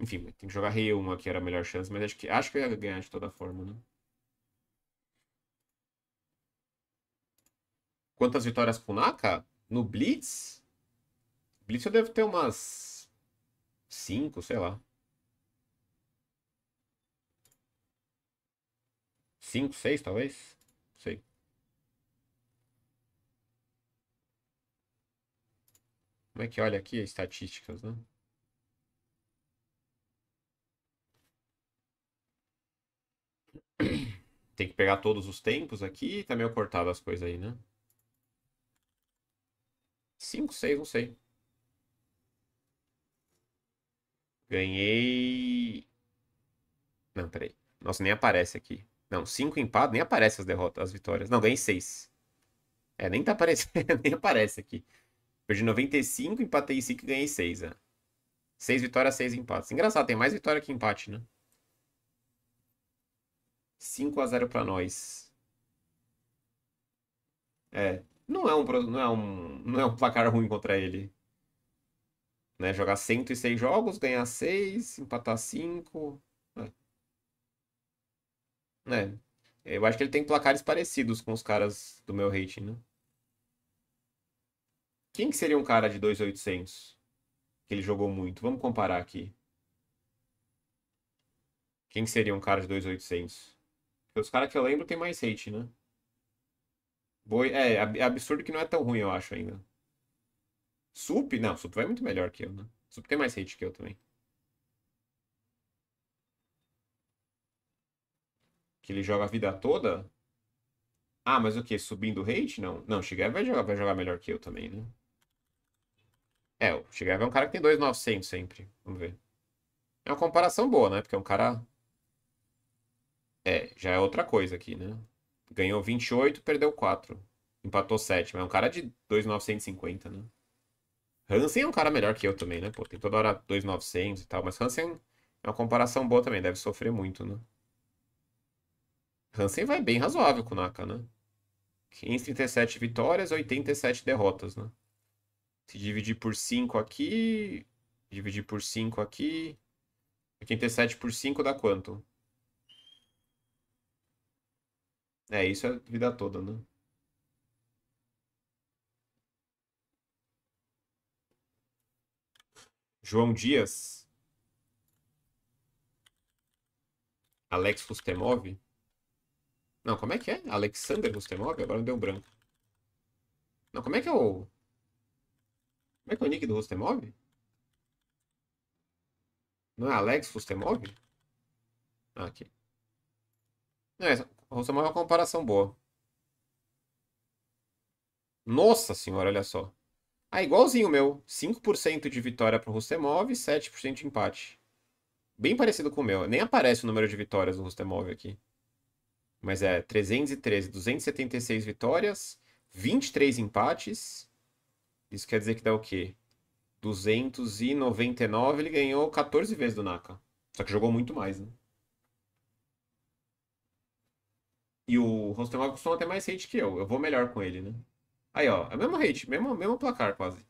Enfim, tem que jogar rei 1 que era a melhor chance, mas acho que, acho que eu ia ganhar de toda forma, né? Quantas vitórias com Naka? No Blitz? Blitz eu devo ter umas 5, sei lá. 5, 6 talvez? Como é que olha aqui as estatísticas, né? Tem que pegar todos os tempos aqui. Também eu cortava as coisas aí, né? 5, 6, não sei. Ganhei... Não, peraí. Nossa, nem aparece aqui. Não, 5 empates, nem aparece as derrotas, as vitórias. Não, ganhei 6. É, nem tá aparecendo, (laughs) nem aparece aqui. Perdi 95, empatei 5 e ganhei 6, né? 6 vitórias, 6 empates. Engraçado, tem mais vitória que empate, né? 5 x 0 pra nós. É, não é um não é um não é um placar ruim contra ele. Né, jogar 106 jogos, ganhar 6, empatar 5. É. é. Eu acho que ele tem placares parecidos com os caras do meu rating, né? Quem que seria um cara de 2,800? Que ele jogou muito. Vamos comparar aqui. Quem que seria um cara de 2,800? Porque os caras que eu lembro tem mais hate, né? Boi, é, é, é absurdo que não é tão ruim, eu acho, ainda. Sup? Não, Sup vai muito melhor que eu, né? Sup tem mais hate que eu também. Que ele joga a vida toda? Ah, mas o quê? Subindo hate? Não. Não, Shigeru vai jogar, vai jogar melhor que eu também, né? É, o Shigaev é um cara que tem 2,900 sempre. Vamos ver. É uma comparação boa, né? Porque é um cara. É, já é outra coisa aqui, né? Ganhou 28, perdeu 4. Empatou 7. Mas é um cara de 2,950, né? Hansen é um cara melhor que eu também, né? Pô, tem toda hora 2,900 e tal. Mas Hansen é uma comparação boa também. Deve sofrer muito, né? Hansen vai bem razoável com o Naka, né? 537 vitórias, 87 derrotas, né? Se dividir por 5 aqui, dividir por 5 aqui, 87 por 5 dá quanto? É, isso é a vida toda, né? João Dias. Alex Rustemov. Não, como é que é? Alexander Rustemov? Agora me deu um branco. Não, como é que é o... Como é que é o nick do Rustemov? Não é Alex Rustemov? Ah, aqui. É, Rustemov é uma comparação boa. Nossa senhora, olha só. Ah, igualzinho o meu. 5% de vitória para Rustemov e 7% de empate. Bem parecido com o meu. Nem aparece o número de vitórias do Rustemov aqui. Mas é 313, 276 vitórias, 23 empates isso quer dizer que dá o quê? 299, ele ganhou 14 vezes do Naka. Só que jogou muito mais, né? E o Rostemar costuma ter mais hate que eu. Eu vou melhor com ele, né? Aí, ó. É o mesmo hate. Mesmo, mesmo placar, quase.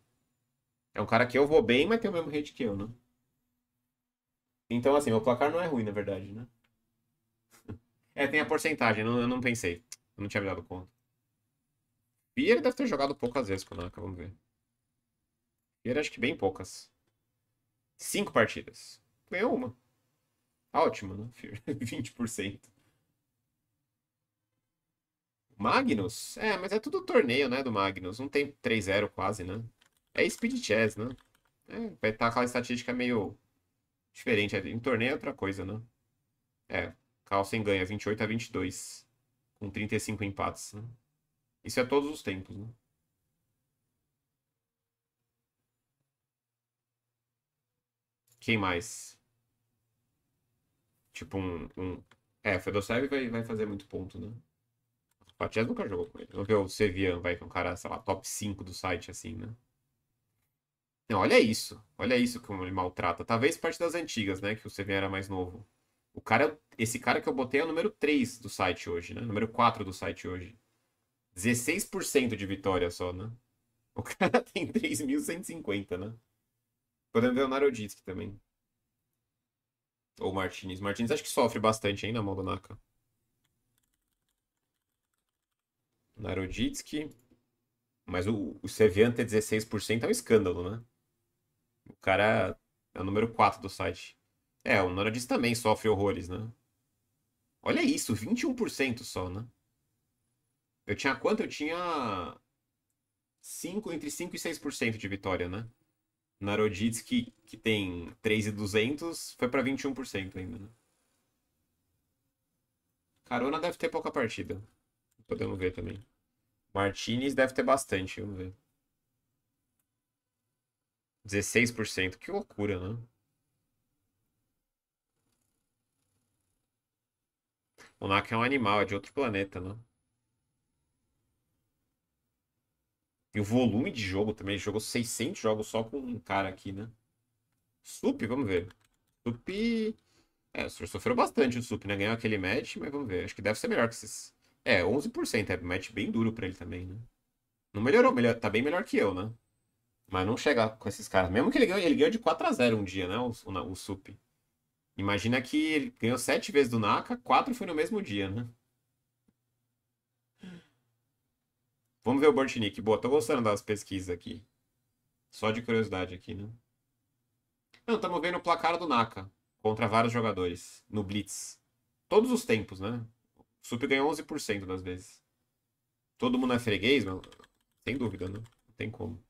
É um cara que eu vou bem, mas tem o mesmo hate que eu, né? Então, assim, meu placar não é ruim, na verdade, né? (laughs) é, tem a porcentagem. Eu não, eu não pensei. Eu não tinha me dado conta. E ele deve ter jogado poucas vezes com o Naka. Vamos ver. Vieira acho que bem poucas. Cinco partidas. Ganhou uma. Tá ótimo, né? 20%. (laughs) Magnus? É, mas é tudo torneio, né, do Magnus. Não tem 3-0 quase, né? É Speed Chess, né? É, vai estar tá aquela estatística meio diferente. Em torneio é outra coisa, né? É, Carlsen ganha 28 a 22, com 35 empates. Né? Isso é todos os tempos, né? Quem mais? Tipo um. um... É, Fedosev vai, vai fazer muito ponto, né? O Patias nunca jogou com ele. Vamos ver o Sevian vai, que é um cara, sei lá, top 5 do site, assim, né? Não, olha isso. Olha isso como ele maltrata. Talvez parte das antigas, né? Que o Sevian era mais novo. O cara, esse cara que eu botei é o número 3 do site hoje, né? Número 4 do site hoje. 16% de vitória só, né? O (laughs) cara tem 3.150, né? Podemos ver o Naroditsky também. Ou o Martins Martins acho que sofre bastante, hein, na mão do Naka. Naroditsky. Mas o, o Sevian ter 16% é um escândalo, né? O cara é o número 4 do site. É, o Naroditsky também sofre horrores, né? Olha isso, 21% só, né? Eu tinha quanto? Eu tinha 5, entre 5 e 6% de vitória, né? Naroditsky, que tem 3,200, foi para 21% ainda, né? Carona deve ter pouca partida. Podemos ver também. Martinez deve ter bastante, vamos ver. 16%, que loucura, né? O Naka é um animal, é de outro planeta, né? E o volume de jogo também. Ele jogou 600 jogos só com um cara aqui, né? Sup, vamos ver. Sup. É, o senhor sofreu bastante o Sup, né? Ganhou aquele match, mas vamos ver. Acho que deve ser melhor que esses. É, 11%. É um match bem duro pra ele também, né? Não melhorou, melhor... tá bem melhor que eu, né? Mas não chega com esses caras. Mesmo que ele ganhou, ele ganhou de 4x0 um dia, né? O, o, o Sup. Imagina que ele ganhou 7 vezes do Naka, 4 foi no mesmo dia, né? Vamos ver o Bortnik. Boa, tô gostando das pesquisas aqui. Só de curiosidade aqui, né? Não, estamos vendo o placar do Naka contra vários jogadores no Blitz. Todos os tempos, né? O Sup ganhou 11% das vezes. Todo mundo é freguês, mano? Sem dúvida, né? Não tem como.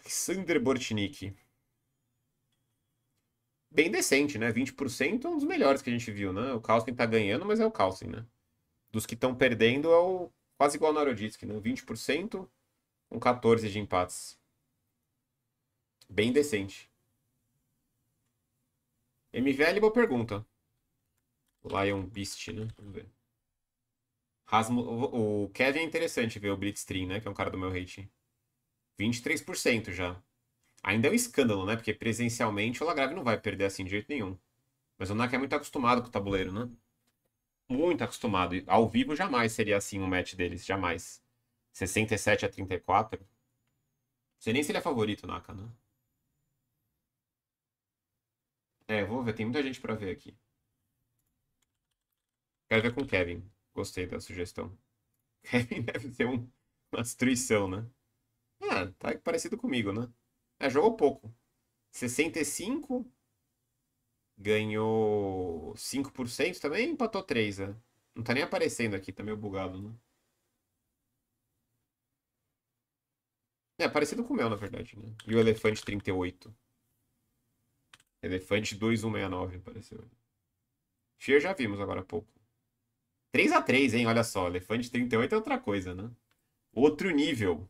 Sander Bortnik. Bem decente, né? 20% é um dos melhores que a gente viu, né? O Carlsen tá ganhando, mas é o Carlsen, né? dos que estão perdendo é o quase igual na Aerodisc, né? 20% com 14 de empates. Bem decente. MVL, boa pergunta. Lion Beast, né? Vamos ver. O Kevin é interessante ver o Blitzstream, né? Que é um cara do meu rating. 23% já. Ainda é um escândalo, né? Porque presencialmente o Lagrave não vai perder assim de jeito nenhum. Mas o Nak é muito acostumado com o tabuleiro, né? muito acostumado. Ao vivo jamais seria assim um match deles, jamais. 67 a 34. Não sei nem se ele é favorito, Naka, né? É, vou ver, tem muita gente para ver aqui. Quero ver com o Kevin. Gostei da sugestão. (laughs) Kevin deve ser um, uma destruição, né? Ah, tá parecido comigo, né? É, jogou pouco. 65 ganhou 5% também empatou 3, né? Não tá nem aparecendo aqui, tá meio bugado, né? É, parecido com o meu, na verdade, né? E o Elefante 38. Elefante 2169 apareceu. Fear já vimos agora há pouco. 3x3, hein? Olha só, Elefante 38 é outra coisa, né? Outro nível.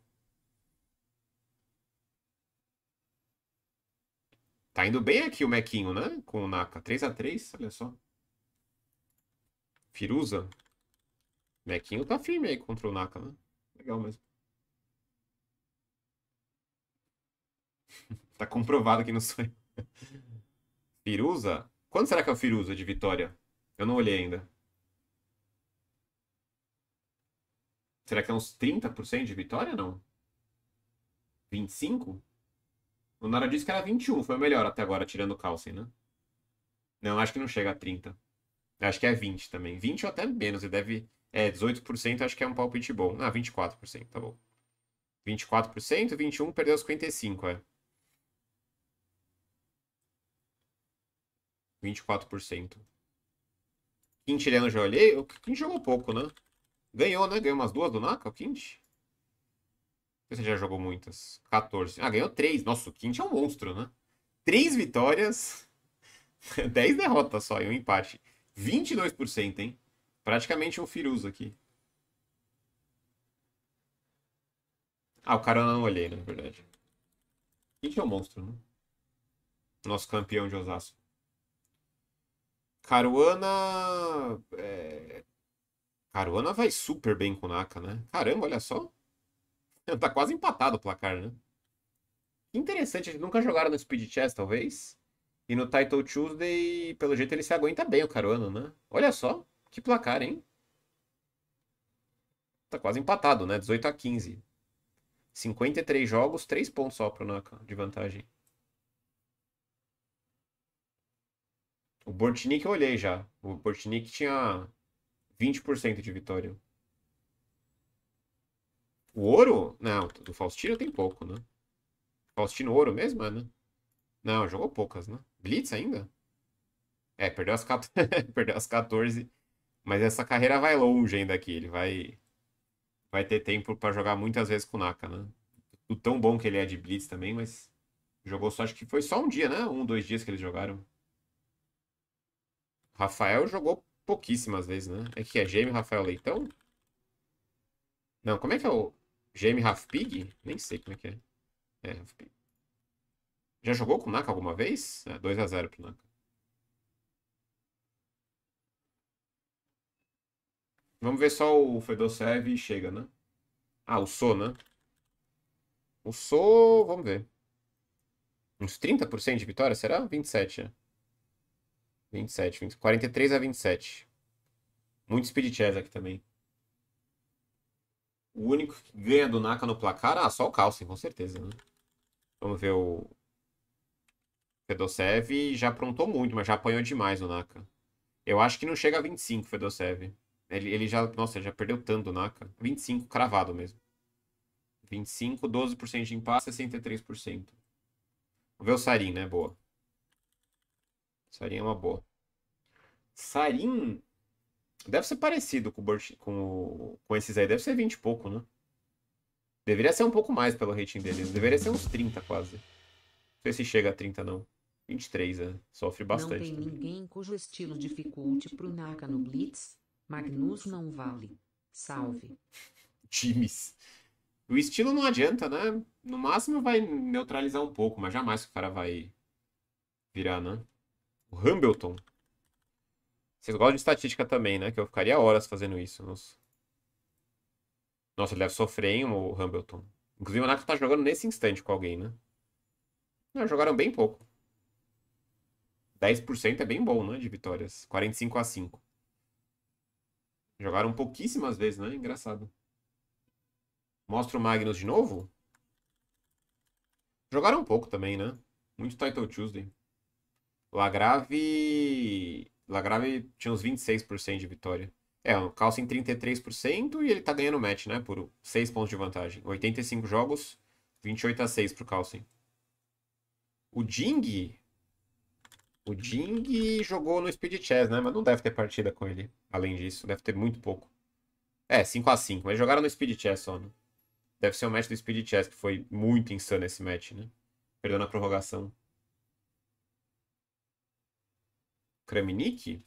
Tá indo bem aqui o Mequinho, né? Com o Naka. 3x3, olha só. Firuza. Mequinho tá firme aí contra o Naka, né? Legal mesmo. (laughs) tá comprovado aqui no sonho. (laughs) Firuza? Quando será que é o Firuza de vitória? Eu não olhei ainda. Será que é uns 30% de vitória? Não. 25%? O Nara disse que era 21, foi o melhor até agora, tirando o Carlsen, né? Não, acho que não chega a 30. Acho que é 20 também. 20 ou até menos, e deve. É, 18% acho que é um palpite bom. Ah, 24%, tá bom. 24%, 21 perdeu os 55, é. 24%. Quint ele é no joelho. O Quint jogou pouco, né? Ganhou, né? Ganhou umas duas do Naka, o Quint? Você já jogou muitas. 14. Ah, ganhou 3. Nossa, o Quinte é um monstro, né? 3 vitórias, 10 (laughs) derrotas só e um empate. 22%, hein? Praticamente um Firuza aqui. Ah, o cara não é olhei, na verdade. quint é um monstro, né? Nosso campeão de Osasco. Caruana. É... Caruana vai super bem com o Naka, né? Caramba, olha só. (laughs) Tá quase empatado o placar, né? Interessante, eles nunca jogaram no Speed Chess, talvez. E no Title Tuesday, pelo jeito, ele se aguenta bem o Caruano, né? Olha só, que placar, hein? Tá quase empatado, né? 18 a 15. 53 jogos, 3 pontos só pro Naka de vantagem. O Bortnik eu olhei já. O Bortnik tinha 20% de vitória. O ouro? Não, do Faustino tem pouco, né? Faustino ouro mesmo, é, né? Não, jogou poucas, né? Blitz ainda? É, perdeu as, 14... (laughs) perdeu as 14. Mas essa carreira vai longe ainda aqui. Ele vai vai ter tempo para jogar muitas vezes com o Naka, né? O tão bom que ele é de Blitz também, mas jogou só, acho que foi só um dia, né? Um, dois dias que eles jogaram. Rafael jogou pouquíssimas vezes, né? É que é gêmeo Rafael Leitão? Não, como é que é o. Jamie Halfpig? Nem sei como é que é. É, Halfpig. Já jogou com o Naka alguma vez? É, 2x0 pro Naka. Vamos ver só o Fedorsev e chega, né? Ah, o Sou, né? O Sou, vamos ver. Uns 30% de vitória, será? 27, né? 27, 20, 43 a 27. Muito speed chess aqui também. O único que ganha do Naka no placar, ah, só o Carlsen, com certeza. Né? Vamos ver o. Fedosev já aprontou muito, mas já apanhou demais o Naka. Eu acho que não chega a 25, Fedosev. Ele, ele já. Nossa, já perdeu tanto o Naka. 25 cravado mesmo. 25, 12% de empate, 63%. Vamos ver o Sarin, né? Boa. Sarin é uma boa. Sarin Deve ser parecido com, com, com esses aí. Deve ser 20 e pouco, né? Deveria ser um pouco mais pelo rating deles. Deveria ser uns 30 quase. Não sei se chega a 30, não. 23, né? Sofre bastante. Não tem também. ninguém cujo estilo dificulte pro Naka no Blitz. Magnus não vale. Salve. Times. O estilo não adianta, né? No máximo vai neutralizar um pouco, mas jamais o cara vai virar, né? O Hambleton. Vocês gostam de estatística também, né? Que eu ficaria horas fazendo isso. Nossa, Nossa ele deve sofrer, hein, o hamilton Inclusive, o Naka tá jogando nesse instante com alguém, né? Não, jogaram bem pouco. 10% é bem bom, né, de vitórias. 45 a 5. Jogaram pouquíssimas vezes, né? Engraçado. Mostra o Magnus de novo? Jogaram um pouco também, né? Muito Title Tuesday. Lagrave Lagrave tinha uns 26% de vitória. É, o Carlsen 33% e ele tá ganhando o match, né? Por 6 pontos de vantagem. 85 jogos, 28 a 6 pro Carlsen. O Ding. O Ding jogou no Speed Chess, né? Mas não deve ter partida com ele. Além disso, deve ter muito pouco. É, 5 a 5 mas jogaram no Speed Chess só, né? Deve ser o match do Speed Chess, que foi muito insano esse match, né? Perdeu na prorrogação. Kramnik?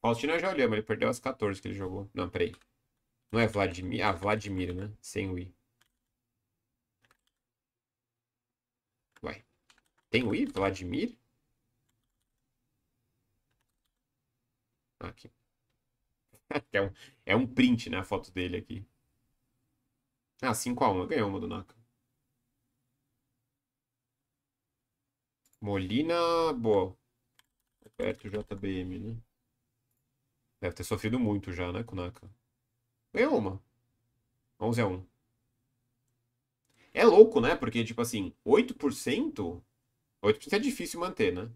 Faustino já olhei, mas ele perdeu as 14 que ele jogou. Não, peraí. Não é Vladimir? Ah, Vladimir, né? Sem o I. Uai. Tem o I? Vladimir? Ah, aqui. (laughs) é, um, é um print, né? A foto dele aqui. Ah, 5x1. Eu ganhei uma do Naka. Molina, boa. Perto JBM, né? Deve ter sofrido muito já, né, Kunaka? Ganhou uma. 11 a 1. É louco, né? Porque, tipo assim, 8%... 8% é difícil manter, né?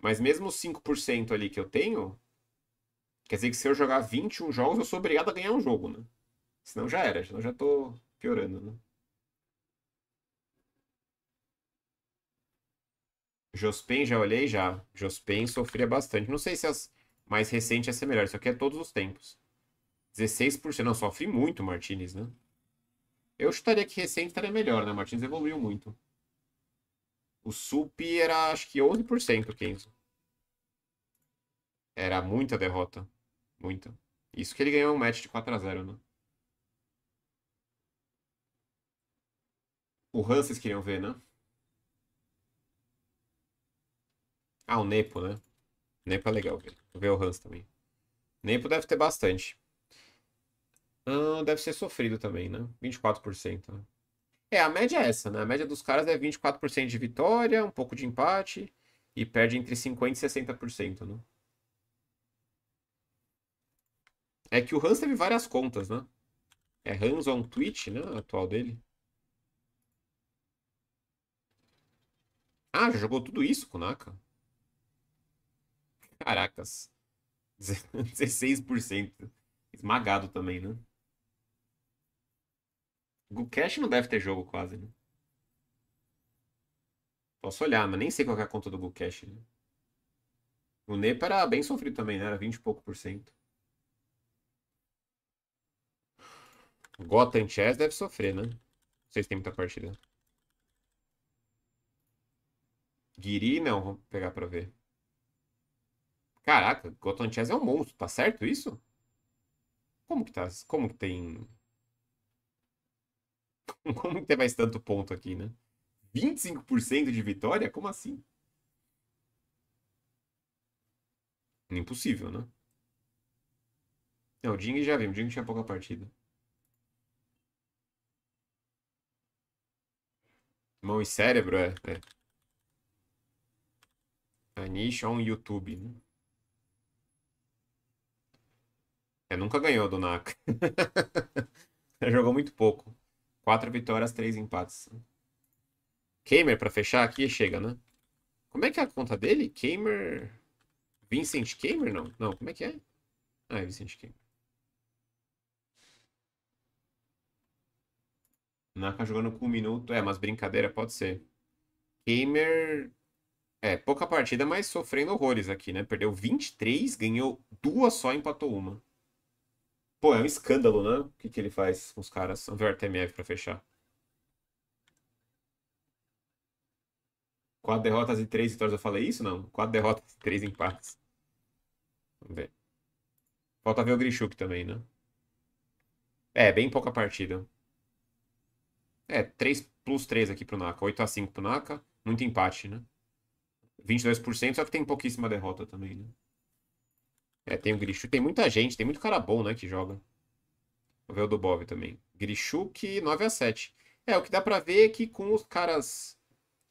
Mas mesmo os 5% ali que eu tenho, quer dizer que se eu jogar 21 jogos, eu sou obrigado a ganhar um jogo, né? Senão já era, senão já tô piorando, né? Jospen, já olhei já. Jospen sofria bastante. Não sei se as mais recentes essa é melhor. Isso aqui é todos os tempos. 16%. Não, sofre muito Martinez, né? Eu chutaria que recente estaria melhor, né? Martinez evoluiu muito. O Sup era, acho que 11%, Kenzo. Era muita derrota. Muita. Isso que ele ganhou um match de 4x0, né? O Hans, vocês queriam ver, né? Ah, o Nepo, né? O Nepo é legal, velho. Ver o Hans também. Nepo deve ter bastante. Ah, deve ser sofrido também, né? 24%. Né? É, a média é essa, né? A média dos caras é 24% de vitória, um pouco de empate. E perde entre 50% e 60%, né? É que o Hans teve várias contas, né? É Hans on Twitch, né? A atual dele. Ah, já jogou tudo isso, Kunaka? Caracas. 16%. (laughs) Esmagado também, né? Gucash não deve ter jogo quase, né? Posso olhar, mas nem sei qual é a conta do Gucash. Né? O Nepa era bem sofrido também, né? Era 20 e pouco por cento. Gotham Chess deve sofrer, né? Não sei se tem muita partida. Guiri, não. Vou pegar pra ver. Caraca, Gotham Chess é um monstro, tá certo isso? Como que tá? Como que tem. (laughs) Como que tem mais tanto ponto aqui, né? 25% de vitória? Como assim? Impossível, né? Não, o Ding já viu, O Ding tinha pouca partida. Mão e cérebro, é. é. A tá on é YouTube, né? É, nunca ganhou do Naka. (laughs) jogou muito pouco. Quatro vitórias, três empates. Kamer, para fechar aqui, chega, né? Como é que é a conta dele? Kamer... Vincent Kamer, não? Não, como é que é? Ah, é Vincent Kamer. Naka jogando com um minuto. É, mas brincadeira, pode ser. Kamer... É, pouca partida, mas sofrendo horrores aqui, né? Perdeu 23, ganhou duas só, empatou uma. Pô, é um escândalo, né? O que, que ele faz com os caras? Vamos ver o RTMF pra fechar. Quatro derrotas e três vitórias, eu falei isso? Não. Quatro derrotas e três empates. Vamos ver. Falta ver o Grishuk também, né? É, bem pouca partida. É, 3 plus 3 aqui pro Naka. 8 a 5 pro Naka. Muito empate, né? 22%, só que tem pouquíssima derrota também, né? É, tem o Grishu, tem muita gente, tem muito cara bom, né, que joga. Vou ver o do Bob também. Grishuk 9 a 7. É, o que dá pra ver é que com os caras,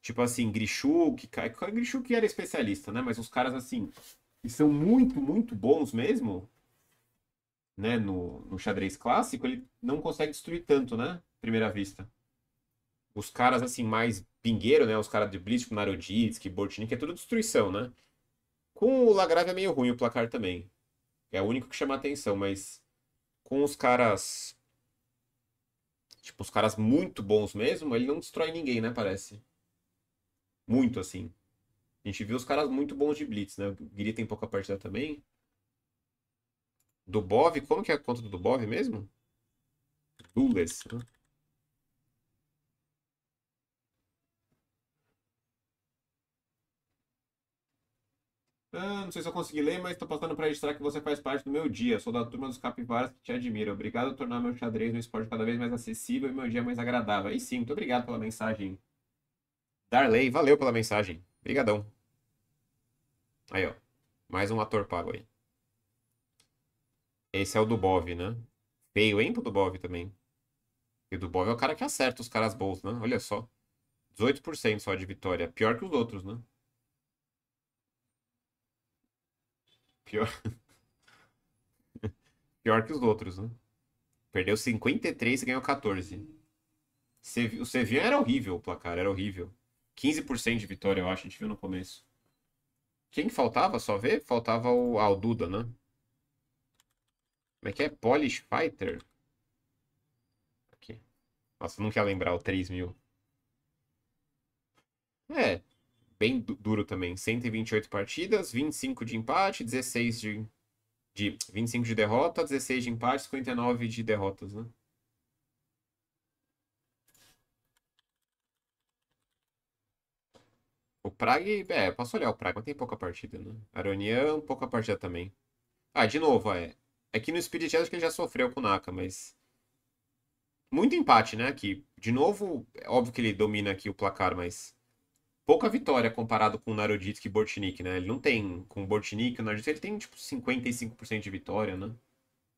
tipo assim, Grishuk, Grishuk era especialista, né, mas os caras assim, que são muito, muito bons mesmo, né, no, no xadrez clássico, ele não consegue destruir tanto, né, primeira vista. Os caras assim mais pingueiro, né, os caras de Blitz, tipo Naroditsky, Bortnik, é tudo destruição, né? Com o Lagrave é meio ruim o placar também. É o único que chama atenção, mas com os caras. Tipo, os caras muito bons mesmo, ele não destrói ninguém, né? Parece. Muito assim. A gente viu os caras muito bons de Blitz, né? Grita tem pouca partida também. Dubov, como que é a conta do Dubov mesmo? Dules, né? Ah, não sei se eu consegui ler, mas estou passando para registrar que você faz parte do meu dia. Sou da turma dos capivaras que te admira Obrigado por tornar meu xadrez um esporte cada vez mais acessível e meu dia mais agradável. E sim, muito obrigado pela mensagem. Darley, valeu pela mensagem. Obrigadão. Aí, ó. Mais um ator pago aí. Esse é o Dubov, né? Feio, hein, pro Dubov também. E o Dubov é o cara que acerta os caras bons, né? Olha só. 18% só de vitória. Pior que os outros, né? Pior... (laughs) Pior que os outros, né? Perdeu 53 e ganhou 14. O Sevilha era horrível o placar, era horrível. 15% de vitória, eu acho, a gente viu no começo. Quem faltava só ver? Faltava o, ah, Duda, né? Como é que é? Polish Fighter? Aqui. Nossa, não quer lembrar o 3 mil. É, bem duro também. 128 partidas, 25 de empate, 16 de, de 25 de derrota, 16 de empate, 59 de derrotas, né? O Prague, é, posso olhar o Prague, mas tem pouca partida, né? Aronian, pouca partida também. Ah, de novo, é. é Aqui no Spirit acho que ele já sofreu com o Naka, mas. Muito empate, né? Aqui. De novo, é óbvio que ele domina aqui o placar, mas pouca vitória comparado com o Naroditsky e Bortnik, né? Ele não tem, com o Bortnik, o Naroditsky, ele tem tipo 55% de vitória, né?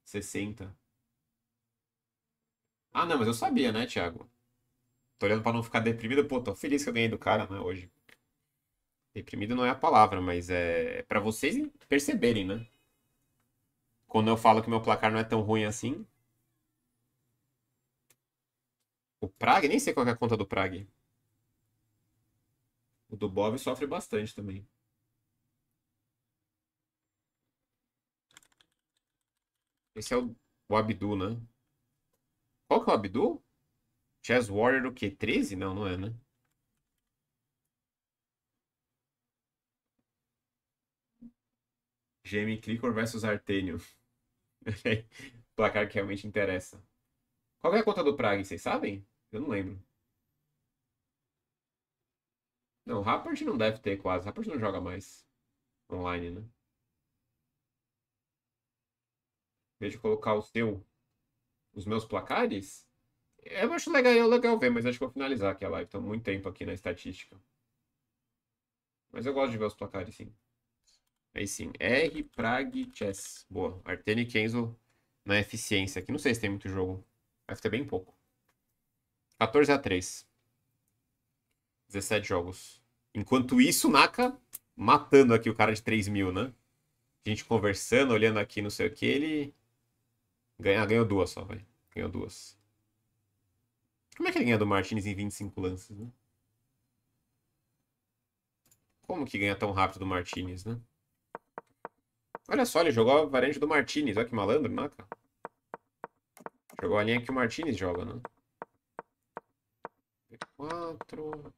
60. Ah, não, mas eu sabia, né, Thiago? Tô olhando para não ficar deprimido, pô, tô feliz que eu ganhei do cara, né, hoje. Deprimido não é a palavra, mas é para vocês perceberem, né? Quando eu falo que meu placar não é tão ruim assim. O Prague, nem sei qual é a conta do Prague. O do Bob sofre bastante também. Esse é o, o Abdu, né? Qual que é o Abdu? Chess Warrior o quê? 13? Não, não é, né? Jamie Clicker versus Artenio. (laughs) Placar que realmente interessa. Qual é a conta do Prague? vocês sabem? Eu não lembro. Não, Rapport não deve ter quase. Rapport não joga mais online, né? Deixa eu colocar o seu, os meus placares. Eu acho legal, é legal ver, mas acho que vou finalizar aqui a live. Estamos muito tempo aqui na estatística. Mas eu gosto de ver os placares, sim. Aí sim, R, Prague, Chess. Boa. Artene Kenzo na eficiência aqui. Não sei se tem muito jogo. Vai ficar bem pouco. 14 a 3 17 jogos. Enquanto isso, Naka matando aqui o cara de 3 mil, né? A gente conversando, olhando aqui, não sei o que, ele. Ganha, ganhou duas só, velho. Ganhou duas. Como é que ele ganha do Martinez em 25 lances, né? Como que ganha tão rápido do Martinez, né? Olha só, ele jogou a variante do Martinez. Olha que malandro, Naka. Jogou a linha que o Martinez joga, né? 4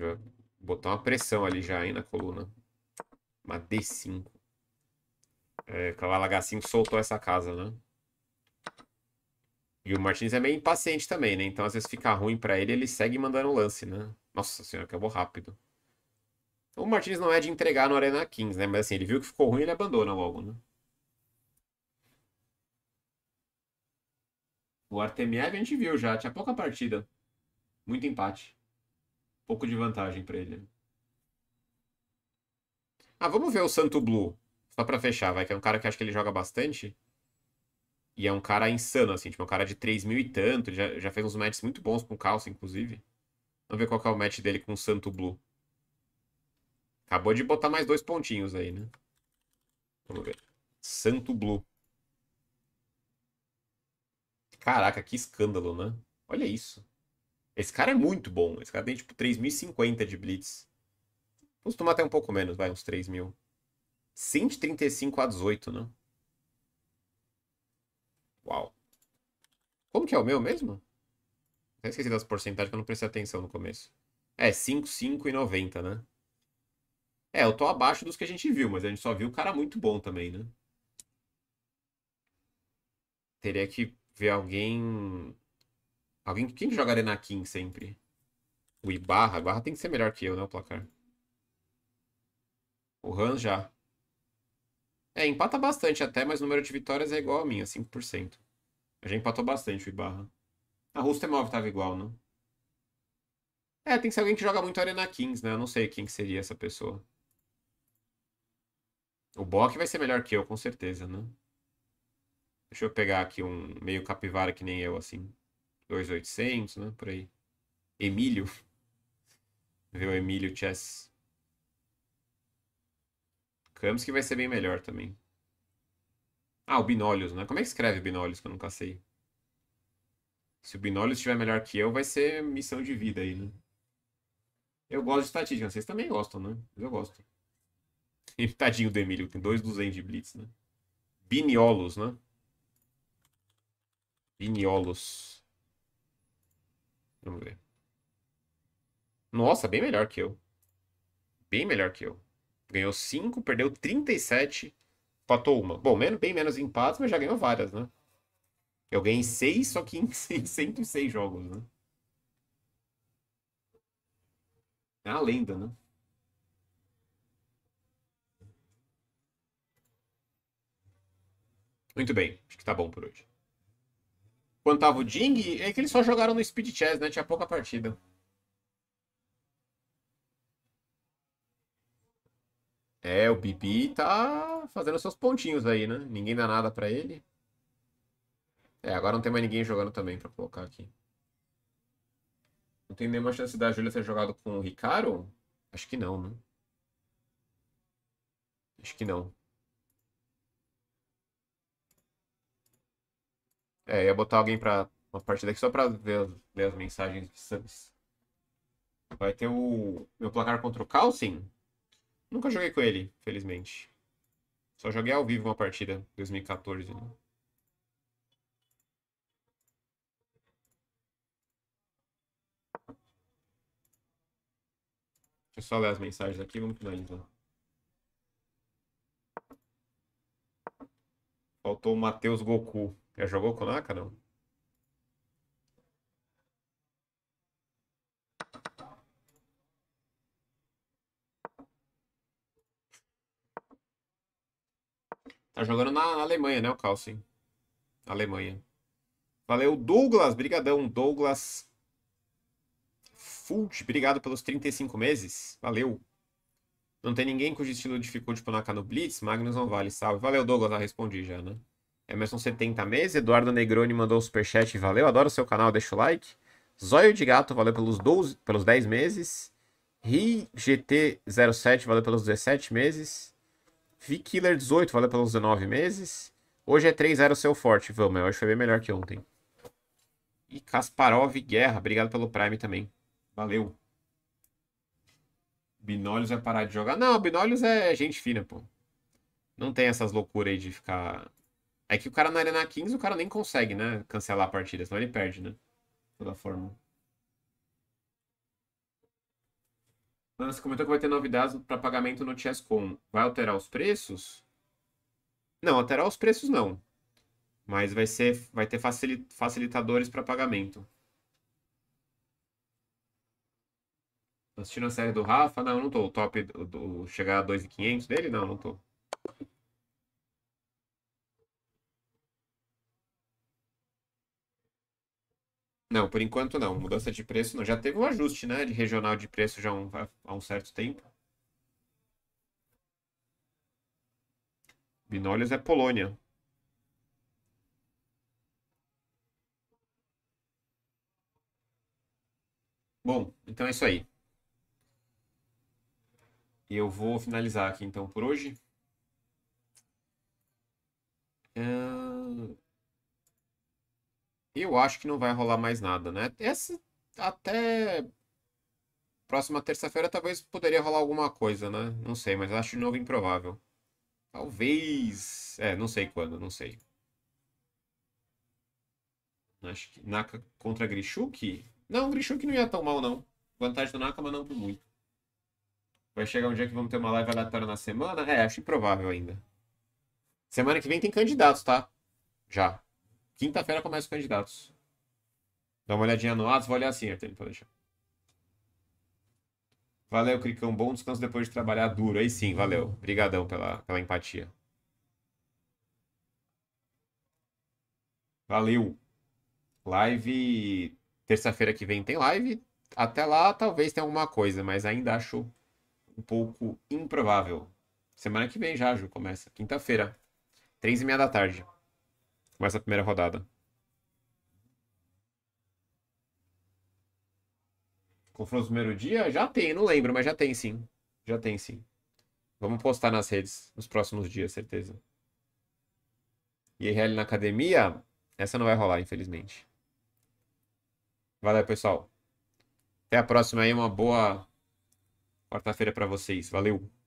Já botar uma pressão ali já, hein, na coluna. Uma D5. É, cavalo H5 soltou essa casa, né? E o Martins é meio impaciente também, né? Então, às vezes fica ruim para ele, ele segue mandando lance, né? Nossa senhora, acabou rápido. O Martins não é de entregar no Arena 15, né? Mas assim, ele viu que ficou ruim, ele abandona logo, né? O Artemiev a gente viu já, tinha pouca partida. Muito empate pouco de vantagem para ele. Ah, vamos ver o Santo Blue. Só pra fechar, vai, que é um cara que acho que ele joga bastante. E é um cara insano, assim, tipo, é um cara de 3 mil e tanto. Ele já, já fez uns matches muito bons com o Calça, inclusive. Vamos ver qual é o match dele com o Santo Blue. Acabou de botar mais dois pontinhos aí, né? Vamos ver. Santo Blue. Caraca, que escândalo, né? Olha isso. Esse cara é muito bom. Esse cara tem tipo 3.050 de blitz. Costuma até um pouco menos, vai, uns 3.000. 135 a 18, né? Uau. Como que é o meu mesmo? Até esqueci das porcentagens que eu não prestei atenção no começo. É, 5, 5 e 90, né? É, eu tô abaixo dos que a gente viu, mas a gente só viu o cara muito bom também, né? Teria que ver alguém Alguém, quem joga Arena King sempre? O Ibarra? Ibarra tem que ser melhor que eu, né? O placar. O Hans já. É, empata bastante até, mas o número de vitórias é igual a minha, 5%. Já empatou bastante o Ibarra. A Rustemov tava igual, não? É, tem que ser alguém que joga muito Arena Kings, né? Eu não sei quem que seria essa pessoa. O Bock vai ser melhor que eu, com certeza, né? Deixa eu pegar aqui um meio capivara que nem eu, assim. 2,800, né? Por aí. Emílio. (laughs) Ver o Emílio Chess. Camus que vai ser bem melhor também. Ah, o Binólios, né? Como é que escreve Binólios que eu nunca sei? Se o Binólios estiver melhor que eu, vai ser missão de vida aí, né? Eu gosto de estatística. Vocês também gostam, né? eu gosto. (laughs) tadinho do Emílio, tem dois 200 de blitz, né? Biniolos, né? Biniolos. Vamos ver. Nossa, bem melhor que eu. Bem melhor que eu. Ganhou 5, perdeu 37, empatou uma. Bom, bem menos empates, mas já ganhou várias, né? Eu ganhei 6, só que em 106 (laughs) jogos, né? É uma lenda, né? Muito bem, acho que tá bom por hoje quando tava o Ding, é que eles só jogaram no Speed Chess, né? Tinha pouca partida. É, o Pipi tá fazendo seus pontinhos aí, né? Ninguém dá nada pra ele. É, agora não tem mais ninguém jogando também pra colocar aqui. Não tem nenhuma chance da Júlia ser jogado com o Ricardo? Acho que não, né? Acho que não. É, ia botar alguém pra uma partida aqui só pra ver, ler as mensagens de subs. Vai ter o meu placar contra o sim Nunca joguei com ele, felizmente. Só joguei ao vivo uma partida, 2014, né? Deixa eu só ler as mensagens aqui, vamos finalizar. Então. Faltou o Matheus Goku. Já jogou com o Naka, não? Tá jogando na, na Alemanha, né, o Carlsen? Alemanha. Valeu, Douglas. Brigadão, Douglas. Fult, obrigado pelos 35 meses. Valeu. Não tem ninguém cujo estilo dificulte pro Naka no Blitz? Magnus não vale, salve. Valeu, Douglas. Já ah, respondi já, né? Emerson é 70 meses, Eduardo Negroni mandou o superchat, valeu, adoro seu canal, deixa o like. Zóio de Gato, valeu pelos, 12, pelos 10 meses. RiGT07, valeu pelos 17 meses. VKiller18, valeu pelos 19 meses. Hoje é 3-0 seu forte, vamos, hoje foi bem melhor que ontem. E Kasparov Guerra, obrigado pelo Prime também. Valeu. Binólios vai é parar de jogar. Não, Binólios é gente fina, pô. Não tem essas loucuras aí de ficar é que o cara na Arena 15, o cara nem consegue, né? Cancelar a partida, senão ele perde, né? Toda forma. Você comentou que vai ter novidades para pagamento no Chesscom. Vai alterar os preços? Não, alterar os preços não. Mas vai, ser, vai ter facilitadores para pagamento. Assistindo a série do Rafa? Não, não tô. O top do, do chegar a 2.500 dele? Não, não tô. Não, por enquanto não. Mudança de preço não. Já teve um ajuste, né? De regional de preço já um, há um certo tempo. Binólios é Polônia. Bom, então é isso aí. E eu vou finalizar aqui então por hoje. É eu acho que não vai rolar mais nada, né? Essa até próxima terça-feira talvez poderia rolar alguma coisa, né? Não sei, mas acho de novo improvável. Talvez. É, não sei quando, não sei. Acho que Naka contra Grishuk? Não, Grishuk não ia tão mal, não. Vantagem do Naka, mas não por muito. Vai chegar um dia que vamos ter uma live aleatória na semana? É, acho improvável ainda. Semana que vem tem candidatos, tá? Já. Quinta-feira começa os candidatos. Dá uma olhadinha no Atos, vou olhar assim, Artemio, pode deixar. Valeu, Cricão. Bom descanso depois de trabalhar duro. Aí sim, valeu. Obrigadão pela, pela empatia. Valeu. Live. Terça-feira que vem tem live. Até lá, talvez tenha alguma coisa, mas ainda acho um pouco improvável. Semana que vem já, Ju, começa. Quinta-feira, três e meia da tarde. Começa a primeira rodada. Confronto do primeiro dia? Já tem, não lembro, mas já tem sim. Já tem sim. Vamos postar nas redes nos próximos dias, certeza. IRL na academia? Essa não vai rolar, infelizmente. Valeu, pessoal. Até a próxima aí, uma boa quarta-feira para vocês. Valeu.